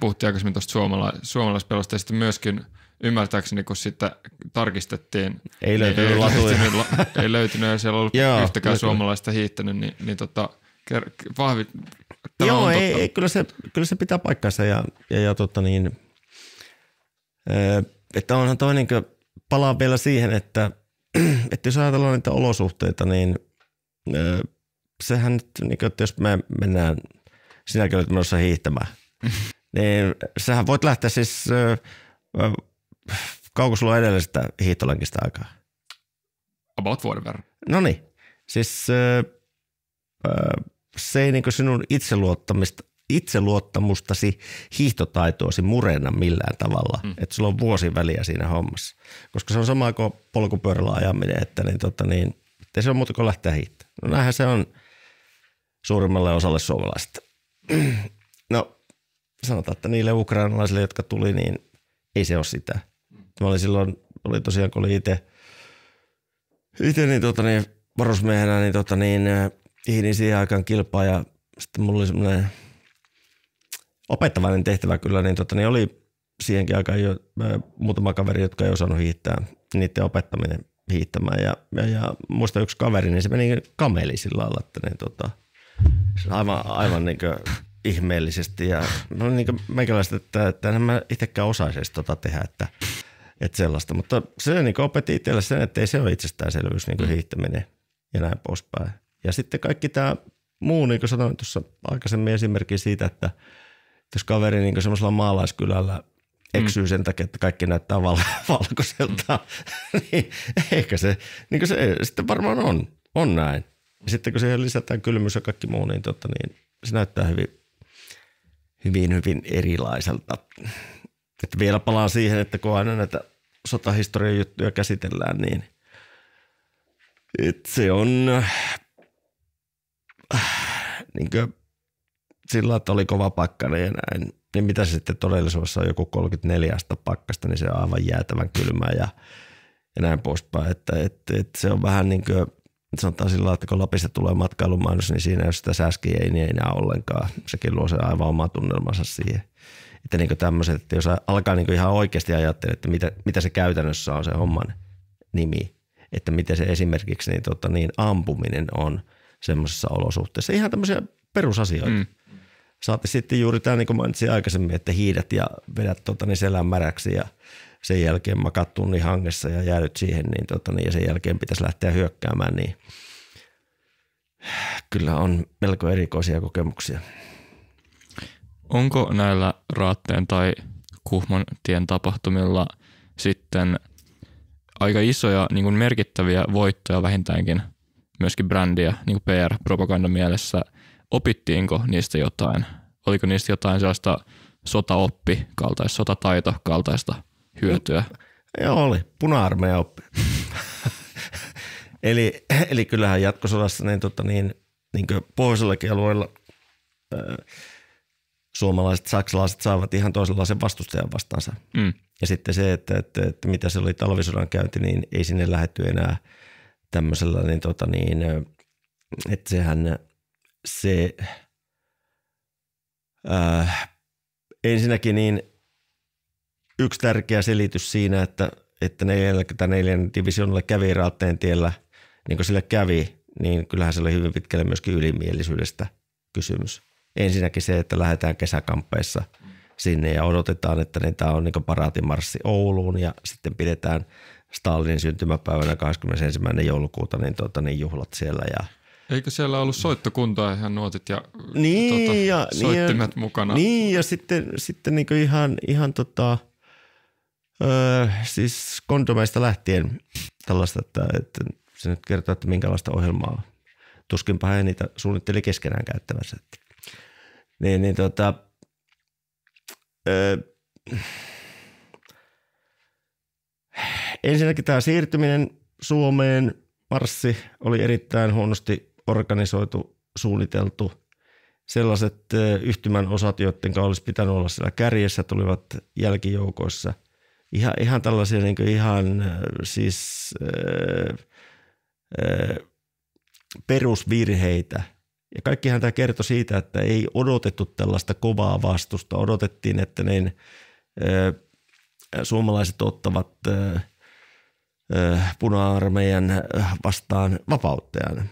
Puhuttiin aikaisemmin tuosta suomala- suomalaispelosta ja sitten myöskin ymmärtääkseni, kun sitä tarkistettiin. Ei niin löytynyt niin, latuja. Ei löytynyt, ei löytynyt ja siellä ollut joo, yhtäkään kyllä. suomalaista hiihtänyt, niin, niin tota, ker- vahvi, Joo, ei, ei, kyllä, se, kyllä se pitää paikkansa ja, ja, ja tota niin, Öö, että onhan toi niin palaa vielä siihen, että, <clears throat> että jos ajatellaan niitä olosuhteita, niin öö, sehän nyt, niin kuin, että jos me mennään, sinäkin olet menossa hiihtämään, <laughs> niin sähän voit lähteä siis, öö, kaukosulla edellisestä hiihtolenkistä aikaa? About vuoden verran. No niin, siis se ei niin sinun itseluottamista itseluottamustasi, hiihtotaitoasi murena millään tavalla. Mm. Että sulla on vuosi väliä siinä hommassa. Koska se on sama kuin polkupyörällä ajaminen, että niin, tota, niin, ei se on muuta kuin lähteä hiihtämään. No näinhän se on suurimmalle osalle suomalaista. <clears throat> No sanotaan, että niille ukrainalaisille, jotka tuli, niin ei se ole sitä. Mä olin silloin, oli tosiaan kun oli itse, itse niin, tota, niin, varusmiehenä, niin, tota, niin, hiihdin äh, siihen aikaan kilpaa ja sitten mulla oli semmoinen – opettavainen tehtävä kyllä, niin, tota, niin oli siihenkin aika jo muutama kaveri, jotka ei osannut hiittää, niiden opettaminen hiittämään. Ja, ja, ja muista yksi kaveri, niin se meni kameli sillä lailla, että niin, tota, aivan, aivan niin kuin ihmeellisesti. Ja no niin kuin että, että en mä itsekään osaisi edes tota tehdä, että, että sellaista. Mutta se niin opetti itselle sen, että ei se ole itsestäänselvyys niin kuin mm. hiihtäminen ja näin poispäin. Ja sitten kaikki tämä muu, niin kuin sanoin tuossa aikaisemmin esimerkki siitä, että – jos kaveri niin semmoisella maalaiskylällä eksyy mm. sen takia, että kaikki näyttää val- <laughs> valkoiselta, mm. <laughs> niin ehkä se, niin se sitten varmaan on, on näin. Ja sitten kun siihen lisätään kylmyys ja kaikki muu, niin, totta, niin se näyttää hyvin, hyvin, hyvin erilaiselta. Et vielä palaan siihen, että kun aina näitä sotahistorian juttuja käsitellään, niin se on äh, niin kuin sillä, että oli kova pakkane ja näin, niin mitä sitten todellisuudessa on joku 34 pakkasta, niin se on aivan jäätävän kylmää ja, ja näin poispäin. Että, että että se on vähän niin kuin, sanotaan sillä että kun Lapista tulee matkailumainos, niin siinä jos sitä säskiä ei, niin ei enää ollenkaan. Sekin luo se aivan oma tunnelmansa siihen. Että niin tämmöiset, että jos alkaa niin ihan oikeasti ajattelemaan, että mitä, mitä se käytännössä on se homman nimi, että miten se esimerkiksi niin, tota, niin ampuminen on – semmoisessa olosuhteissa. Ihan tämmöisiä perusasioita. Mm. Saati sitten juuri tämä, niin kuin mainitsin aikaisemmin, että hiidät ja vedät tota, niin selän märäksi ja sen jälkeen makaat tunnin hangessa ja jäädyt siihen, niin, tota, niin, ja sen jälkeen pitäisi lähteä hyökkäämään, niin kyllä on melko erikoisia kokemuksia. Onko näillä raatteen tai Kuhman tien tapahtumilla sitten aika isoja niin kuin merkittäviä voittoja vähintäänkin myöskin brändiä niin PR-propagandan mielessä – opittiinko niistä jotain? Oliko niistä jotain sellaista sotaoppi kaltaista, sotataito kaltaista hyötyä? Joo, oli. puna oppi. eli, eli kyllähän jatkosodassa niin, tota, niin, niin pohjoisellakin alueella äh, suomalaiset, saksalaiset saavat ihan toisenlaisen vastustajan vastaansa. Mm. Ja sitten se, että, että, että mitä se oli talvisodan käynti, niin ei sinne lähetty enää tämmöisellä, niin, tota, niin äh, että sehän se äh, ensinnäkin niin yksi tärkeä selitys siinä, että, että 44 neljän kävi Raatteen tiellä, niin kuin sille kävi, niin kyllähän se oli hyvin pitkälle myöskin ylimielisyydestä kysymys. Ensinnäkin se, että lähdetään kesäkampeissa sinne ja odotetaan, että niin tämä on niin paraatimarssi Ouluun ja sitten pidetään Stalinin syntymäpäivänä 21. joulukuuta niin, tuota, niin juhlat siellä ja – Eikö siellä ollut soittokuntaa ihan nuotit ja, niin, tota, ja niin, soittimet niin, mukana? Niin ja sitten, sitten niin ihan, ihan tota, ö, siis kondomeista lähtien tällaista, että, että se nyt kertoo, että minkälaista ohjelmaa. Tuskinpa he niitä suunnitteli keskenään käyttävänsä. Niin, niin tota, ö, ensinnäkin tämä siirtyminen Suomeen, marssi oli erittäin huonosti organisoitu, suunniteltu. Sellaiset yhtymän osat, joiden olisi pitänyt olla siellä kärjessä, tulivat jälkijoukoissa. Ihan, ihan tällaisia niin ihan siis äh, äh, perusvirheitä. Ja kaikkihan tämä kertoi siitä, että ei odotettu tällaista kovaa vastusta. Odotettiin, että niin, äh, suomalaiset ottavat puna-armeijan vastaan vapauttajan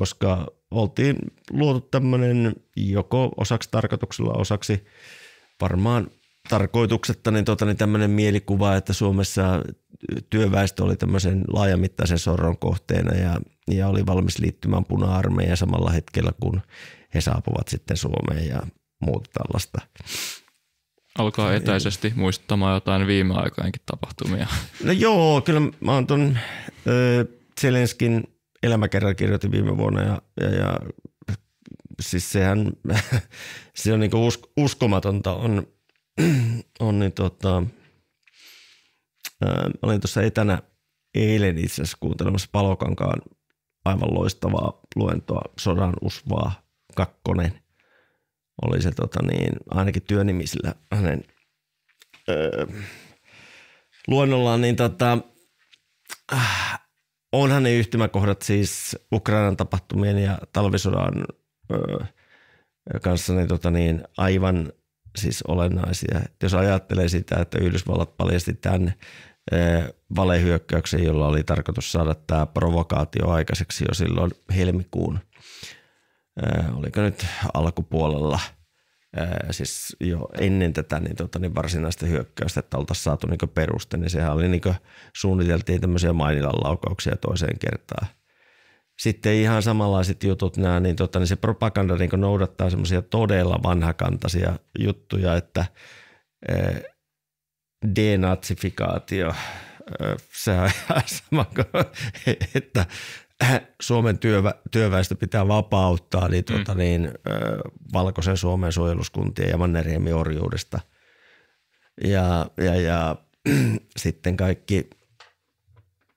koska oltiin luotu tämmöinen joko osaksi tarkoituksella, osaksi varmaan tarkoituksetta niin, tota, niin tämmöinen mielikuva, että Suomessa työväestö oli tämmöisen laajamittaisen sorron kohteena ja, ja oli valmis liittymään puna samalla hetkellä, kun he saapuvat sitten Suomeen ja muuta tällaista. Alkaa etäisesti muistuttamaan jotain viime aikoinkin tapahtumia. No joo, kyllä mä oon ton ö, Zelenskin elämäkerran kirjoitin viime vuonna ja, ja, ja siis sehän <laughs> se on niinku usk- uskomatonta. On, <clears throat> on niin tota, ää, olin tuossa etänä eilen itse asiassa kuuntelemassa Palokankaan aivan loistavaa luentoa Sodan usvaa kakkonen. Oli se tota niin, ainakin työnimisillä hänen öö, luonnollaan, niin tota, äh, onhan ne yhtymäkohdat siis Ukrainan tapahtumien ja talvisodan öö, kanssa niin tota niin, aivan siis olennaisia. Et jos ajattelee sitä, että Yhdysvallat paljasti tämän öö, valehyökkäyksen, jolla oli tarkoitus saada tämä provokaatio aikaiseksi jo silloin helmikuun, öö, oliko nyt alkupuolella – siis jo ennen tätä niin tota, niin varsinaista hyökkäystä, että oltaisiin saatu niin peruste, niin sehän oli niin suunniteltiin tämmöisiä Mainilan laukauksia toiseen kertaan. Sitten ihan samanlaiset jutut nämä, niin, tota, niin se propaganda niin noudattaa semmoisia todella vanhakantaisia juttuja, että eh, denatsifikaatio, sehän on ihan sama kuin, että <clears throat> Suomen työvä, työväestö pitää vapauttaa niin, tuota, mm. Tota niin ö, Valkoisen Suomen suojeluskuntien ja Mannerheimin orjuudesta. Ja, ja, ja <clears throat> sitten kaikki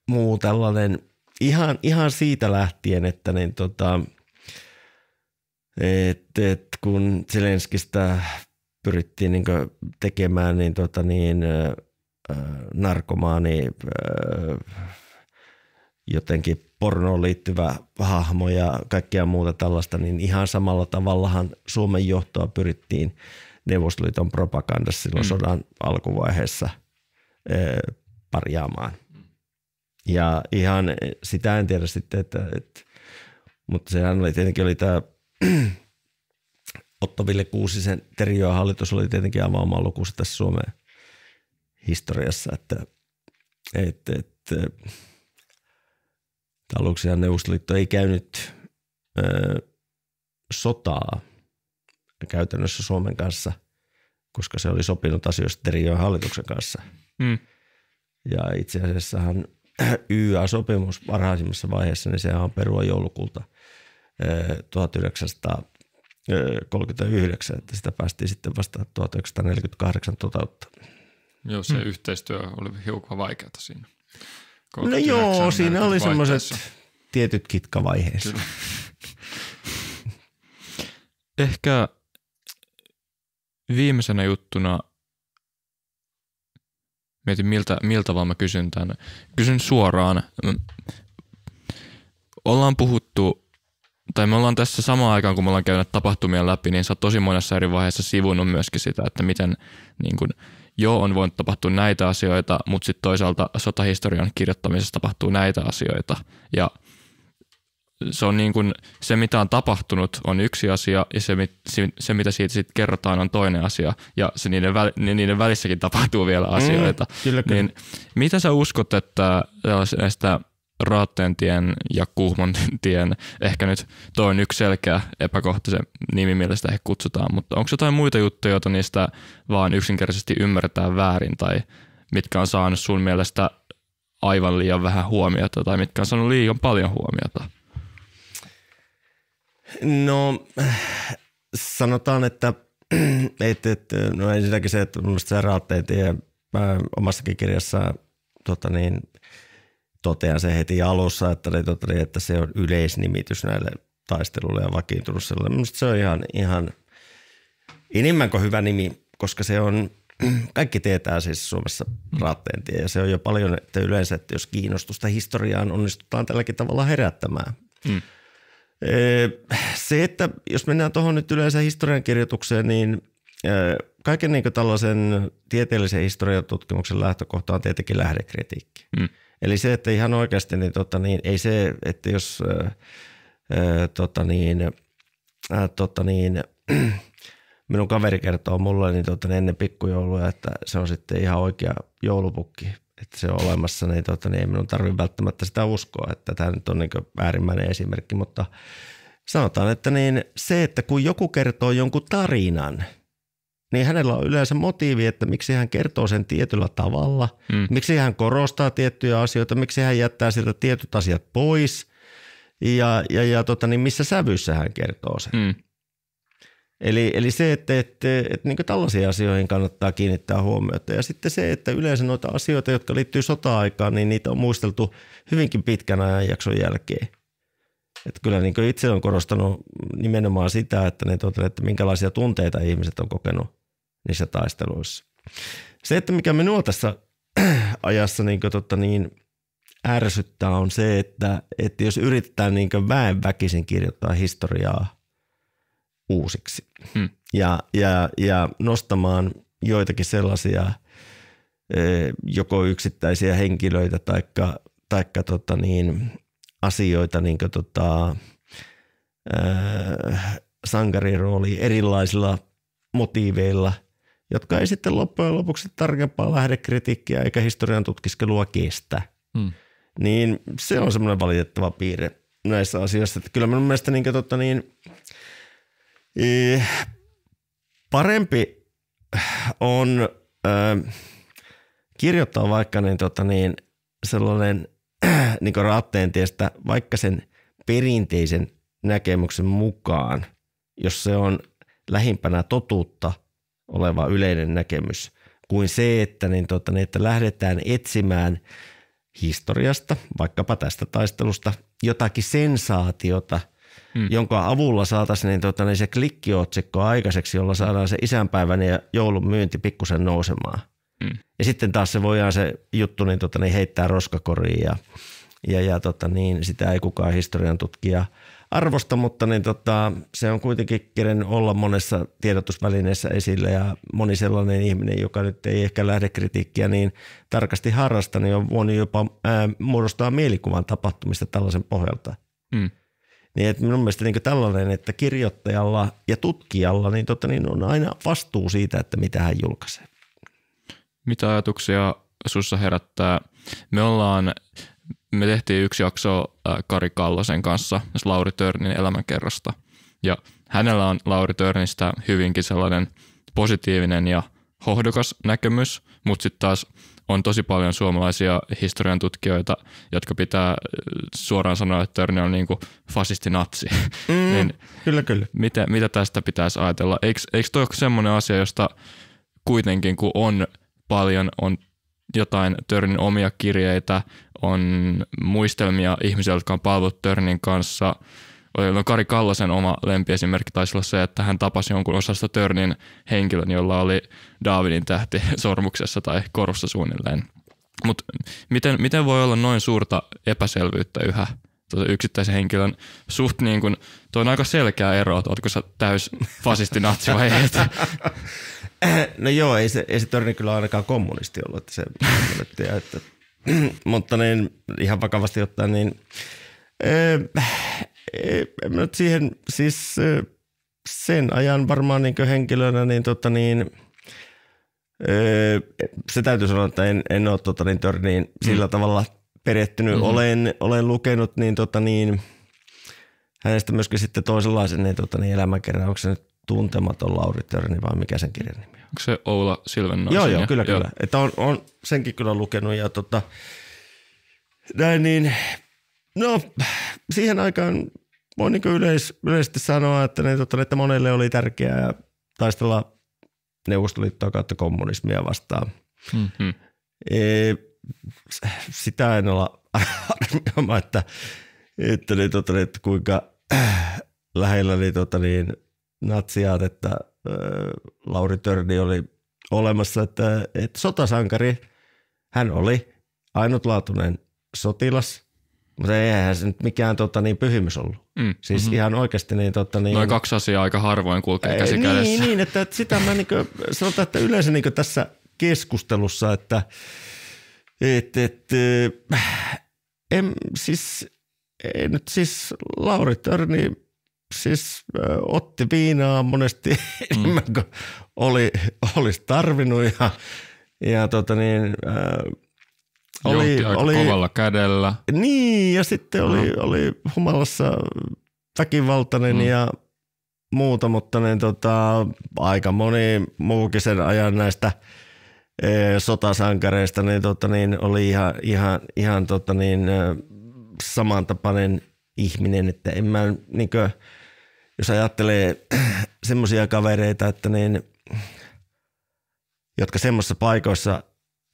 muu tällainen ihan, ihan siitä lähtien, että niin, tota, et, et, kun Zelenskistä pyrittiin niin tekemään niin, tota, niin, ö, narkomaani ö, jotenkin pornoon liittyvä hahmo ja kaikkea muuta tällaista, niin ihan samalla tavallahan Suomen johtoa pyrittiin Neuvostoliiton propagandassa silloin mm. sodan alkuvaiheessa ö, parjaamaan. Ja ihan sitä en tiedä sitten, että, että mutta sehän oli tietenkin oli tämä <clears throat> Otto Ville Kuusisen Terijoen hallitus oli tietenkin oma lukussa tässä Suomen historiassa, että, että, että Talouksihan Neuvostoliitto ei käynyt ö, sotaa käytännössä Suomen kanssa, koska se oli sopinut asioista Terijoen hallituksen kanssa. Mm. Ja itse asiassahan <clears throat> YA-sopimus varhaisimmassa vaiheessa, niin sehän on perua joulukuulta 1939, että sitä päästiin sitten vasta 1948 toteuttaa. Joo, se mm. yhteistyö oli hiukan vaikeaa siinä. No joo, siinä oli semmoiset tietyt kitkavaiheet. Ehkä viimeisenä juttuna mietin miltä, miltä vaan mä kysyn tämän. Kysyn suoraan. Ollaan puhuttu, tai me ollaan tässä samaan aikaan, kun me ollaan käynyt tapahtumia läpi, niin sä oot tosi monessa eri vaiheessa sivunut myöskin sitä, että miten niin kun, joo, on voinut tapahtua näitä asioita, mutta sitten toisaalta sotahistorian kirjoittamisessa tapahtuu näitä asioita. Ja se on niin kuin, se mitä on tapahtunut on yksi asia ja se, se mitä siitä sitten kerrotaan on toinen asia ja se niiden, väl, niiden välissäkin tapahtuu vielä mm, asioita. Mm, kyllä, kyllä. Niin, mitä sä uskot, että näistä Raattentien ja Kuhmontien, ehkä nyt on yksi selkeä epäkohta se nimi, millä sitä kutsutaan, mutta onko jotain muita juttuja, joita niistä vaan yksinkertaisesti ymmärretään väärin tai mitkä on saanut sun mielestä aivan liian vähän huomiota tai mitkä on saanut liian paljon huomiota? No sanotaan, että, <clears throat> et, että no ensinnäkin se, että mun se raatteet ja äh, omassa kirjassa tota niin, totean se heti alussa, että, tota niin, että se on yleisnimitys näille taistelulle ja vakiintunut sellainen. Minusta se on ihan, ihan enemmän kuin hyvä nimi, koska se on, <clears throat> kaikki tietää siis Suomessa raatteen ja se on jo paljon, että yleensä, että jos kiinnostusta historiaan onnistutaan tälläkin tavalla herättämään. Mm. Se, että jos mennään tuohon nyt yleensä historiankirjoitukseen, niin e, kaiken niin tällaisen tieteellisen historian tutkimuksen lähtökohta on tietenkin lähdekritiikki. Mm. Eli se, että ihan oikeasti, niin, tota, niin ei se, että jos ää, tota, niin, ää, tota, niin, <clears throat> minun kaveri kertoo mulle niin tota, niin ennen pikkujoulua, että se on sitten ihan oikea joulupukki, että se on olemassa, niin, tota, niin ei minun tarvitse välttämättä sitä uskoa, että tämä nyt on niin äärimmäinen esimerkki, mutta sanotaan, että niin se, että kun joku kertoo jonkun tarinan – niin hänellä on yleensä motiivi, että miksi hän kertoo sen tietyllä tavalla, mm. miksi hän korostaa tiettyjä asioita, miksi hän jättää sieltä tietyt asiat pois ja, ja, ja tota, niin missä sävyssä hän kertoo sen. Mm. Eli, eli se, että, että, että, että niin tällaisiin asioihin kannattaa kiinnittää huomiota. Ja sitten se, että yleensä noita asioita, jotka liittyy sota-aikaan, niin niitä on muisteltu hyvinkin pitkän jakson jälkeen. Että kyllä niin itse on korostanut nimenomaan sitä, että, ne tota, että minkälaisia tunteita ihmiset on kokenut niissä taisteluissa. Se, että mikä minua tässä <clears throat> ajassa niin totta, niin ärsyttää on se, että, että jos yritetään niin väen väkisin kirjoittaa historiaa uusiksi hmm. ja, ja, ja nostamaan joitakin sellaisia e, joko yksittäisiä henkilöitä tai taikka tota niin, asioita niin kuin tota, äh, e, sankarin rooliin erilaisilla motiiveilla jotka ei sitten loppujen lopuksi tarkempaa lähdekritiikkiä eikä historian tutkiskelua kestä. Hmm. Niin se on semmoinen valitettava piirre näissä asioissa. Että kyllä minun mielestä niin, totta, niin, e, parempi äh, on äh, kirjoittaa vaikka niin, tota, niin, sellainen niin tiestä vaikka sen perinteisen näkemyksen mukaan, jos se on lähimpänä totuutta – oleva yleinen näkemys kuin se, että, niin, tota, niin, että lähdetään etsimään historiasta, vaikkapa tästä taistelusta, jotakin sensaatiota, hmm. jonka avulla saataisiin niin, tota, niin se klikkiotsikko aikaiseksi, jolla saadaan se isänpäivän ja joulun myynti pikkusen nousemaan. Hmm. Ja sitten taas se voidaan se juttu niin, tota, niin heittää roskakoriin ja, ja, ja tota, niin, sitä ei kukaan historian tutkija – arvosta, mutta niin tota, se on kuitenkin kerennyt olla monessa tiedotusvälineessä esillä ja moni sellainen ihminen, joka nyt ei ehkä lähde kritiikkiä niin tarkasti harrasta, niin on voinut jopa ää, muodostaa mielikuvan tapahtumista tällaisen pohjalta. Mm. Niin, että minun mielestä niin tällainen, että kirjoittajalla ja tutkijalla niin totta, niin on aina vastuu siitä, että mitä hän julkaisee. Mitä ajatuksia sussa herättää? Me ollaan me tehtiin yksi jakso äh, Kari Kallosen kanssa Lauri Törnin elämänkerrasta. Ja hänellä on Lauri Törnistä hyvinkin sellainen positiivinen ja hohdokas näkemys, mutta sitten taas on tosi paljon suomalaisia historian tutkijoita, jotka pitää äh, suoraan sanoa, että Törni on niin fasisti fasistinatsi. Mm, <laughs> niin kyllä, kyllä. Mitä, mitä tästä pitäisi ajatella? Eikö, eikö toi ole semmoinen asia, josta kuitenkin kun on paljon on jotain Törnin omia kirjeitä, on muistelmia ihmisiä, jotka on palvellut Törnin kanssa. No Kari Kallasen oma lempiesimerkki taisi olla se, että hän tapasi jonkun osasta Törnin henkilön, jolla oli Daavidin tähti <laughs> sormuksessa tai korussa suunnilleen. Mutta miten, miten voi olla noin suurta epäselvyyttä yhä tuota yksittäisen henkilön suht niin kuin, tuo on aika selkeä ero, että oletko sä täys fasisti vai <laughs> <clears throat> No joo, ei se, ei se Törni kyllä ainakaan kommunisti ollut, että se että, että, <clears throat> mutta niin, ihan vakavasti ottaen, niin äh, en nyt siihen, siis äh, sen ajan varmaan niin henkilönä, niin tota niin, äh, se täytyy sanoa, että en, en ole tota niin, Törniin mm. sillä mm. tavalla perehtynyt, mm-hmm. olen, olen lukenut, niin tota niin, hänestä myöskin sitten toisenlaisen niin, tota, niin elämänkerran, onko se nyt Tuntematon Lauri Törni vai mikä sen kirjan nimi on? Onko se Oula Silvennoisen. Joo, joo, kyllä, kyllä. Joo. Että on, on, senkin kyllä lukenut ja tota, näin niin, no siihen aikaan voi niin yleis, yleisesti sanoa, että, ne, tota, että monelle oli tärkeää taistella Neuvostoliittoa kautta kommunismia vastaan. Mm-hmm. E, sitä en olla arvioimaan, että, että, niin, tota, että kuinka lähellä niin, tota, niin, natsiaat, että äh, Lauri Törni oli olemassa, että, että sotasankari, hän oli ainutlaatuinen sotilas, mutta eihän se nyt mikään tota, niin, pyhimys ollut. Mm. Siis mm-hmm. ihan oikeasti niin... Tota, niin Noin kaksi asiaa aika harvoin kulkee käsi niin, kädessä. Niin, että, että sitä mä niin kuin, sanotaan, että yleensä niin kuin tässä keskustelussa, että et, et, äh, en, siis, ei nyt siis Lauri Törni siis otti viinaa monesti <laughs> enemmän mm. kuin oli, olisi tarvinnut ja, ja tota niin, äh, oli, aika oli, kovalla kädellä. Niin, ja sitten oli, no. oli humalassa väkivaltainen mm. ja muuta, mutta niin, tota, aika moni muukin sen ajan näistä e, sotasankareista niin, tota, niin, oli ihan, ihan, ihan tota, niin, samantapainen ihminen, että en mä kuin, jos ajattelee <clears throat> semmoisia kavereita, että niin, jotka semmoisissa paikoissa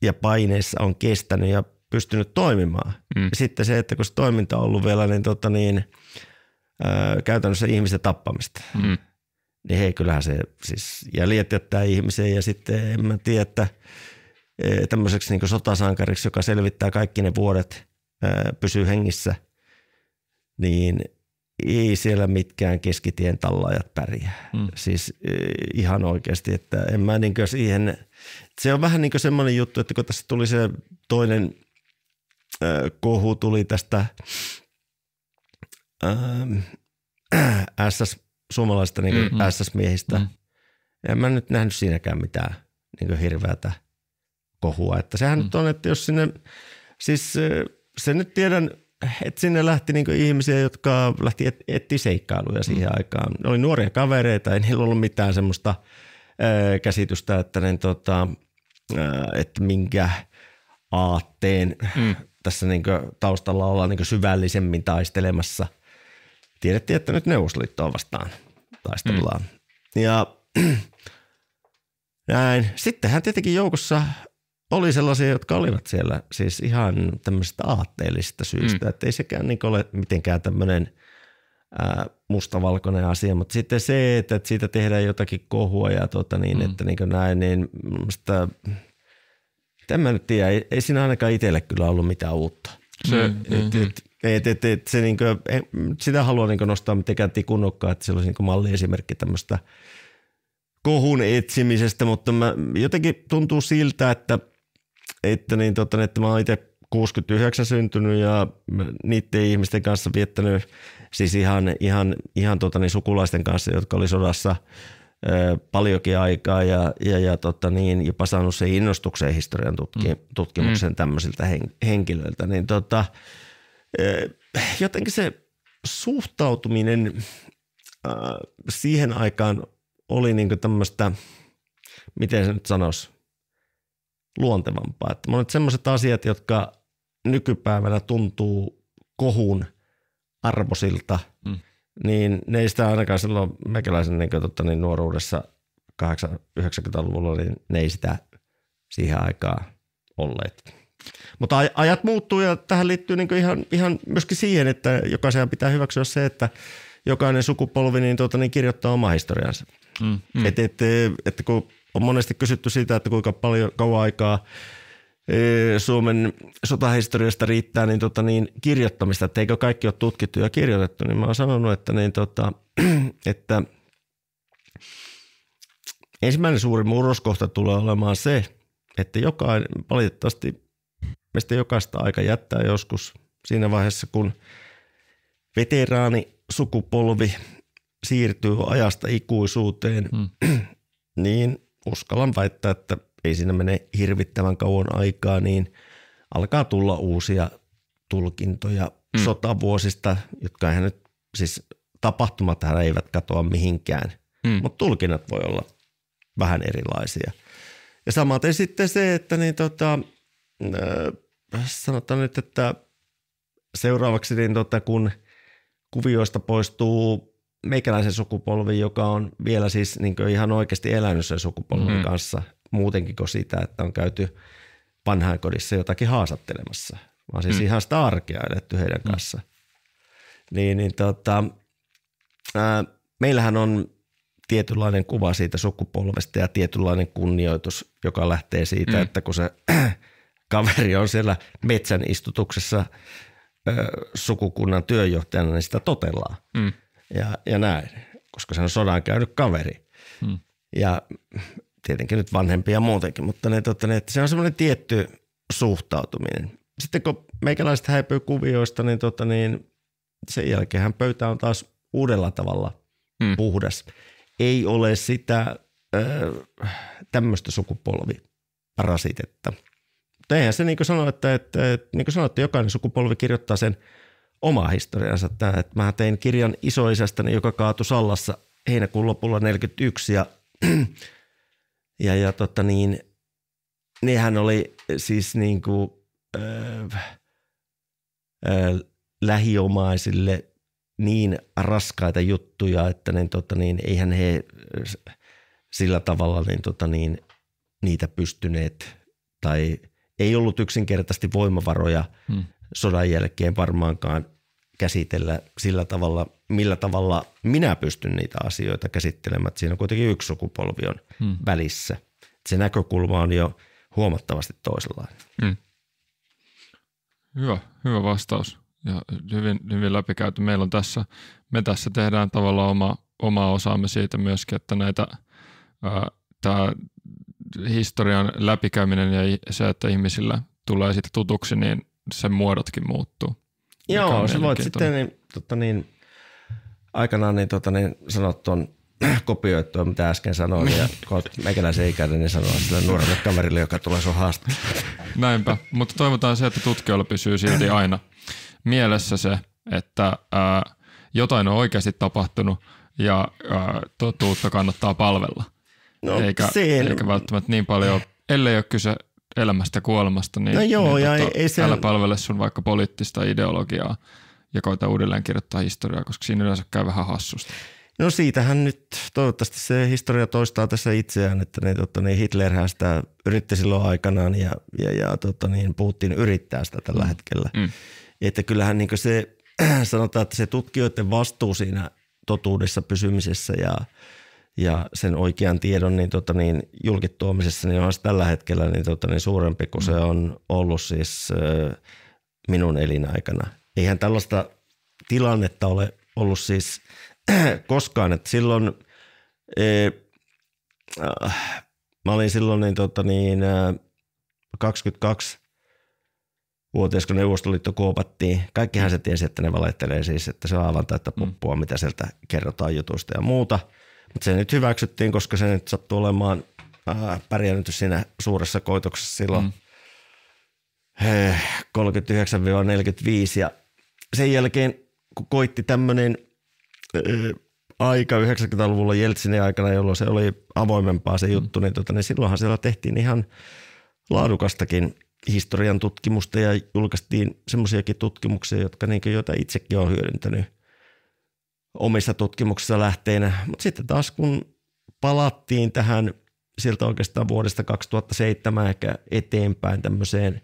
ja paineissa on kestänyt ja pystynyt toimimaan. Mm. Ja sitten se, että kun se toiminta on ollut vielä, niin, tota niin ää, käytännössä ihmisten tappamista. Mm. Niin hei, kyllähän se siis jäljet jättää ihmisen ja sitten en mä tiedä, että e, tämmöiseksi niin sotasankariksi, joka selvittää kaikki ne vuodet, ää, pysyy hengissä, niin – ei siellä mitkään keskitien tallaajat pärjää. Mm. Siis e, ihan oikeasti, että en mä niin siihen, se on vähän niin semmoinen juttu, että kun tässä tuli se toinen e, kohu tuli tästä äh, SS, <clears throat> suomalaisista niin mm-hmm. SS-miehistä, mm. en mä nyt nähnyt siinäkään mitään niin hirveätä kohua. Että sehän mm. nyt on, että jos sinne, siis e, se nyt tiedän – et sinne lähti niinku ihmisiä, jotka lähti et, etti seikkailuja siihen mm. aikaan. Ne oli nuoria kavereita, ei niillä ollut mitään semmoista ö, öö, käsitystä, että, ne, tota, ö, öö, että minkä aatteen mm. tässä niinku taustalla ollaan niinku syvällisemmin taistelemassa. Tiedettiin, että nyt Neuvostoliittoa vastaan taistellaan. Mm. Ja <clears throat> näin. Sittenhän tietenkin joukossa oli sellaisia, jotka olivat siellä siis ihan tämmöisistä aatteellisista syistä, mm. että ei sekään niin ole mitenkään tämmöinen ää, mustavalkoinen asia, mutta sitten se, että siitä tehdään jotakin kohua ja tuota niin, mm. että niin näin, niin musta, en mä nyt tiedä, ei, ei siinä ainakaan itselle kyllä ollut mitään uutta. Se, mm. et, mm, mm. et, et, et, et, se niin kuin, sitä haluan niin nostaa mitenkään tikunokkaan, että se olisi niin malliesimerkki tämmöistä kohun etsimisestä, mutta mä, jotenkin tuntuu siltä, että – että, niin, totta, niin, että mä oon itse 69 syntynyt ja niiden ihmisten kanssa viettänyt siis ihan, ihan, ihan tota, niin sukulaisten kanssa, jotka oli sodassa paljonkin aikaa ja, ja, ja tota, niin, jopa saanut sen innostuksen historian tutki, mm. tutkimuksen mm. tämmöisiltä hen, henkilöiltä, niin tota, jotenkin se suhtautuminen siihen aikaan oli niin tämmöistä, miten se nyt sanoisi, luontevampaa. Että monet sellaiset asiat, jotka nykypäivänä tuntuu kohun arvosilta, mm. niin ne ei sitä ainakaan silloin mekäläisen niin kuin, totta, niin nuoruudessa 90-luvulla, niin ne ei sitä siihen aikaan olleet. Mutta ajat muuttuu ja tähän liittyy niin ihan, ihan myöskin siihen, että jokaisen pitää hyväksyä se, että jokainen sukupolvi niin, tuota, niin kirjoittaa omaa historiansa. Mm, mm. että et, et, kun on monesti kysytty sitä, että kuinka paljon kauan aikaa e, Suomen sotahistoriasta riittää niin, tota, niin kirjoittamista, että eikö kaikki ole tutkittu ja kirjoitettu, niin mä oon sanonut, että, niin, tota, <clears throat> että ensimmäinen suuri murroskohta tulee olemaan se, että jokainen, valitettavasti meistä jokaista aika jättää joskus siinä vaiheessa, kun veteraani sukupolvi siirtyy ajasta ikuisuuteen, hmm. <clears throat> niin uskallan väittää, että ei siinä mene hirvittävän kauan aikaa, niin alkaa tulla uusia tulkintoja mm. sotavuosista, jotka eihän nyt, siis tapahtumat eivät katoa mihinkään, mm. mutta tulkinnat voi olla vähän erilaisia. Ja samaten sitten se, että niin tota, äh, sanotaan nyt, että seuraavaksi niin tota, kun kuvioista poistuu meikäläisen sukupolvi, joka on vielä siis niin ihan oikeasti elänyt sen sukupolven mm. kanssa, muutenkin kuin sitä, että on käyty vanhainkodissa jotakin haastattelemassa, vaan siis mm. ihan sitä arkea edetty heidän mm. kanssa. Niin, niin tota, ää, meillähän on tietynlainen kuva siitä sukupolvesta ja tietynlainen kunnioitus, joka lähtee siitä, mm. että kun se <clears throat> kaveri on siellä metsän istutuksessa äh, sukukunnan työjohtajana, niin sitä totellaan. Mm ja, ja näin, koska se on sodan käynyt kaveri. Hmm. Ja tietenkin nyt vanhempia muutenkin, mutta ne, totta, ne, että se on semmoinen tietty suhtautuminen. Sitten kun meikäläiset häipyy kuvioista, niin, totta, niin sen jälkeen pöytä on taas uudella tavalla hmm. puhdas. Ei ole sitä ö, tämmöistä sukupolvirasitetta. Mutta eihän se niin kuin, sano, että, että, että, niin kuin että jokainen sukupolvi kirjoittaa sen – oma historiansa tämä. Että mä tein kirjan isoisästäni, joka kaatui Sallassa heinäkuun lopulla 41 <clears throat> ja, ja, ja tota niin, nehän oli siis niin kuin, äh, öö, äh, öö, lähiomaisille niin raskaita juttuja, että niin, tota niin, eihän he sillä tavalla niin, tota niin, niitä pystyneet tai ei ollut yksinkertaisesti voimavaroja hmm sodan jälkeen varmaankaan käsitellä sillä tavalla, millä tavalla minä pystyn niitä asioita käsittelemään. Siinä on kuitenkin yksi sukupolvi on hmm. välissä. Se näkökulma on jo huomattavasti toisenlainen. Hmm. Hyvä, hyvä vastaus ja hyvin, hyvin läpikäyty. Meillä on tässä, me tässä tehdään tavallaan oma, omaa osaamme siitä myöskin, että näitä tämä historian läpikäyminen ja se, että ihmisillä tulee siitä tutuksi, niin sen muodotkin muuttuu. Joo, sä voit sitten niin, totta niin, aikanaan niin, tota niin, sanoa tuon <clears throat> kopioittua, mitä äsken sanoin, ja <laughs> kun olet meikäläisen ikäinen, niin sanoin sille nuorelle kamerille, joka tulee sun haastaa. Näinpä, <laughs> mutta toivotaan se, että tutkijoilla pysyy silti <clears throat> aina mielessä se, että ää, äh, jotain on oikeasti tapahtunut ja ää, äh, totuutta kannattaa palvella. No, eikä, siinä... eikä välttämättä niin paljon, ellei ole kyse elämästä kuolemasta, niin, no joo, niin ja tota, ei, ei se... älä palvele sun vaikka poliittista ideologiaa ja koita uudelleen kirjoittaa historiaa, koska siinä yleensä käy vähän hassusta. No siitähän nyt toivottavasti se historia toistaa tässä itseään, että tota, niin, totta, niin Hitlerhän sitä yritti silloin aikanaan ja, ja, ja totta, niin Putin yrittää sitä tällä mm. hetkellä. Mm. Että kyllähän niin se <clears throat> sanotaan, että se tutkijoiden vastuu siinä totuudessa pysymisessä ja – ja sen oikean tiedon niin, tota, niin, julkituomisessa niin on tällä hetkellä niin, tota, niin suurempi kuin se mm. on ollut siis minun elinaikana. Eihän tällaista tilannetta ole ollut siis <clears throat> koskaan, että silloin e, äh, mä olin silloin niin, tota, niin, äh, 22 vuotias, kun Neuvostoliitto kuopattiin. Kaikkihan se tiesi, että ne valehtelee siis, että se on aivan täyttä mm. puppua, mm. mitä sieltä kerrotaan jutuista ja muuta – mutta se nyt hyväksyttiin, koska se nyt sattuu olemaan ää, pärjännyt siinä suuressa koitoksessa silloin mm. 39-45 ja sen jälkeen kun koitti tämmöinen aika 90-luvulla Jeltsinin aikana, jolloin se oli avoimempaa se mm. juttu, mm. niin, tota, niin silloinhan siellä tehtiin ihan laadukastakin historian tutkimusta ja julkaistiin semmoisiakin tutkimuksia, jotka niin, joita itsekin on hyödyntänyt omissa tutkimuksissa lähteenä, Mutta sitten taas kun palattiin tähän sieltä oikeastaan vuodesta 2007 ehkä eteenpäin tämmöiseen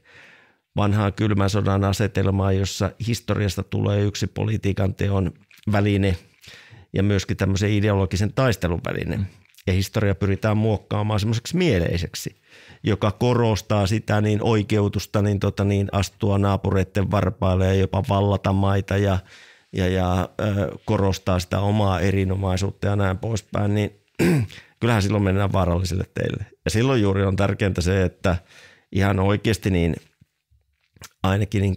vanhaan kylmän sodan asetelmaan, jossa historiasta tulee yksi politiikan teon väline ja myöskin tämmöisen ideologisen taistelun väline. Ja historia pyritään muokkaamaan semmoiseksi mieleiseksi, joka korostaa sitä niin oikeutusta niin, tota niin astua naapureiden varpaille ja jopa vallata maita ja ja, ja ö, korostaa sitä omaa erinomaisuutta ja näin poispäin, niin <clears throat> kyllähän silloin mennään vaarallisille teille. Ja silloin juuri on tärkeintä se, että ihan oikeasti niin ainakin niin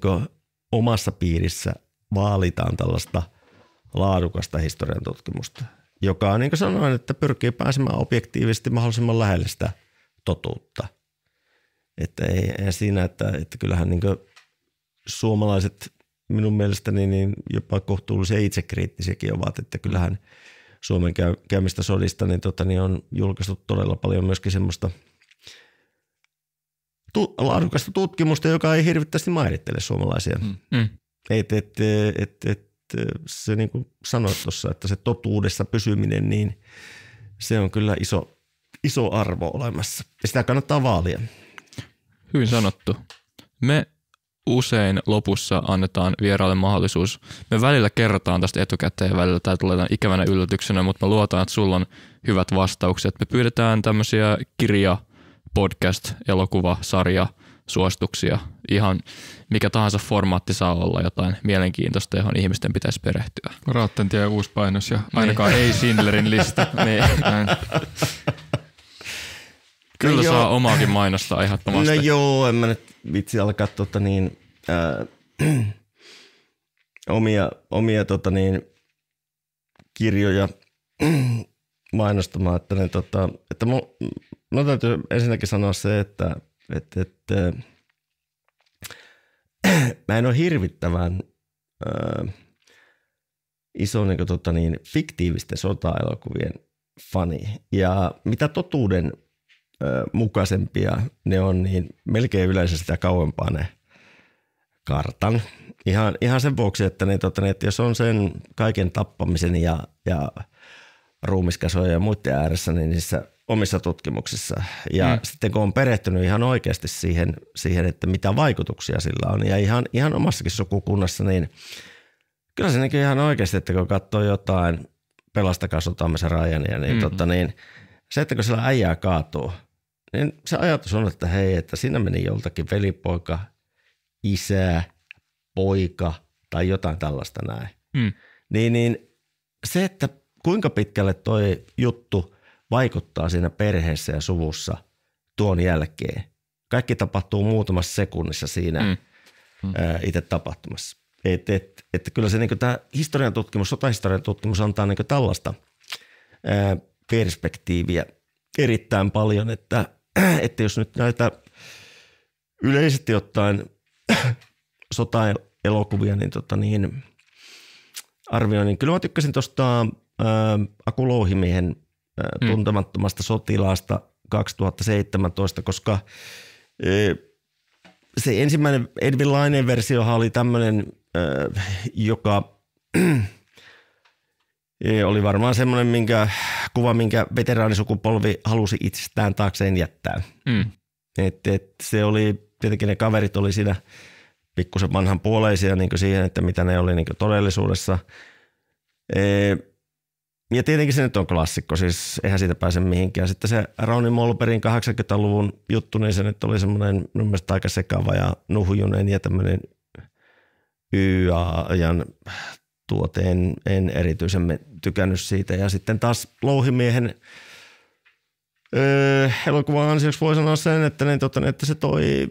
omassa piirissä vaalitaan tällaista laadukasta historian tutkimusta, joka on niin kuin sanoin, että pyrkii pääsemään objektiivisesti mahdollisimman lähelle sitä totuutta. Että ei, ei siinä, että, että kyllähän niin suomalaiset minun mielestäni niin jopa kohtuullisia itsekriittisiäkin ovat, että kyllähän Suomen käy, käymistä sodista niin, tota, niin on julkaistu todella paljon myöskin semmoista tu- laadukasta tutkimusta, joka ei hirvittävästi mairittele suomalaisia. Mm, mm. Et, et, et, et, se niin kuin sanoit tuossa, että se totuudessa pysyminen, niin se on kyllä iso, iso arvo olemassa. Ja sitä kannattaa vaalia. Hyvin sanottu. Me usein lopussa annetaan vieraalle mahdollisuus. Me välillä kerrotaan tästä etukäteen välillä, tämä tulee ikävänä yllätyksenä, mutta me luotan, että sulla on hyvät vastaukset. Me pyydetään tämmöisiä kirja, podcast, elokuva, sarja, suostuksia, ihan mikä tahansa formaatti saa olla jotain mielenkiintoista, johon ihmisten pitäisi perehtyä. Raattentie uusi painos ja niin. ainakaan ei Schindlerin lista. <laughs> niin. Kyllä no saa joo. omaakin mainosta ehdottomasti. No joo, en mä nyt vitsi alkaa tota niin, äh, <clears throat> omia, omia tota niin, kirjoja <clears throat> mainostamaan, että, ne, tota, että mun, mun täytyy ensinnäkin sanoa se, että, että, että äh, <clears throat> mä en ole hirvittävän äh, iso niin kuin, tota niin, fiktiivisten sota-elokuvien fani. Ja mitä totuuden mukaisempia ne on, niin melkein yleensä sitä kauempaa ne kartan. Ihan, ihan sen vuoksi, että, ne, tota, ne, että jos on sen kaiken tappamisen ja, ja ruumiskasoja ja muiden ääressä, niin niissä omissa tutkimuksissa. Ja mm. sitten kun on perehtynyt ihan oikeasti siihen, siihen, että mitä vaikutuksia sillä on, ja ihan, ihan omassakin sukukunnassa, niin kyllä se näkyy ihan oikeasti, että kun katsoo jotain, pelastakaa sotamme rajan niin, mm-hmm. tota, niin se, että kun siellä äijää kaatuu – niin se ajatus on, että hei, että siinä meni joltakin velipoika, isä, poika tai jotain tällaista näin. Mm. Niin, niin se, että kuinka pitkälle toi juttu vaikuttaa siinä perheessä ja suvussa tuon jälkeen. Kaikki tapahtuu muutamassa sekunnissa siinä mm. Mm. Ää, itse tapahtumassa. Et, et, et kyllä se niin tämä historian tutkimus, sotahistorian tutkimus antaa niin tällaista ää, perspektiiviä erittäin paljon, että <clears throat> että jos nyt näitä yleisesti ottaen <clears throat> sota-elokuvia niin, tota niin, arvioin, niin kyllä mä tykkäsin tuosta äh, Akulouhimiehen ää, äh, mm. tuntemattomasta sotilaasta 2017, koska ää, äh, se ensimmäinen Edwin Laineen versiohan oli tämmöinen, joka <clears throat> oli varmaan semmoinen minkä, kuva, minkä veteraanisukupolvi halusi itsestään taakseen jättää. Mm. Et, et se oli, tietenkin ne kaverit oli siinä pikkusen vanhan puoleisia niin siihen, että mitä ne oli niin todellisuudessa. E, ja tietenkin se nyt on klassikko, siis eihän siitä pääse mihinkään. Sitten se Rauni Molperin 80-luvun juttu, niin se nyt oli semmoinen mun mielestä aika sekava ja nuhjunen ja tämmöinen YA-ajan tuote, en, en erityisen tykännyt siitä. Ja sitten taas Louhimiehen öö, elokuvan ansioksi voi sanoa sen, että, ne, totta, että se toi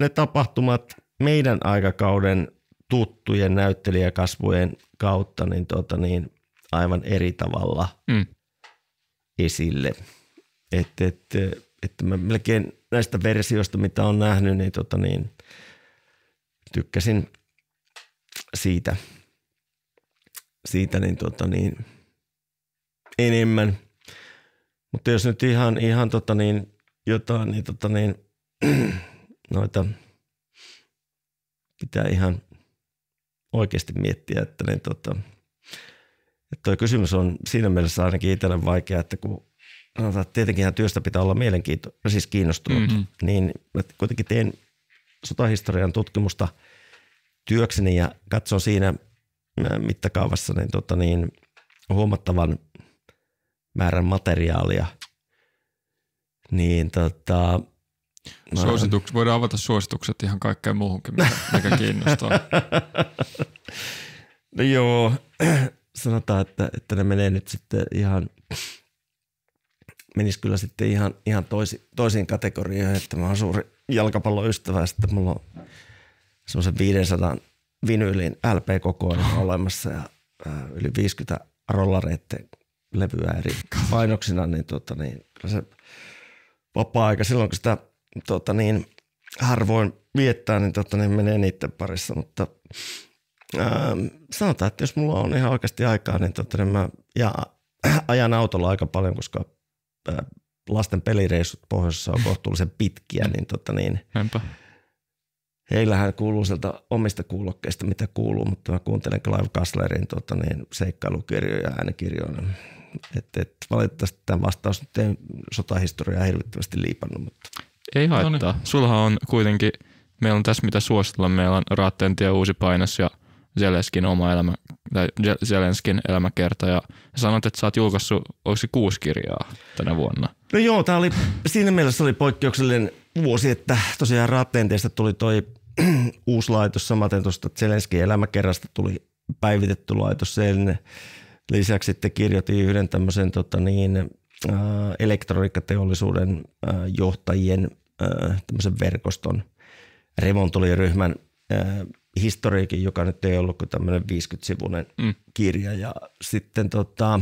ne tapahtumat meidän aikakauden tuttujen näyttelijäkasvujen kautta niin, tota, niin aivan eri tavalla mm. esille. Että et, et mä melkein näistä versioista, mitä on nähnyt, niin, tota, niin tykkäsin siitä – siitä niin, tota, niin enemmän. Mutta jos nyt ihan, ihan tota, niin, jotain, niin, tota, niin <clears throat> noita pitää ihan oikeasti miettiä, että niin, tota, Tuo kysymys on siinä mielessä ainakin itselle vaikea, että kun sanotaan, että tietenkin työstä pitää olla mielenkiinto, siis kiinnostunut, mm-hmm. niin mä kuitenkin teen sotahistorian tutkimusta työkseni ja katson siinä Mm. mittakaavassa niin, tota niin, huomattavan määrän materiaalia, niin tota, Suosituks, voidaan avata suositukset ihan kaikkeen muuhunkin, mikä, mikä kiinnostaa. <laughs> no joo, <clears throat> sanotaan, että, että ne menee nyt sitten ihan, menis kyllä sitten ihan, ihan toisi, toisiin kategorioihin, että mä oon suuri jalkapalloystävä ja sitten mulla on semmoisen 500 vinyylin LP-kokoelma olemassa ja äh, yli 50 rollareitten levyä eri painoksina, niin, tuota, niin kyllä se vapaa-aika silloin, kun sitä tuota, niin, harvoin viettää, niin, tuota, niin menee niiden parissa, mutta ää, ähm, sanotaan, että jos mulla on ihan oikeasti aikaa, niin, tuota, niin mä ja, <clears throat> ajan autolla aika paljon, koska ää, äh, lasten pelireissut pohjoisessa on kohtuullisen pitkiä, niin, tuota, niin Näinpä Heillähän kuuluu sieltä omista kuulokkeista, mitä kuuluu, mutta mä kuuntelen Clive Kasslerin tuota, niin, seikkailukirjoja ja äänikirjoja. Et, et, valitettavasti tämä vastaus nyt ei sotahistoriaa hirvittävästi liipannut. Mutta. Ei haittaa. No niin. on kuitenkin, meillä on tässä mitä suositella. Meillä on Raattentie uusi painos ja Zelenskin oma elämä, tai Zelenskin elämäkerta ja sanot, että sä oot julkaissut, oliko se kuusi kirjaa tänä vuonna? No joo, tämä oli, siinä mielessä oli poikkeuksellinen vuosi, että tosiaan Ratenteesta tuli toi <clears throat> uusi laitos, samaten tuosta Zelenskin elämäkerrasta tuli päivitetty laitos. Sen lisäksi sitten kirjoitin yhden tämmöisen tota niin, äh, elektroniikkateollisuuden äh, johtajien äh, tämmöisen verkoston remontoliryhmän äh, historiikin, joka nyt ei ollut kuin tämmöinen 50-sivuinen mm. kirja. Ja sitten tota,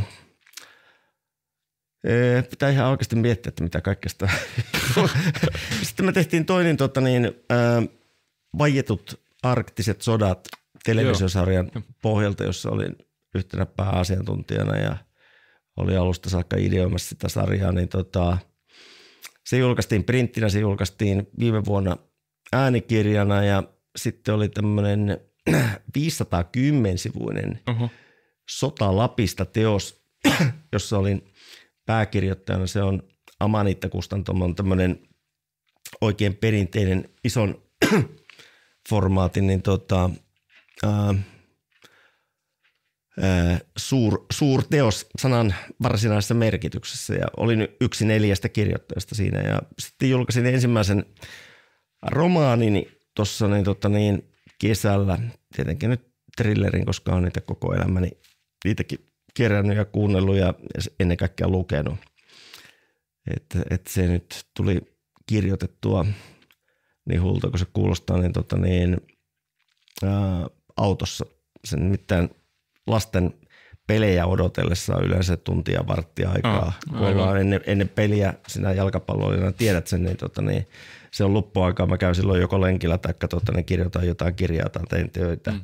Pitää ihan oikeasti miettiä, että mitä kaikkea sitä. <laughs> Sitten me tehtiin toinen tota niin, äh, vaietut arktiset sodat televisiosarjan Joo. pohjalta, jossa olin yhtenä pääasiantuntijana ja oli alusta saakka ideoimassa sitä sarjaa, niin tota, se julkaistiin printtinä, se julkaistiin viime vuonna äänikirjana ja sitten oli tämmöinen 510-sivuinen uh-huh. Sota Lapista teos, <clears throat> jossa olin pääkirjoittajana se on Amanitta Kustantomon tämmöinen oikein perinteinen ison <clears throat> formaatin niin tota, ää, ää, suur, teos sanan varsinaisessa merkityksessä ja olin yksi neljästä kirjoittajasta siinä ja sitten julkaisin ensimmäisen romaanini tuossa niin, tota, niin, kesällä, tietenkin nyt thrillerin, koska on niitä koko elämäni niitäkin kerännyt ja kuunnellut ja ennen kaikkea lukenut. Että et se nyt tuli kirjoitettua niin hulta, kun se kuulostaa, niin, tota, niin ää, autossa. Sen mitään lasten pelejä odotellessa on yleensä tuntia varttia aikaa. Oh, kun ollaan ennen, ennen peliä, sinä jalkapalloilijana tiedät sen, niin, tota, niin se on loppuaikaa. Mä käyn silloin joko lenkillä tai tota, niin kirjoitan jotain kirjaa tai tein töitä. Mm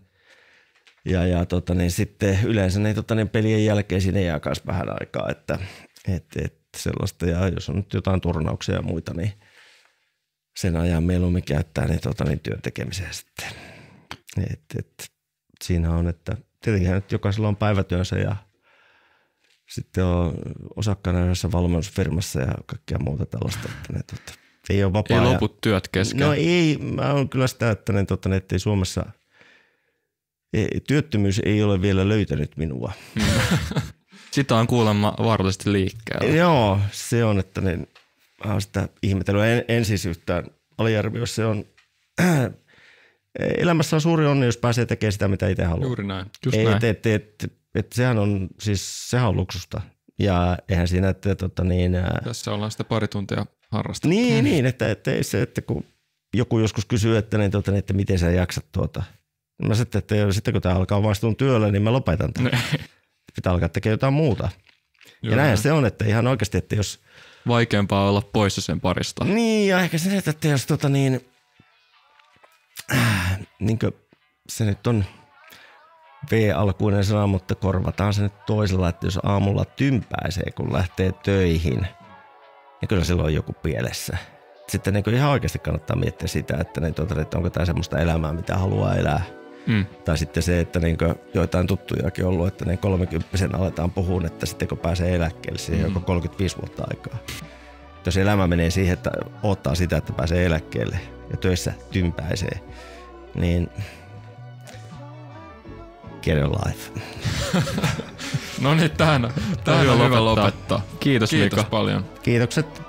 ja, ja tota, niin sitten yleensä niin, tota, niin pelien jälkeen sinne jää myös vähän aikaa, että et, et, sellaista. Ja jos on nyt jotain turnauksia ja muita, niin sen ajan mieluummin käyttää niin, tota, niin työn tekemiseen sitten. Et, et, siinä on, että tietenkin nyt jokaisella on päivätyönsä ja sitten on osakkaana yhdessä valmennusfirmassa ja kaikkea muuta tällaista. Että ne, tota, ei ole vapaa Ei loput työt kesken. No ei, mä oon kyllä sitä, että ne, tota, ne, ei Suomessa – E, työttömyys ei ole vielä löytänyt minua. <laughs> sitä on kuulemma vaarallisesti liikkeellä. Joo, se on, että niin, mä oon sitä ihmetellyt. En, en siis yhtään se on äh, <clears throat> elämässä on suuri onni, jos pääsee tekemään sitä, mitä itse haluaa. Juuri näin, just ei, näin. Et, et, et, et, sehän on siis, sehän on luksusta. Ja eihän siinä, että tota niin... Ää... Tässä ollaan sitä pari tuntia harrastettu. Niin, niin, että, että, että, että kun joku joskus kysyy, että, niin, tota, niin, että miten sä jaksat tuota – Mä sitten, että sitten kun tämä alkaa vastuun työlle, niin mä lopetan tämän. <laughs> Pitää alkaa tekemään jotain muuta. Joo. Ja näin se on, että ihan oikeasti, että jos... Vaikeampaa olla poissa sen parista. Niin, ja ehkä se, että jos tota niin... Äh, niin se nyt on V-alkuinen sana, mutta korvataan se nyt toisella, että jos aamulla tympäisee, kun lähtee töihin, niin kyllä silloin on joku pielessä. Sitten niin ihan oikeasti kannattaa miettiä sitä, että, niin, tuota, että onko tämä semmoista elämää, mitä haluaa elää – Mm. Tai sitten se, että niin joitain tuttujakin on ollut, että ne 30 aletaan puhua, että sitten kun pääsee eläkkeelle, siihen mm. joko 35 vuotta aikaa. Et jos elämä menee siihen, että ottaa sitä, että pääsee eläkkeelle ja töissä tympäisee, niin get a life. <laughs> no niin, tähän, tähän on hyvä lopettaa. lopettaa. Kiitos, Kiitos Mika. paljon. Kiitokset